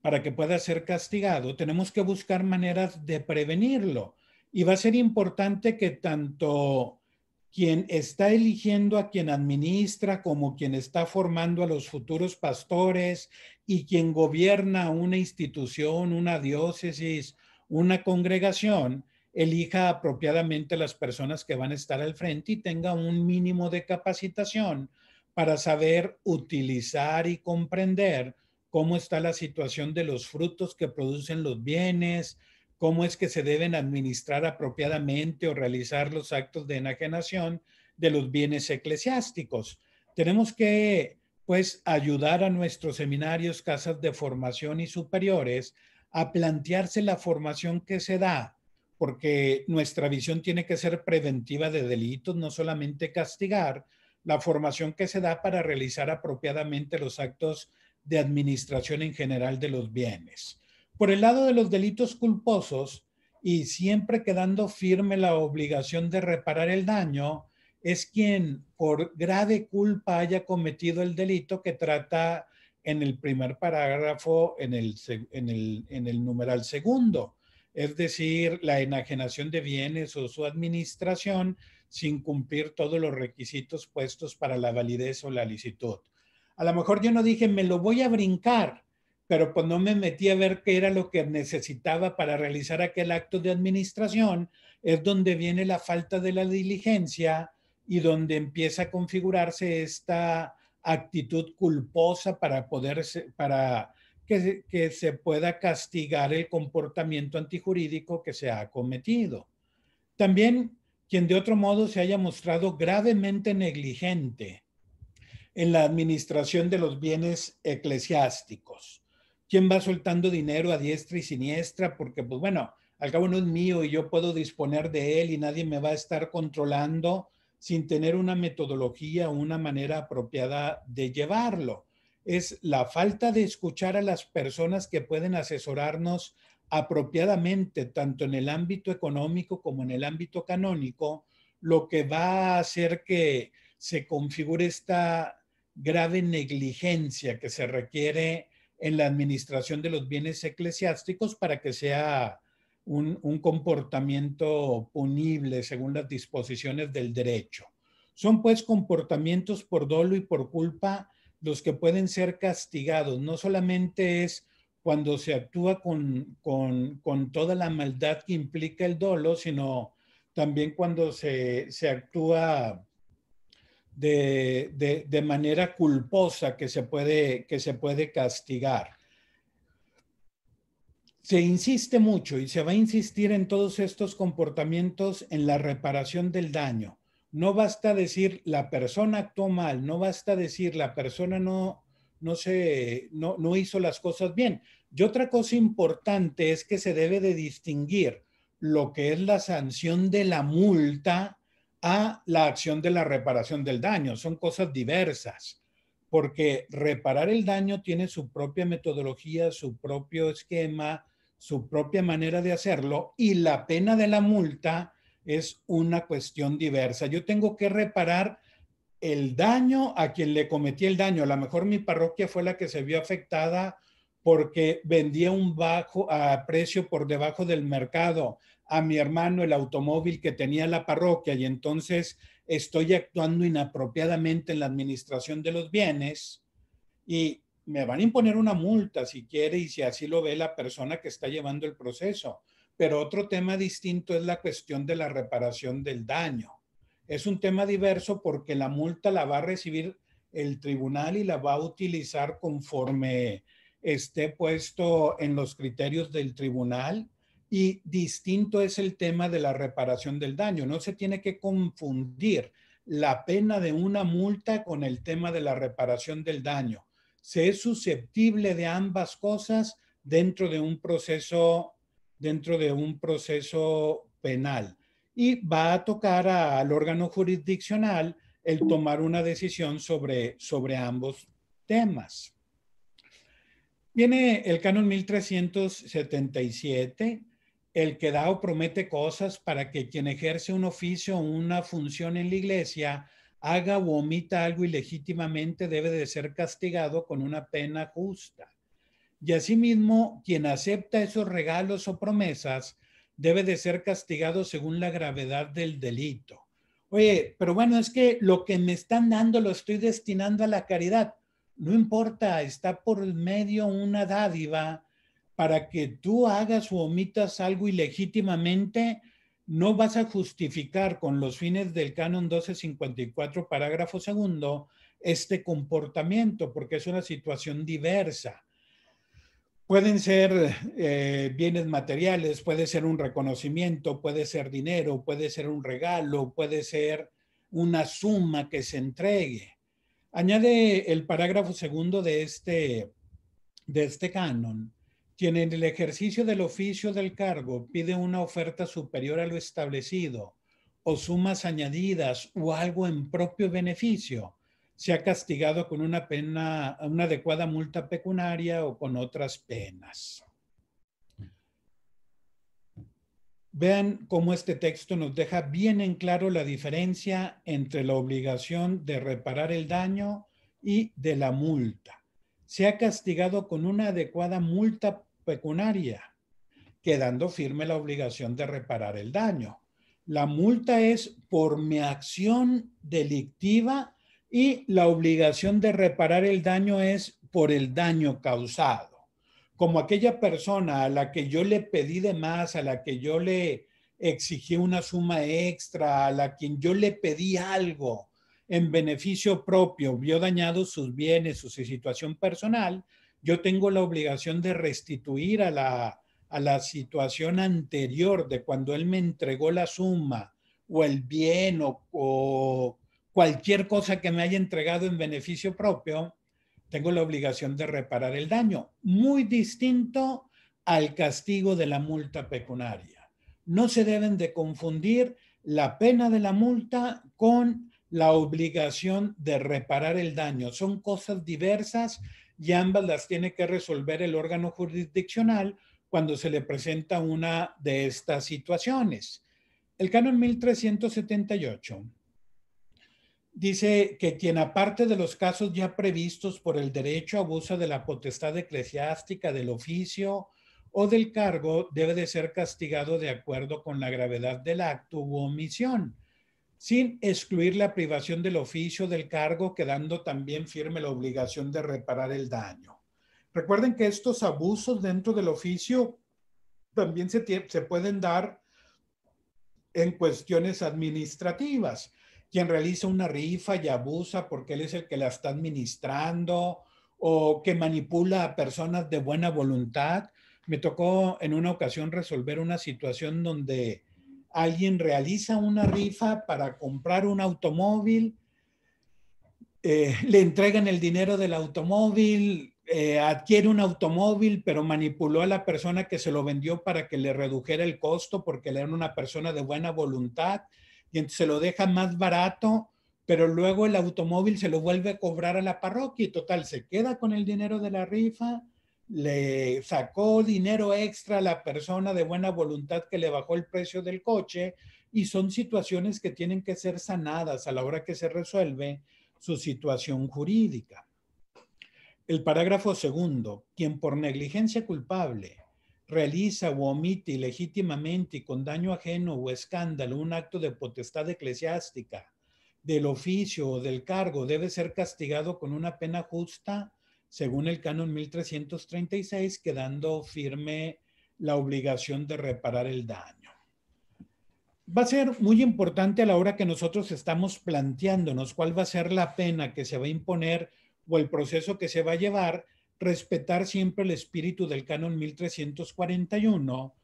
D: para que pueda ser castigado, tenemos que buscar maneras de prevenirlo. Y va a ser importante que tanto quien está eligiendo a quien administra como quien está formando a los futuros pastores y quien gobierna una institución, una diócesis, una congregación, elija apropiadamente las personas que van a estar al frente y tenga un mínimo de capacitación para saber utilizar y comprender cómo está la situación de los frutos que producen los bienes, cómo es que se deben administrar apropiadamente o realizar los actos de enajenación de los bienes eclesiásticos. Tenemos que, pues, ayudar a nuestros seminarios, casas de formación y superiores a plantearse la formación que se da, porque nuestra visión tiene que ser preventiva de delitos, no solamente castigar, la formación que se da para realizar apropiadamente los actos de administración en general de los bienes. Por el lado de los delitos culposos, y siempre quedando firme la obligación de reparar el daño, es quien por grave culpa haya cometido el delito que trata en el primer parágrafo, en el, en el, en el numeral segundo, es decir, la enajenación de bienes o su administración sin cumplir todos los requisitos puestos para la validez o la licitud. A lo mejor yo no dije, me lo voy a brincar, pero cuando pues, me metí a ver qué era lo que necesitaba para realizar aquel acto de administración. Es donde viene la falta de la diligencia y donde empieza a configurarse esta actitud culposa para poder, para que que se pueda castigar el comportamiento antijurídico que se ha cometido. También quien de otro modo se haya mostrado gravemente negligente en la administración de los bienes eclesiásticos. ¿Quién va soltando dinero a diestra y siniestra? Porque, pues bueno, al cabo no es mío y yo puedo disponer de él y nadie me va a estar controlando sin tener una metodología o una manera apropiada de llevarlo. Es la falta de escuchar a las personas que pueden asesorarnos apropiadamente, tanto en el ámbito económico como en el ámbito canónico, lo que va a hacer que se configure esta grave negligencia que se requiere en la administración de los bienes eclesiásticos para que sea un, comportamiento punible según las disposiciones del derecho. Son pues comportamientos por dolo y por culpa los que pueden ser castigados. No solamente es cuando se actúa con, toda la maldad que implica el dolo, sino también cuando se, se actúa de, de, manera culposa que se puede, que se puede castigar se insiste mucho y se va a insistir en todos estos comportamientos en la reparación del daño. No basta decir la persona actuó mal, no basta decir la persona no, no, se, no, no hizo las cosas bien. Y otra cosa importante es que se debe de distinguir lo que es la sanción de la multa a la acción de la reparación del daño. Son cosas diversas, porque reparar el daño tiene su propia metodología, su propio esquema, su propia manera de hacerlo y la pena de la multa es una cuestión diversa. Yo tengo que reparar el daño a quien le cometí el daño. A lo mejor mi parroquia fue la que se vio afectada porque vendía un bajo a precio por debajo del mercado a mi hermano el automóvil que tenía la parroquia y entonces estoy actuando inapropiadamente en la administración de los bienes y me van a imponer una multa si quiere y si así lo ve la persona que está llevando el proceso. Pero otro tema distinto es la cuestión de la reparación del daño. Es un tema diverso porque la multa la va a recibir el tribunal y la va a utilizar conforme esté puesto en los criterios del tribunal y distinto es el tema de la reparación del daño. No se tiene que confundir la pena de una multa con el tema de la reparación del daño. Se es susceptible de ambas cosas dentro de un proceso, dentro de un proceso penal. Y va a tocar al órgano jurisdiccional el tomar una decisión sobre, sobre ambos temas. Viene el canon 1377, el que da o promete cosas para que quien ejerce un oficio o una función en la iglesia haga o omita algo ilegítimamente debe de ser castigado con una pena justa. Y asimismo, quien acepta esos regalos o promesas debe de ser castigado según la gravedad del delito. Oye, pero bueno, es que lo que me están dando lo estoy destinando a la caridad. No importa, está por medio una dádiva para que tú hagas o omitas algo ilegítimamente, no vas a justificar con los fines del canon 1254, parágrafo segundo, este comportamiento, porque es una situación diversa. Pueden ser eh, bienes materiales, puede ser un reconocimiento, puede ser dinero, puede ser un regalo, puede ser una suma que se entregue. Añade el parágrafo segundo de este, de este canon quien en el ejercicio del oficio del cargo pide una oferta superior a lo establecido o sumas añadidas o algo en propio beneficio, se ha castigado con una pena, una adecuada multa pecunaria o con otras penas. Vean cómo este texto nos deja bien en claro la diferencia entre la obligación de reparar el daño y de la multa. Se ha castigado con una adecuada multa pecunaria, quedando firme la obligación de reparar el daño. La multa es por mi acción delictiva y la obligación de reparar el daño es por el daño causado. Como aquella persona a la que yo le pedí de más, a la que yo le exigí una suma extra, a la quien yo le pedí algo en beneficio propio, vio dañados sus bienes su situación personal, yo tengo la obligación de restituir a la, situación anterior de cuando él me entregó la suma o el bien o, cualquier cosa que me haya entregado en beneficio propio, tengo la obligación de reparar el daño. Muy distinto al castigo de la multa pecunaria. No se deben de confundir la pena de la multa con la obligación de reparar el daño. Son cosas diversas y ambas las tiene que resolver el órgano jurisdiccional cuando se le presenta una de estas situaciones. El canon 1378 dice que quien aparte de los casos ya previstos por el derecho abusa de la potestad eclesiástica del oficio o del cargo debe de ser castigado de acuerdo con la gravedad del acto u omisión sin excluir la privación del oficio del cargo, quedando también firme la obligación de reparar el daño. Recuerden que estos abusos dentro del oficio también se, pueden dar en cuestiones administrativas. Quien realiza una rifa y abusa porque él es el que la está administrando o que manipula a personas de buena voluntad. Me tocó en una ocasión resolver una situación donde alguien realiza una rifa para comprar un automóvil, eh, le entregan el dinero del automóvil, eh, adquiere un automóvil, pero manipuló a la persona que se lo vendió para que le redujera el costo porque era una persona de buena voluntad y se lo deja más barato, pero luego el automóvil se lo vuelve a cobrar a la parroquia y total, se queda con el dinero de la rifa le sacó dinero extra a la persona de buena voluntad que le bajó el precio del coche y son situaciones que tienen que ser sanadas a la hora que se resuelve su situación jurídica. El parágrafo segundo, quien por negligencia culpable realiza o omite ilegítimamente y con daño ajeno o escándalo un acto de potestad eclesiástica del oficio o del cargo debe ser castigado con una pena justa según el canon 1336, quedando firme la obligación de reparar el daño. Va a ser muy importante a la hora que nosotros estamos planteándonos cuál va a ser la pena que se va a imponer o el proceso que se va a llevar, respetar siempre el espíritu del canon 1341,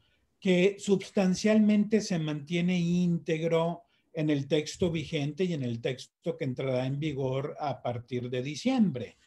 D: que sustancialmente se mantiene íntegro en el texto vigente y en el texto que entrará en vigor a partir de diciembre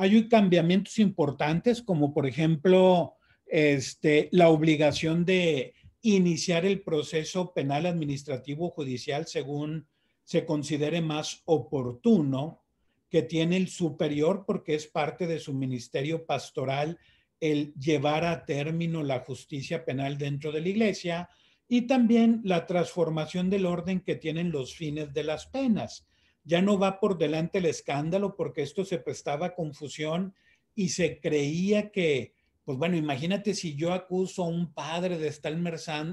D: hay cambiamientos importantes, como por ejemplo este, la obligación de iniciar el proceso penal administrativo judicial según se considere más oportuno que tiene el superior porque es parte de su ministerio pastoral el llevar a término la justicia penal dentro de la iglesia y también la transformación del orden que tienen los fines de las penas ya no va por delante el escándalo porque esto se prestaba a confusión y se creía que, pues bueno, imagínate si yo acuso a un padre de estar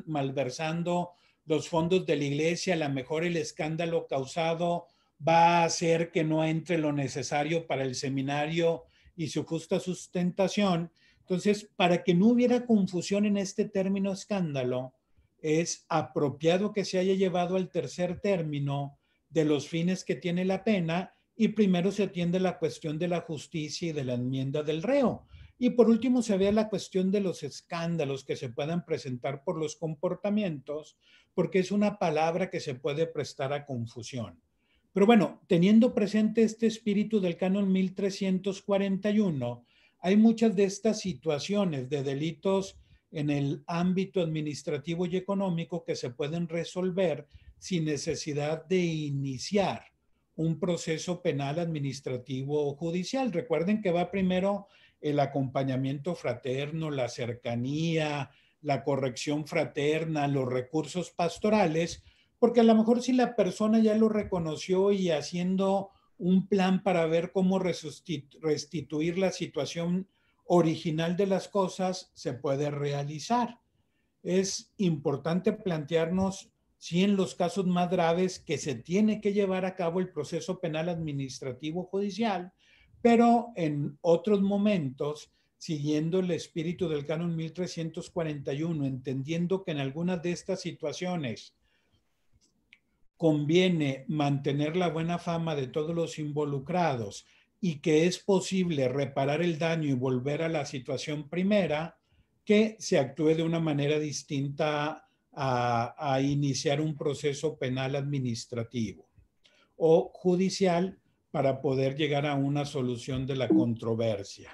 D: malversando los fondos de la iglesia, a lo mejor el escándalo causado va a hacer que no entre lo necesario para el seminario y su justa sustentación. Entonces, para que no hubiera confusión en este término escándalo, es apropiado que se haya llevado al tercer término de los fines que tiene la pena y primero se atiende la cuestión de la justicia y de la enmienda del reo. Y por último se ve la cuestión de los escándalos que se puedan presentar por los comportamientos, porque es una palabra que se puede prestar a confusión. Pero bueno, teniendo presente este espíritu del canon 1341, hay muchas de estas situaciones de delitos en el ámbito administrativo y económico que se pueden resolver sin necesidad de iniciar un proceso penal, administrativo o judicial. Recuerden que va primero el acompañamiento fraterno, la cercanía, la corrección fraterna, los recursos pastorales, porque a lo mejor si la persona ya lo reconoció y haciendo un plan para ver cómo restituir la situación original de las cosas se puede realizar. Es importante plantearnos sí en los casos más graves que se tiene que llevar a cabo el proceso penal administrativo judicial, pero en otros momentos, siguiendo el espíritu del canon 1341, entendiendo que en algunas de estas situaciones conviene mantener la buena fama de todos los involucrados y que es posible reparar el daño y volver a la situación primera, que se actúe de una manera distinta a, iniciar un proceso penal administrativo o judicial para poder llegar a una solución de la controversia.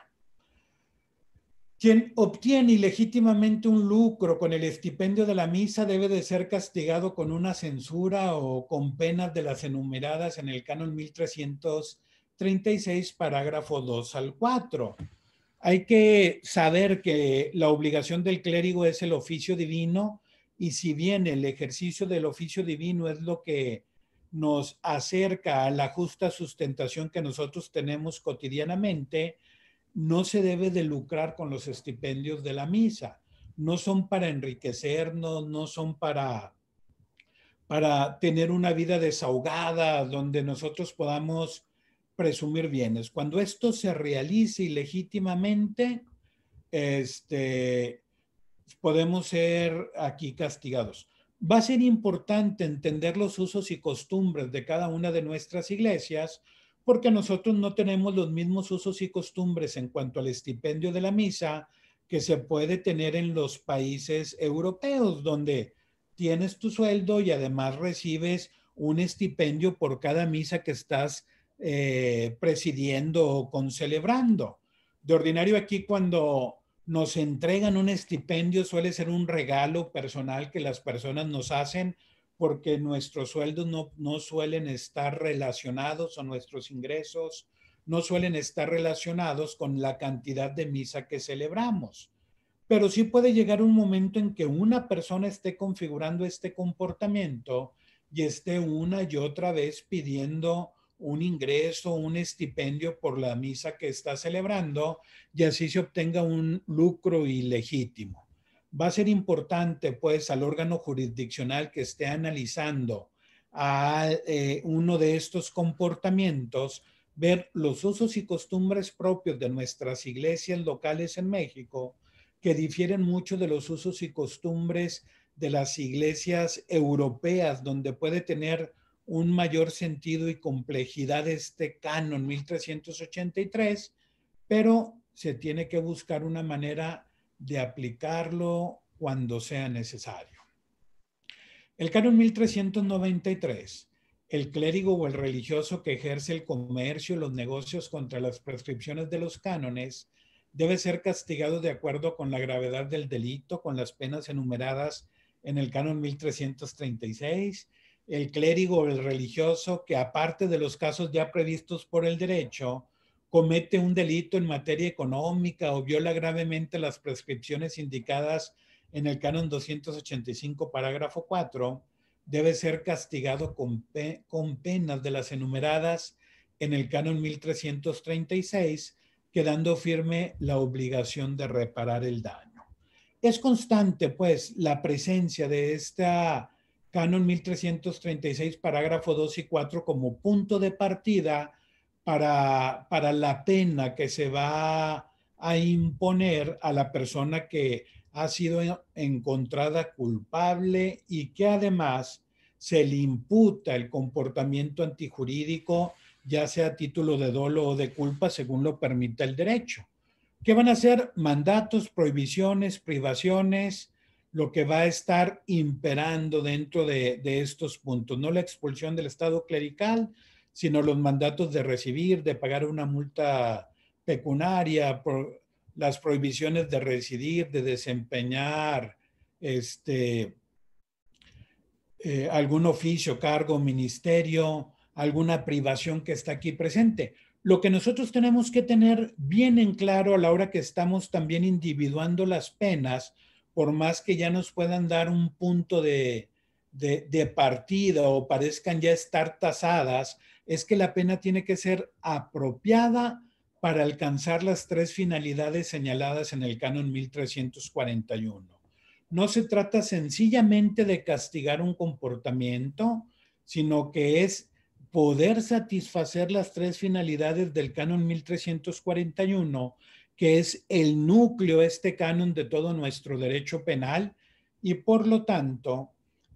D: Quien obtiene ilegítimamente un lucro con el estipendio de la misa debe de ser castigado con una censura o con penas de las enumeradas en el canon 1336, parágrafo 2 al 4. Hay que saber que la obligación del clérigo es el oficio divino y si bien el ejercicio del oficio divino es lo que nos acerca a la justa sustentación que nosotros tenemos cotidianamente, no se debe de lucrar con los estipendios de la misa. No son para enriquecernos, no son para, para tener una vida desahogada donde nosotros podamos presumir bienes. Cuando esto se realice ilegítimamente, este, podemos ser aquí castigados. Va a ser importante entender los usos y costumbres de cada una de nuestras iglesias, porque nosotros no tenemos los mismos usos y costumbres en cuanto al estipendio de la misa que se puede tener en los países europeos, donde tienes tu sueldo y además recibes un estipendio por cada misa que estás eh, presidiendo o celebrando. De ordinario aquí cuando nos entregan un estipendio, suele ser un regalo personal que las personas nos hacen porque nuestros sueldos no, suelen estar relacionados o nuestros ingresos no suelen estar relacionados con la cantidad de misa que celebramos. Pero sí puede llegar un momento en que una persona esté configurando este comportamiento y esté una y otra vez pidiendo un ingreso, un estipendio por la misa que está celebrando y así se obtenga un lucro ilegítimo. Va a ser importante, pues, al órgano jurisdiccional que esté analizando a eh, uno de estos comportamientos, ver los usos y costumbres propios de nuestras iglesias locales en México, que difieren mucho de los usos y costumbres de las iglesias europeas, donde puede tener un mayor sentido y complejidad este canon 1383, pero se tiene que buscar una manera de aplicarlo cuando sea necesario. El canon 1393, el clérigo o el religioso que ejerce el comercio y los negocios contra las prescripciones de los cánones debe ser castigado de acuerdo con la gravedad del delito, con las penas enumeradas en el canon 1336 el clérigo o el religioso que, aparte de los casos ya previstos por el derecho, comete un delito en materia económica o viola gravemente las prescripciones indicadas en el canon 285, parágrafo 4, debe ser castigado con, con penas de las enumeradas en el canon 1336, quedando firme la obligación de reparar el daño. Es constante, pues, la presencia de esta Canon 1336, parágrafo 2 y 4, como punto de partida para, la pena que se va a imponer a la persona que ha sido encontrada culpable y que además se le imputa el comportamiento antijurídico, ya sea a título de dolo o de culpa, según lo permita el derecho. ¿Qué van a ser? Mandatos, prohibiciones, privaciones, lo que va a estar imperando dentro de, estos puntos, no la expulsión del Estado clerical, sino los mandatos de recibir, de pagar una multa pecunaria, las prohibiciones de residir, de desempeñar este, eh, algún oficio, cargo, ministerio, alguna privación que está aquí presente. Lo que nosotros tenemos que tener bien en claro a la hora que estamos también individuando las penas, por más que ya nos puedan dar un punto de, partida o parezcan ya estar tasadas, es que la pena tiene que ser apropiada para alcanzar las tres finalidades señaladas en el canon 1341. No se trata sencillamente de castigar un comportamiento, sino que es poder satisfacer las tres finalidades del canon 1341 que es el núcleo, este canon de todo nuestro derecho penal, y por lo tanto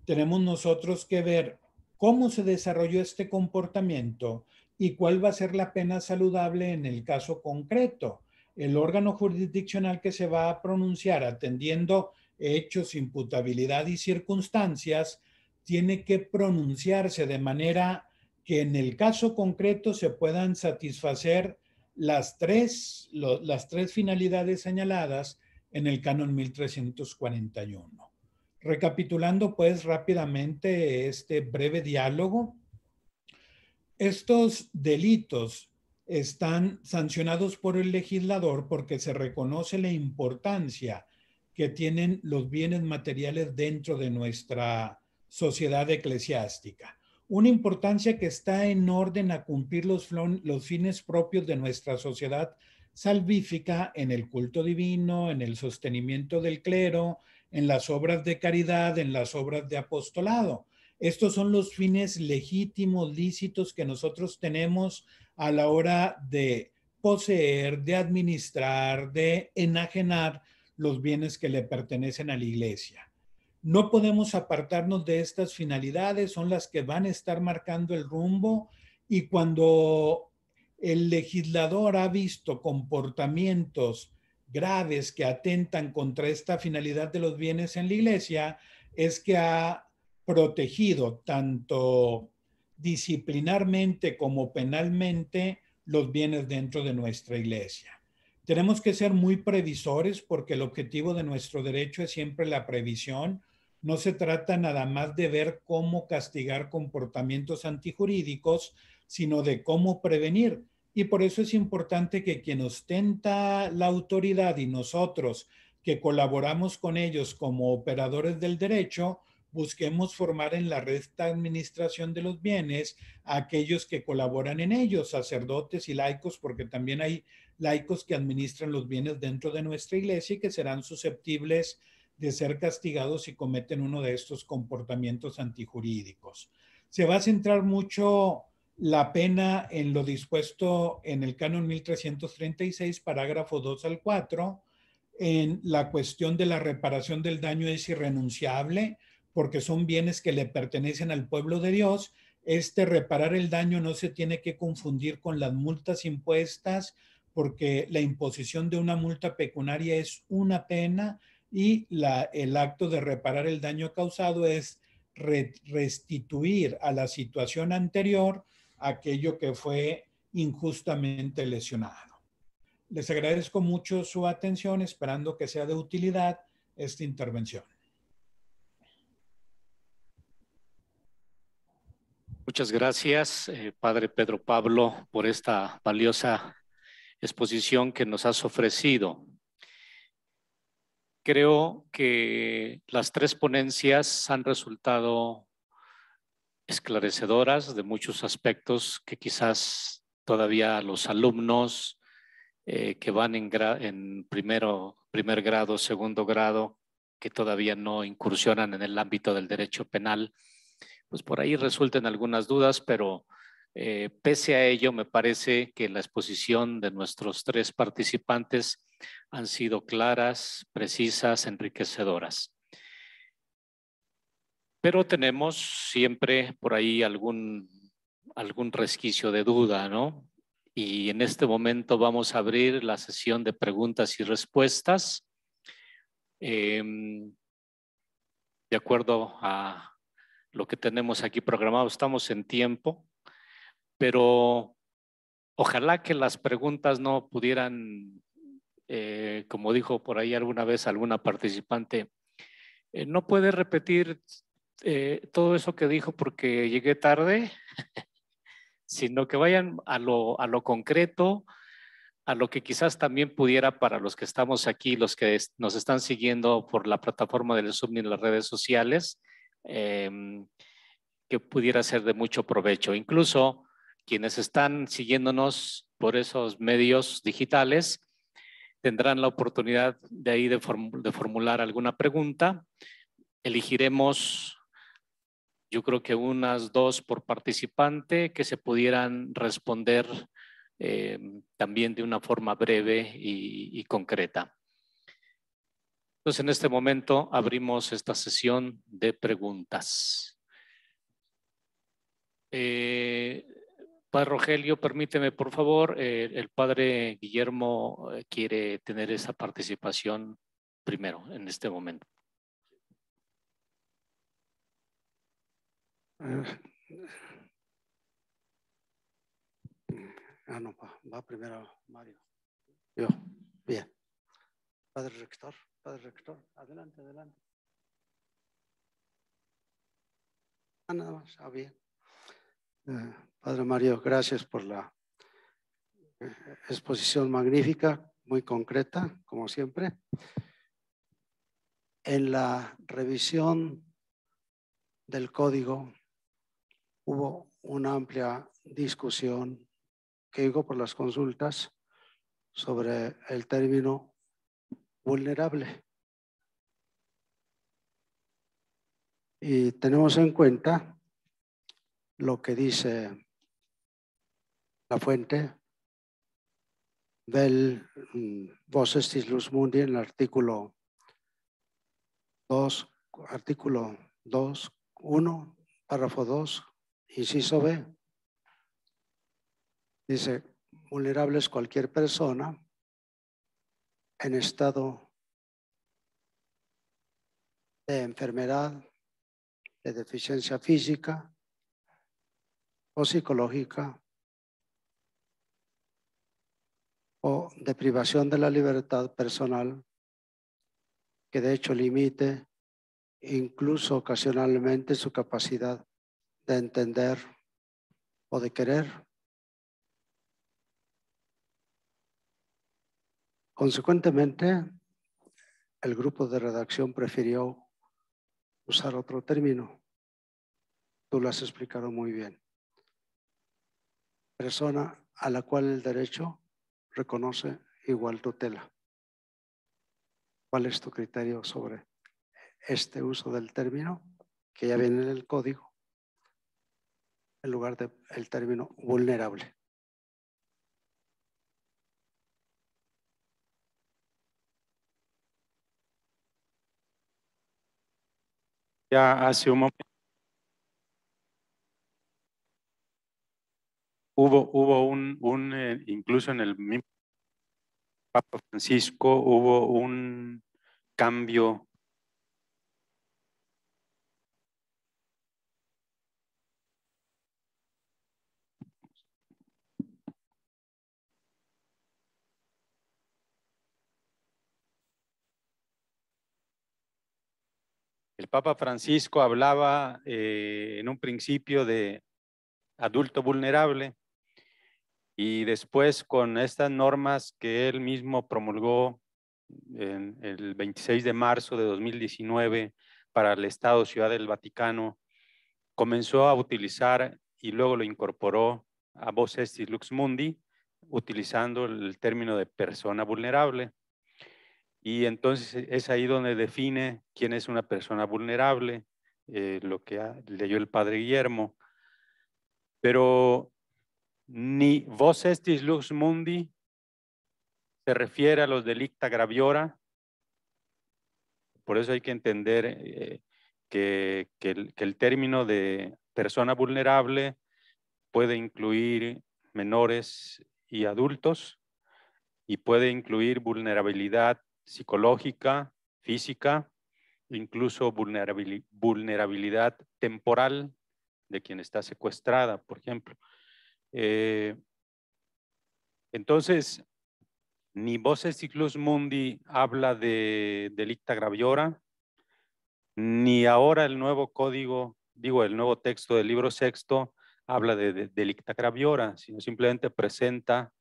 D: tenemos nosotros que ver cómo se desarrolló este comportamiento y cuál va a ser la pena saludable en el caso concreto. El órgano jurisdiccional que se va a pronunciar atendiendo hechos, imputabilidad y circunstancias, tiene que pronunciarse de manera que en el caso concreto se puedan satisfacer las tres, las tres finalidades señaladas en el canon 1341. Recapitulando pues rápidamente este breve diálogo, estos delitos están sancionados por el legislador porque se reconoce la importancia que tienen los bienes materiales dentro de nuestra sociedad eclesiástica una importancia que está en orden a cumplir los, los fines propios de nuestra sociedad salvífica en el culto divino, en el sostenimiento del clero, en las obras de caridad, en las obras de apostolado. Estos son los fines legítimos, lícitos que nosotros tenemos a la hora de poseer, de administrar, de enajenar los bienes que le pertenecen a la iglesia. No podemos apartarnos de estas finalidades, son las que van a estar marcando el rumbo y cuando el legislador ha visto comportamientos graves que atentan contra esta finalidad de los bienes en la iglesia, es que ha protegido tanto disciplinarmente como penalmente los bienes dentro de nuestra iglesia. Tenemos que ser muy previsores porque el objetivo de nuestro derecho es siempre la previsión no se trata nada más de ver cómo castigar comportamientos antijurídicos, sino de cómo prevenir. Y por eso es importante que quien ostenta la autoridad y nosotros que colaboramos con ellos como operadores del derecho, busquemos formar en la red administración de los bienes a aquellos que colaboran en ellos, sacerdotes y laicos, porque también hay laicos que administran los bienes dentro de nuestra iglesia y que serán susceptibles de de ser castigados si cometen uno de estos comportamientos antijurídicos. Se va a centrar mucho la pena en lo dispuesto en el canon 1336, parágrafo 2 al 4, en la cuestión de la reparación del daño es irrenunciable porque son bienes que le pertenecen al pueblo de Dios. Este reparar el daño no se tiene que confundir con las multas impuestas porque la imposición de una multa pecunaria es una pena y la, el acto de reparar el daño causado es restituir a la situación anterior aquello que fue injustamente lesionado. Les agradezco mucho su atención, esperando que sea de utilidad esta intervención.
B: Muchas gracias, eh, Padre Pedro Pablo, por esta valiosa exposición que nos has ofrecido. Creo que las tres ponencias han resultado esclarecedoras de muchos aspectos que quizás todavía los alumnos eh, que van en, primero, primer grado, segundo grado, que todavía no incursionan en el ámbito del derecho penal, pues por ahí resulten algunas dudas, pero eh, pese a ello me parece que la exposición de nuestros tres participantes han sido claras, precisas, enriquecedoras. Pero tenemos siempre por ahí algún, resquicio de duda, ¿no? Y en este momento vamos a abrir la sesión de preguntas y respuestas. Em, de acuerdo a lo que tenemos aquí programado, estamos en tiempo, pero ojalá que las preguntas no pudieran eh, como dijo por ahí alguna vez alguna participante, eh, no puede repetir eh, todo eso que dijo porque llegué tarde, sino que vayan a lo, concreto, a lo que quizás también pudiera para los que estamos aquí, los que nos están siguiendo por la plataforma del Zoom en las redes sociales, em, que pudiera ser de mucho provecho. Incluso quienes están siguiéndonos por esos medios digitales, Tendrán la oportunidad de ahí de, formular alguna pregunta. Elegiremos, yo creo que unas dos por participante que se pudieran responder eh, también de una forma breve y, concreta. Entonces, en este momento abrimos esta sesión de preguntas. Eh, Padre Rogelio, permíteme, por favor, eh, el padre Guillermo eh, quiere tener esa participación primero en este momento.
A: Ah, no, va, va primero Mario. Yo, bien. Padre rector, padre rector, adelante, adelante. Ah, nada más, ah, bien. Eh, Padre Mario, gracias por la eh, exposición magnífica, muy concreta, como siempre. En la revisión del código hubo una amplia discusión que digo por las consultas sobre el término vulnerable. Y tenemos en cuenta lo que dice la fuente del mm, Voces Luz Mundi en el artículo 2, artículo 2, 1, párrafo 2, inciso B. Dice, vulnerable es cualquier persona en estado de enfermedad, de deficiencia física, o psicológica o de privación de la libertad personal que de hecho limite incluso ocasionalmente su capacidad de entender o de querer. Consecuentemente, el grupo de redacción prefirió usar otro término. Tú lo has explicado muy bien persona a la cual el derecho reconoce igual tutela. ¿Cuál es tu criterio sobre este uso del término que ya viene en el código en lugar del término vulnerable? Ya
C: hace un momento hubo, hubo un, eh, incluso en el mismo Papa Francisco, hubo un cambio El Papa Francisco hablaba eh, en un principio de adulto vulnerable y después con estas normas que él mismo promulgó el 26 de marzo de 2019 para el Estado Ciudad del Vaticano, comenzó a utilizar y luego lo incorporó a Voces Estis Lux Mundi, utilizando el término de persona vulnerable. Y entonces e, es ahí donde define quién es una persona vulnerable, eh, lo que leyó el padre Guillermo. Pero ni vos estis lux mundi, se refiere a los delicta graviora. Por eso hay que entender eh, que, que, el, término de persona vulnerable puede incluir menores y adultos y puede incluir vulnerabilidad psicológica, física, incluso vulnerabilidad temporal de quien está secuestrada, por ejemplo. Eh, entonces, ni Voces Ciclus Mundi habla de delicta graviora, ni ahora el nuevo código, digo, el nuevo texto del libro sexto habla de, delicta graviora, sino simplemente presenta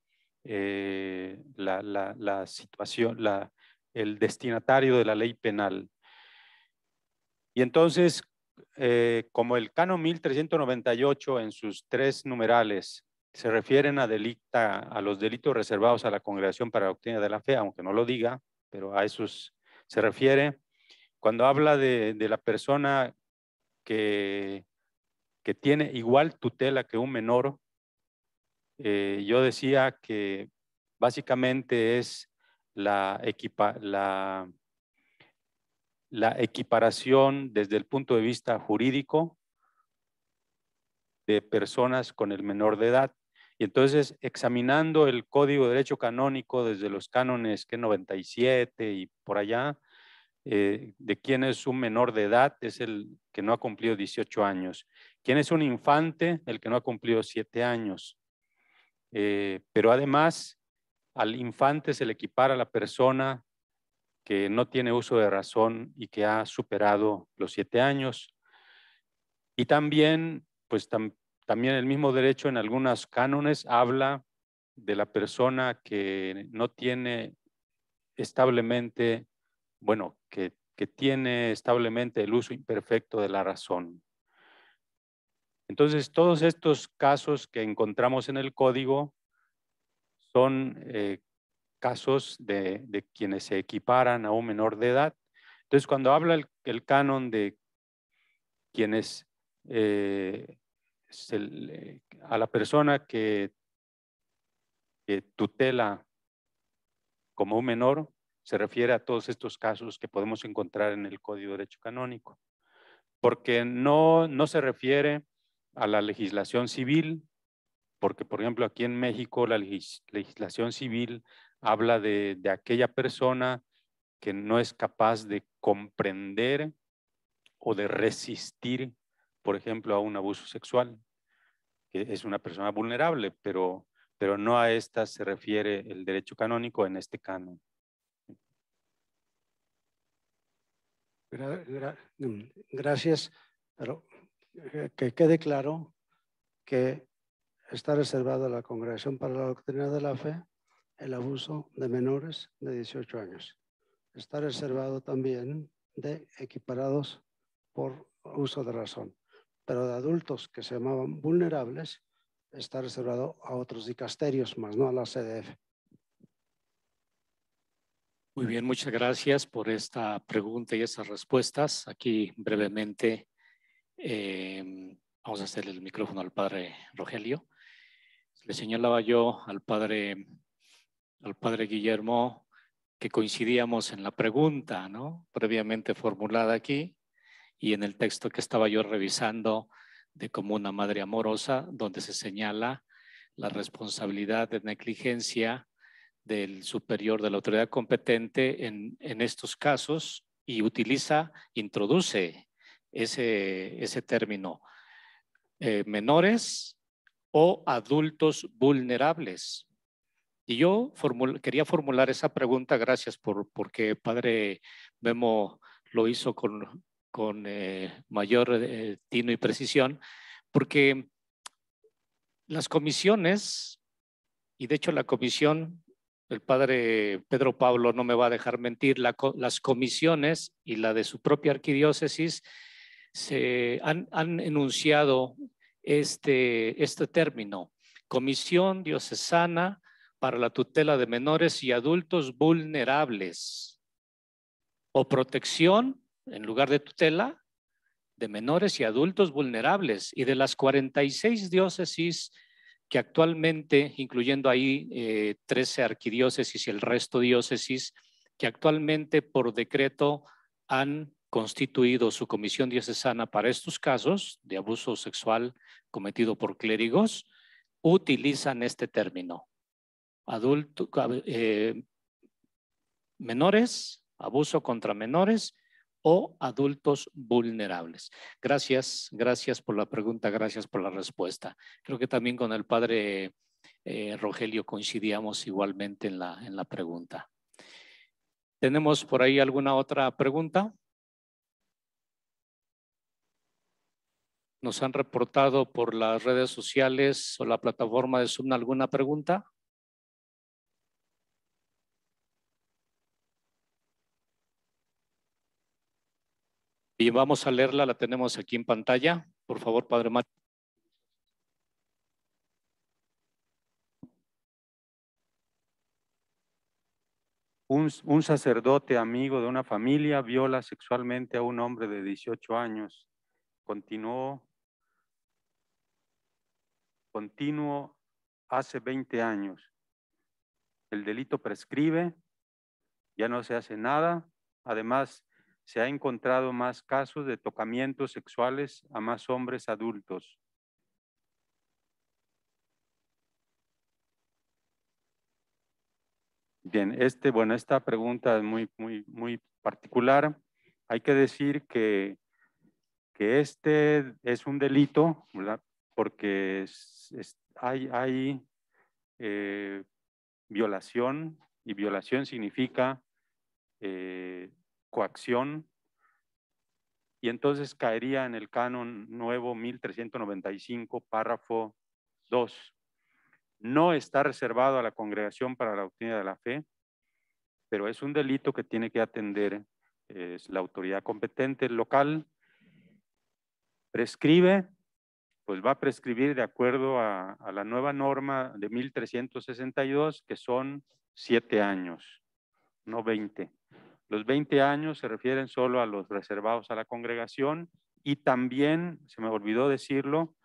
C: eh, la, situación, el destinatario de la ley penal. Y entonces, eh, como el canon 1398 en sus tres numerales se refieren a, delicta, a los delitos reservados a la congregación para la doctrina de la fe, aunque no lo diga, pero a esos se refiere. Cuando habla de, la persona que, que, tiene igual tutela que un menor, eh, yo decía que básicamente es la, la la equiparación desde el punto de vista jurídico de personas con el menor de edad. Y entonces, examinando el Código de Derecho Canónico desde los cánones que 97 y por allá, eh, de quién es un menor de edad es el que no ha cumplido 18 años. Quién es un infante, el que no ha cumplido 7 años. Eh, pero además, al infante se le equipara a la persona que no tiene uso de razón y que ha superado los siete años. Y también, pues también el mismo derecho en algunos cánones habla de la persona que no tiene establemente, bueno, que, tiene establemente el uso imperfecto de la razón. Entonces, todos estos casos que encontramos en el código son eh, casos de, quienes se equiparan a un menor de edad. Entonces, cuando habla el, canon de quienes eh, a la persona que, tutela como un menor, se refiere a todos estos casos que podemos encontrar en el Código de Derecho Canónico, porque no, no se refiere a la legislación civil, porque por ejemplo aquí en México la legislación civil habla de, aquella persona que no es capaz de comprender o de resistir, por ejemplo, a un abuso sexual, que es una persona vulnerable, pero, pero no a esta se refiere el derecho canónico en este canon.
A: Mm, gracias, pero que quede claro que está reservada la Congregación para la Doctrina de la Fe el abuso de menores de 18 años. Está reservado también de equiparados por uso de razón, pero de adultos que se llamaban vulnerables está reservado a otros dicasterios, más no a la CDF.
B: Muy bien, muchas gracias por esta pregunta y esas respuestas. Aquí brevemente em, vamos a hacer el micrófono al padre Rogelio. Le señalaba yo al padre al padre Guillermo que coincidíamos en la pregunta, ¿no? Previamente formulada aquí y en el texto que estaba yo revisando de como una madre amorosa, donde se señala la responsabilidad de negligencia del superior de la autoridad competente en, estos casos y utiliza, introduce ese, término, eh, menores o adultos vulnerables, y yo quería formular esa pregunta, gracias por porque Padre Memo lo hizo con, eh, mayor eh, tino y precisión, porque las comisiones, y de hecho la comisión, el Padre Pedro Pablo no me va a dejar mentir, las comisiones y la de su propia arquidiócesis se han, enunciado este, este término, comisión diocesana para la tutela de menores y adultos vulnerables o protección en lugar de tutela de menores y adultos vulnerables y de las 46 diócesis que actualmente, incluyendo ahí 13 eh, arquidiócesis y el resto diócesis, que actualmente por decreto han constituido su comisión diocesana para estos casos de abuso sexual cometido por clérigos, utilizan este término, adultos, eh, menores, abuso contra menores o adultos vulnerables. Gracias, gracias por la pregunta, gracias por la respuesta. Creo que también con el padre eh, Rogelio coincidíamos igualmente en la, en la pregunta. ¿Tenemos por ahí alguna otra pregunta? Nos han reportado por las redes sociales o la plataforma de Zoom alguna pregunta. Y vamos a leerla, la tenemos aquí en pantalla. Por favor, Padre Mario.
A: Un,
C: sacerdote amigo de una familia viola sexualmente a un hombre de 18 años. Continuó, continuo hace 20 años. El delito prescribe, ya no se hace nada. Además, se ha encontrado más casos de tocamientos sexuales a más hombres adultos. Bien, este, bueno, esta pregunta es muy, muy, muy particular. Hay que decir que, que este es un delito, Porque hay, hay eh, violación y violación significa eh, coacción, y entonces caería en el canon nuevo 1395, párrafo 2. No está reservado a la congregación para la obtención de la fe, pero es un delito que tiene que atender eh, es la autoridad competente local. Prescribe, pues va a prescribir de acuerdo a, la nueva norma de 1362, que son siete años, no veinte los 20 años se refieren solo a los reservados a la congregación y también, se me olvidó decirlo,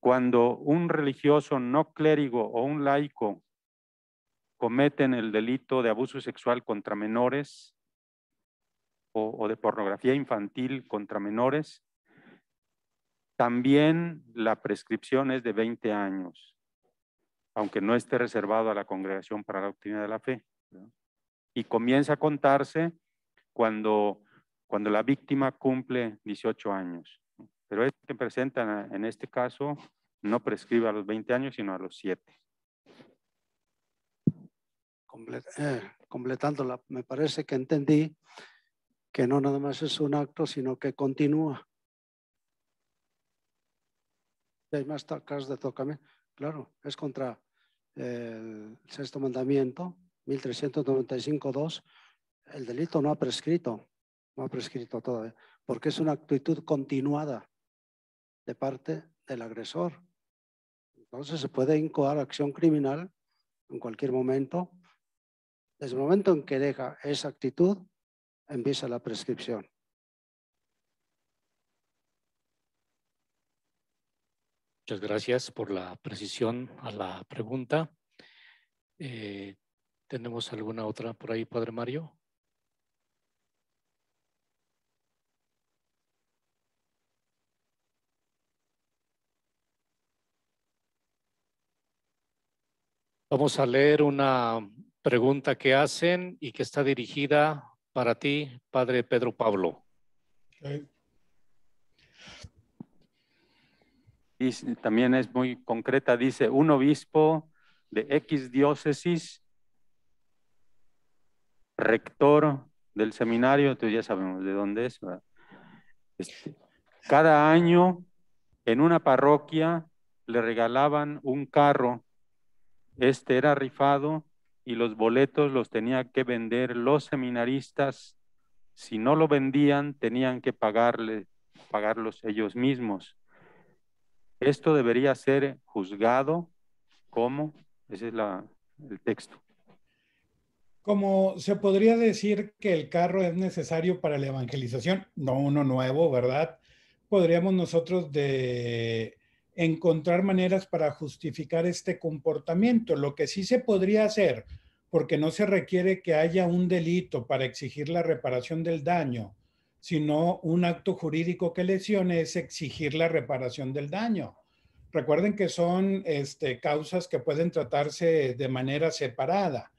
C: cuando un religioso no clérigo o un laico cometen el delito de abuso sexual contra menores o, de pornografía infantil contra menores, también la prescripción es de 20 años, aunque no esté reservado a la congregación para la doctrina de la fe y comienza a contarse cuando, cuando la víctima cumple 18 años. Pero este que presentan en este caso no prescribe a los 20 años, sino a
A: los 7. Eh, completándola, me parece que entendí que no nada más es un acto, sino que continúa. hay más casos de tócame Claro, es contra eh, el sexto mandamiento, 1395.2, el delito no ha prescrito, no ha prescrito todavía, porque es una actitud continuada de parte del agresor. Entonces se puede incoar acción criminal en cualquier momento. Desde el momento en que deja esa actitud, empieza la prescripción.
B: Muchas gracias por la precisión a la pregunta. Eh, ¿Tenemos alguna otra por ahí, Padre Mario? Vamos a leer una pregunta que hacen y que está dirigida para ti, Padre Pedro Pablo.
C: Y también es muy concreta, dice, un obispo de X diócesis rector del seminario, tú ya sabemos de dónde es. Este, cada año en una parroquia le regalaban un carro, este era rifado y los boletos los tenía que vender los seminaristas. Si no lo vendían, tenían que pagarle, pagarlos ellos mismos. Esto debería ser juzgado como, ese es el texto,
D: como se podría decir que el carro es necesario para la evangelización, no uno nuevo, ¿verdad? Podríamos nosotros de encontrar maneras para justificar este comportamiento. Lo que sí se podría hacer, porque no se requiere que haya un delito para exigir la reparación del daño, sino un acto jurídico que lesione es exigir la reparación del daño. Recuerden que son este, causas que pueden tratarse de manera separada.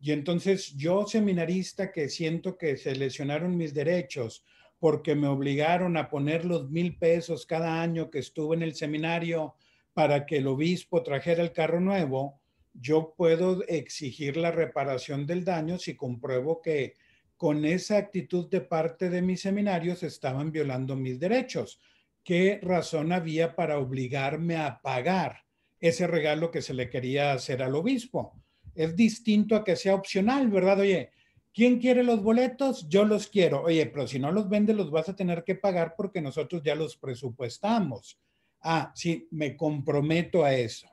D: Y entonces yo, seminarista, que siento que se lesionaron mis derechos porque me obligaron a poner los mil pesos cada año que estuve en el seminario para que el obispo trajera el carro nuevo, yo puedo exigir la reparación del daño si compruebo que con esa actitud de parte de mis seminarios estaban violando mis derechos. ¿Qué razón había para obligarme a pagar ese regalo que se le quería hacer al obispo? es distinto a que sea opcional, ¿verdad? Oye, ¿quién quiere los boletos? Yo los quiero. Oye, pero si no los vende, los vas a tener que pagar porque nosotros ya los presupuestamos. Ah, sí, me comprometo a eso.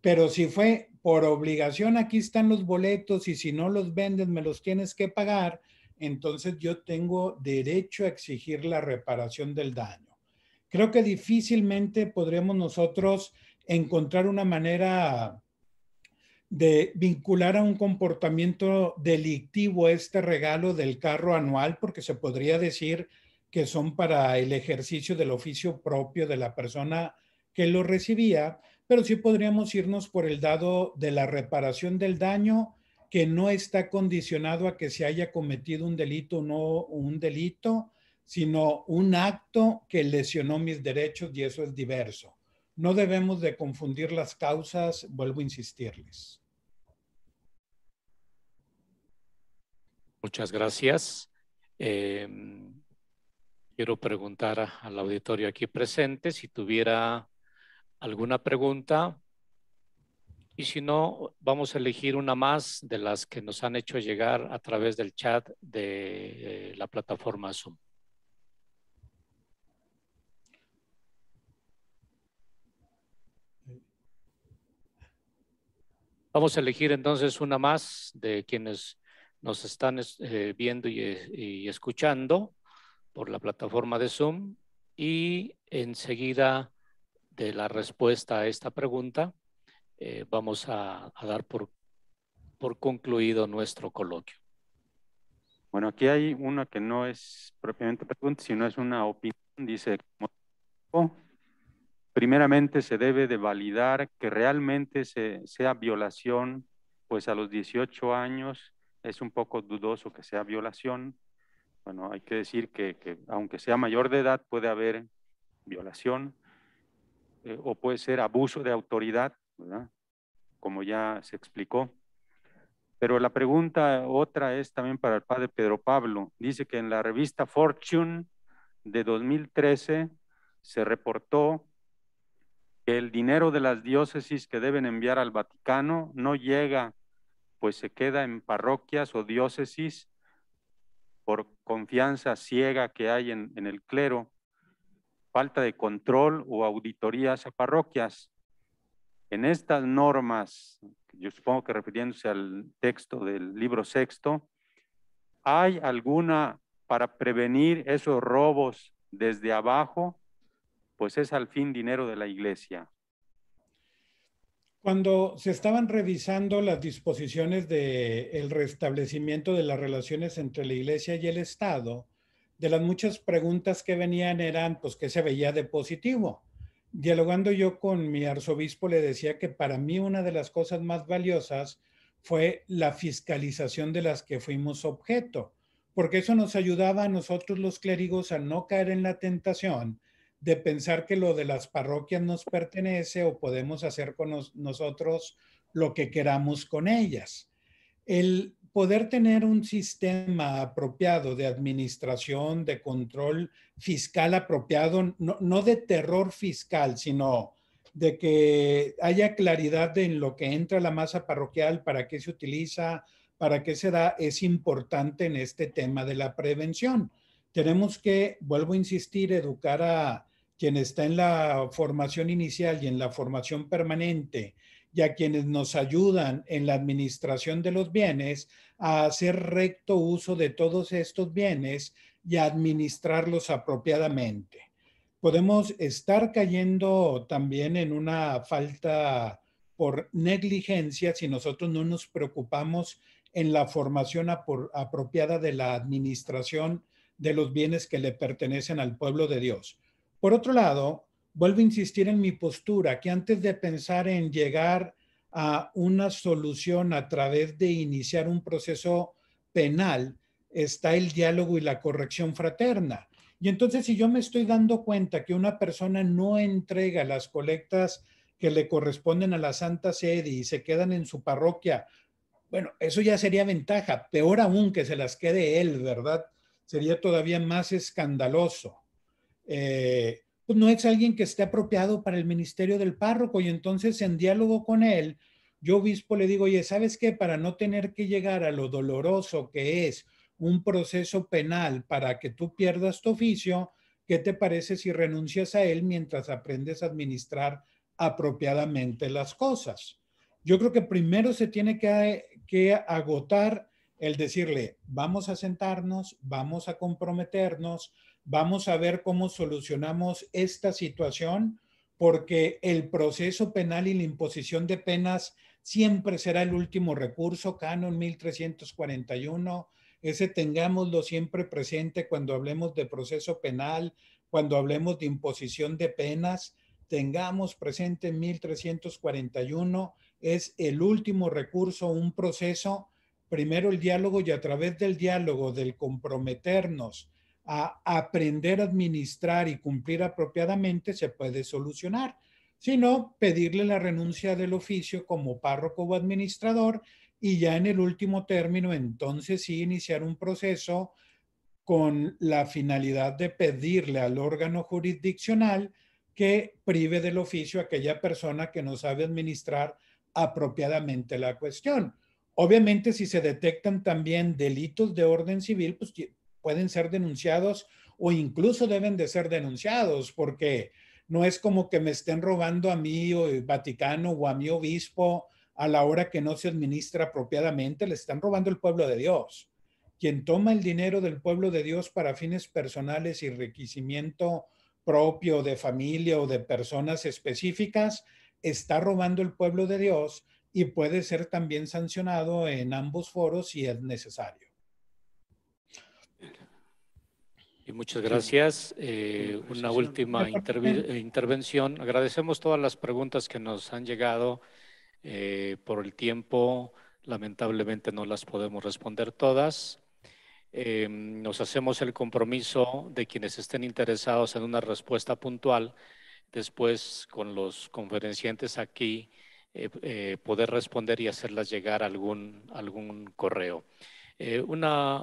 D: Pero si fue por obligación, aquí están los boletos y si no los vendes, me los tienes que pagar, entonces yo tengo derecho a exigir la reparación del daño. Creo que difícilmente podremos nosotros encontrar una manera de vincular a un comportamiento delictivo este regalo del carro anual, porque se podría decir que son para el ejercicio del oficio propio de la persona que lo recibía, pero sí podríamos irnos por el dado de la reparación del daño que no está condicionado a que se haya cometido un delito o no un delito, sino un acto que lesionó mis derechos y eso es diverso. No debemos de confundir las causas, vuelvo a insistirles.
B: Muchas gracias. Em, quiero preguntar al auditorio aquí presente si tuviera alguna pregunta. Y si no, vamos a elegir una más de las que nos han hecho llegar a través del chat de eh, la plataforma Zoom. Vamos a elegir entonces una más de quienes nos están eh, viendo eh, y, escuchando por la plataforma de Zoom y enseguida de la respuesta a esta pregunta eh, vamos a, dar por, por concluido nuestro coloquio.
C: Bueno, aquí hay una que no es propiamente pregunta, sino es una opinión. Dice, primeramente se debe de validar que realmente sea violación, pues a los 18 años es un poco dudoso que sea violación. Bueno, hay que decir que, aunque sea mayor de edad, puede haber violación eh, o puede ser abuso de autoridad, ¿verdad? como ya se explicó. Pero la pregunta otra es también para el padre Pedro Pablo. Dice que en la revista Fortune de 2013 se reportó que el dinero de las diócesis que deben enviar al Vaticano no llega pues se queda en parroquias o diócesis por confianza ciega que hay en, el clero, falta de control o auditorías a parroquias. En estas normas, yo supongo que refiriéndose al texto del libro sexto, ¿hay alguna para prevenir esos robos desde abajo? Pues es al fin dinero de la iglesia.
D: Cuando se estaban revisando las disposiciones del restablecimiento de las relaciones entre la Iglesia y el Estado, de las muchas preguntas que venían eran, pues, ¿qué se veía de positivo? Dialogando yo con mi arzobispo, le decía que para mí una de las cosas más valiosas fue la fiscalización de las que fuimos objeto, porque eso nos ayudaba a nosotros los clérigos a no caer en la tentación de pensar que lo de las parroquias nos pertenece o podemos hacer con nosotros lo que queramos con ellas. El poder tener un sistema apropiado de administración, de control fiscal apropiado, no, no de terror fiscal, sino de que haya claridad en lo que entra la masa parroquial, para qué se utiliza, para qué se da, es importante en este tema de la prevención. Tenemos que, vuelvo a insistir, educar a, quien está en la formación inicial y en la formación permanente, y a quienes nos ayudan en la administración de los bienes a hacer recto uso de todos estos bienes y a administrarlos apropiadamente. Podemos estar cayendo también en una falta por negligencia si nosotros no nos preocupamos en la formación apropiada de la administración de los bienes que le pertenecen al pueblo de Dios. Por otro lado, vuelvo a insistir en mi postura, que antes de pensar en llegar a una solución a través de iniciar un proceso penal, está el diálogo y la corrección fraterna. Y entonces, si yo me estoy dando cuenta que una persona no entrega las colectas que le corresponden a la Santa Sede y se quedan en su parroquia, bueno, eso ya sería ventaja. Peor aún que se las quede él, ¿verdad? Sería todavía más escandaloso. Eh, pues no es alguien que esté apropiado para el ministerio del párroco y entonces en diálogo con él, yo obispo le digo, oye, ¿sabes qué? Para no tener que llegar a lo doloroso que es un proceso penal para que tú pierdas tu oficio, ¿qué te parece si renuncias a él mientras aprendes a administrar apropiadamente las cosas? Yo creo que primero se tiene que agotar el decirle, vamos a sentarnos, vamos a comprometernos, Vamos a ver cómo solucionamos esta situación porque el proceso penal y la imposición de penas siempre será el último recurso, canon 1341. Ese tengámoslo siempre presente cuando hablemos de proceso penal, cuando hablemos de imposición de penas, tengamos presente 1341, es el último recurso, un proceso, primero el diálogo y a través del diálogo, del comprometernos, a aprender a administrar y cumplir apropiadamente, se puede solucionar. sino pedirle la renuncia del oficio como párroco o administrador y ya en el último término, entonces sí iniciar un proceso con la finalidad de pedirle al órgano jurisdiccional que prive del oficio a aquella persona que no sabe administrar apropiadamente la cuestión. Obviamente, si se detectan también delitos de orden civil, pues pueden ser denunciados o incluso deben de ser denunciados porque no es como que me estén robando a mí o el Vaticano o a mi obispo a la hora que no se administra apropiadamente, le están robando el pueblo de Dios. Quien toma el dinero del pueblo de Dios para fines personales y requisimiento propio de familia o de personas específicas, está robando el pueblo de Dios y puede ser también sancionado en ambos foros si es necesario.
B: muchas gracias. Eh, una última eh, intervención. Agradecemos todas las preguntas que nos han llegado eh, por el tiempo. Lamentablemente no las podemos responder todas. Em, nos hacemos el compromiso de quienes estén interesados en una respuesta puntual, después con los conferenciantes aquí, poder responder y hacerlas llegar algún, algún correo. Eh, eh, una,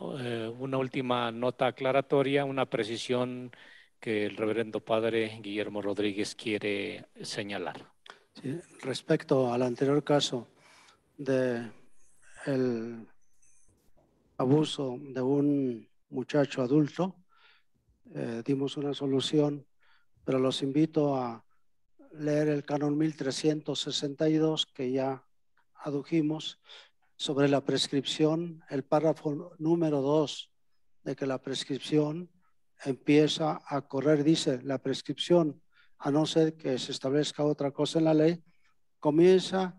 B: última nota aclaratoria, una precisión que el reverendo padre Guillermo Rodríguez quiere señalar.
A: respecto al anterior caso de abuso de un muchacho adulto, eh, dimos una solución, pero los invito a leer el canon 1362 que ya adujimos sobre la prescripción, el párrafo número dos de que la prescripción empieza a correr, dice, la prescripción, a no ser que se establezca otra cosa en la ley, comienza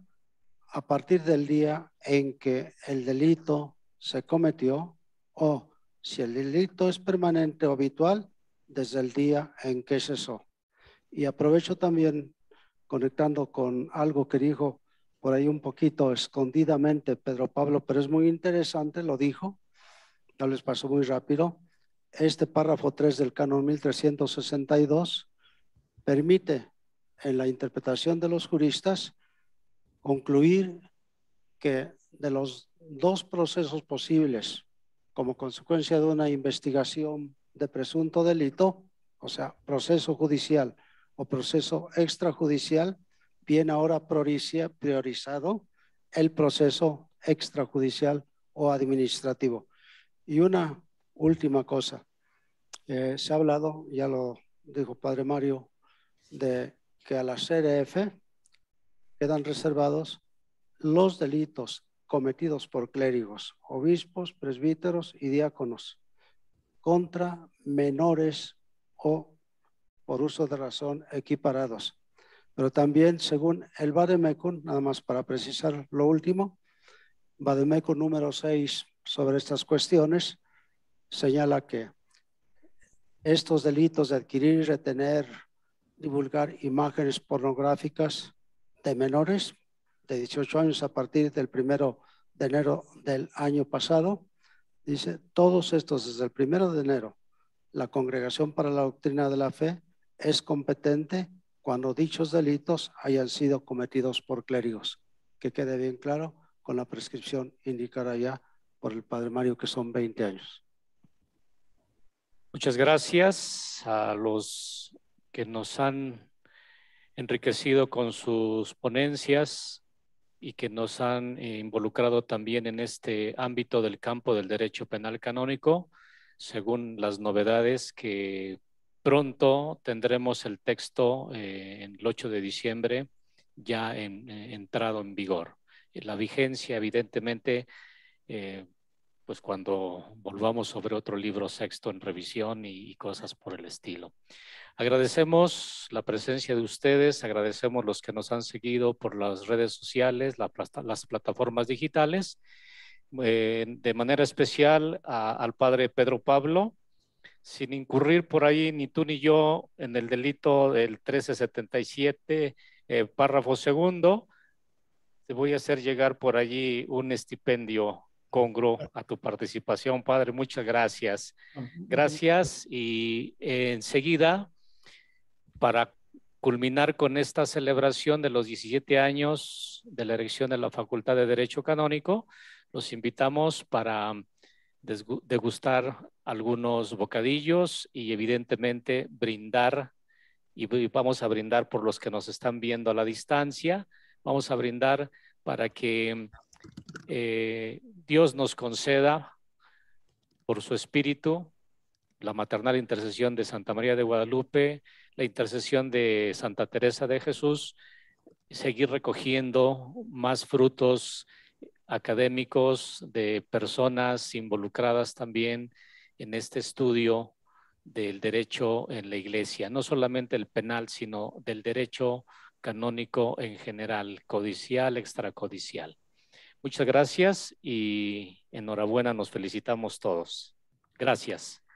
A: a partir del día en que el delito se cometió o si el delito es permanente o habitual, desde el día en que cesó. Y aprovecho también, conectando con algo que dijo por ahí un poquito escondidamente Pedro Pablo, pero es muy interesante, lo dijo, ya les pasó muy rápido. Este párrafo 3 del canon 1362 permite en la interpretación de los juristas concluir que de los dos procesos posibles como consecuencia de una investigación de presunto delito, o sea, proceso judicial o proceso extrajudicial, bien ahora priorizado el proceso extrajudicial o administrativo. Y una última cosa. Eh, se ha hablado, ya lo dijo Padre Mario, de que a la CRF quedan reservados los delitos cometidos por clérigos, obispos, presbíteros y diáconos contra menores o por uso de razón equiparados. Pero también, según el Bademeco, nada más para precisar lo último, Bademekun número 6 sobre estas cuestiones señala que estos delitos de adquirir, y retener, divulgar imágenes pornográficas de menores de 18 años a partir del primero de enero del año pasado. Dice, todos estos desde el primero de enero, la Congregación para la Doctrina de la Fe es competente cuando dichos delitos hayan sido cometidos por clérigos. Que quede bien claro con la prescripción indicada ya por el Padre Mario, que son 20 años.
B: Muchas gracias a los que nos han enriquecido con sus ponencias y que nos han eh, involucrado también en este ámbito del campo del derecho penal canónico, según las novedades que Pronto tendremos el texto eh, el 8 de diciembre ya eh, entrado en vigor. Eh, la vigencia, evidentemente, pues cuando volvamos sobre otro libro sexto en revisión y, cosas por el estilo. Agradecemos la presencia de ustedes, agradecemos los que nos han seguido por las redes sociales, las plataformas digitales, de manera especial al padre Pedro Pablo, sin incurrir por ahí ni tú ni yo en el delito del 1377, eh, párrafo segundo, te voy a hacer llegar por allí un estipendio congruo a tu participación, padre. Muchas gracias. Ah, gracias y enseguida, para culminar con esta celebración de los 17 años de la erección de la Facultad de Derecho Canónico, los invitamos para degustar algunos bocadillos y evidentemente brindar, y vamos a brindar por los que nos están viendo a la distancia, vamos a brindar para que eh, Dios nos conceda por su espíritu la maternal intercesión de Santa María de Guadalupe, la intercesión de Santa Teresa de Jesús, seguir recogiendo más frutos académicos, de personas involucradas también en este estudio del derecho en la iglesia, no solamente el penal, sino del derecho canónico en general, codicial, extracodicial. Muchas gracias y enhorabuena, nos felicitamos todos. Gracias.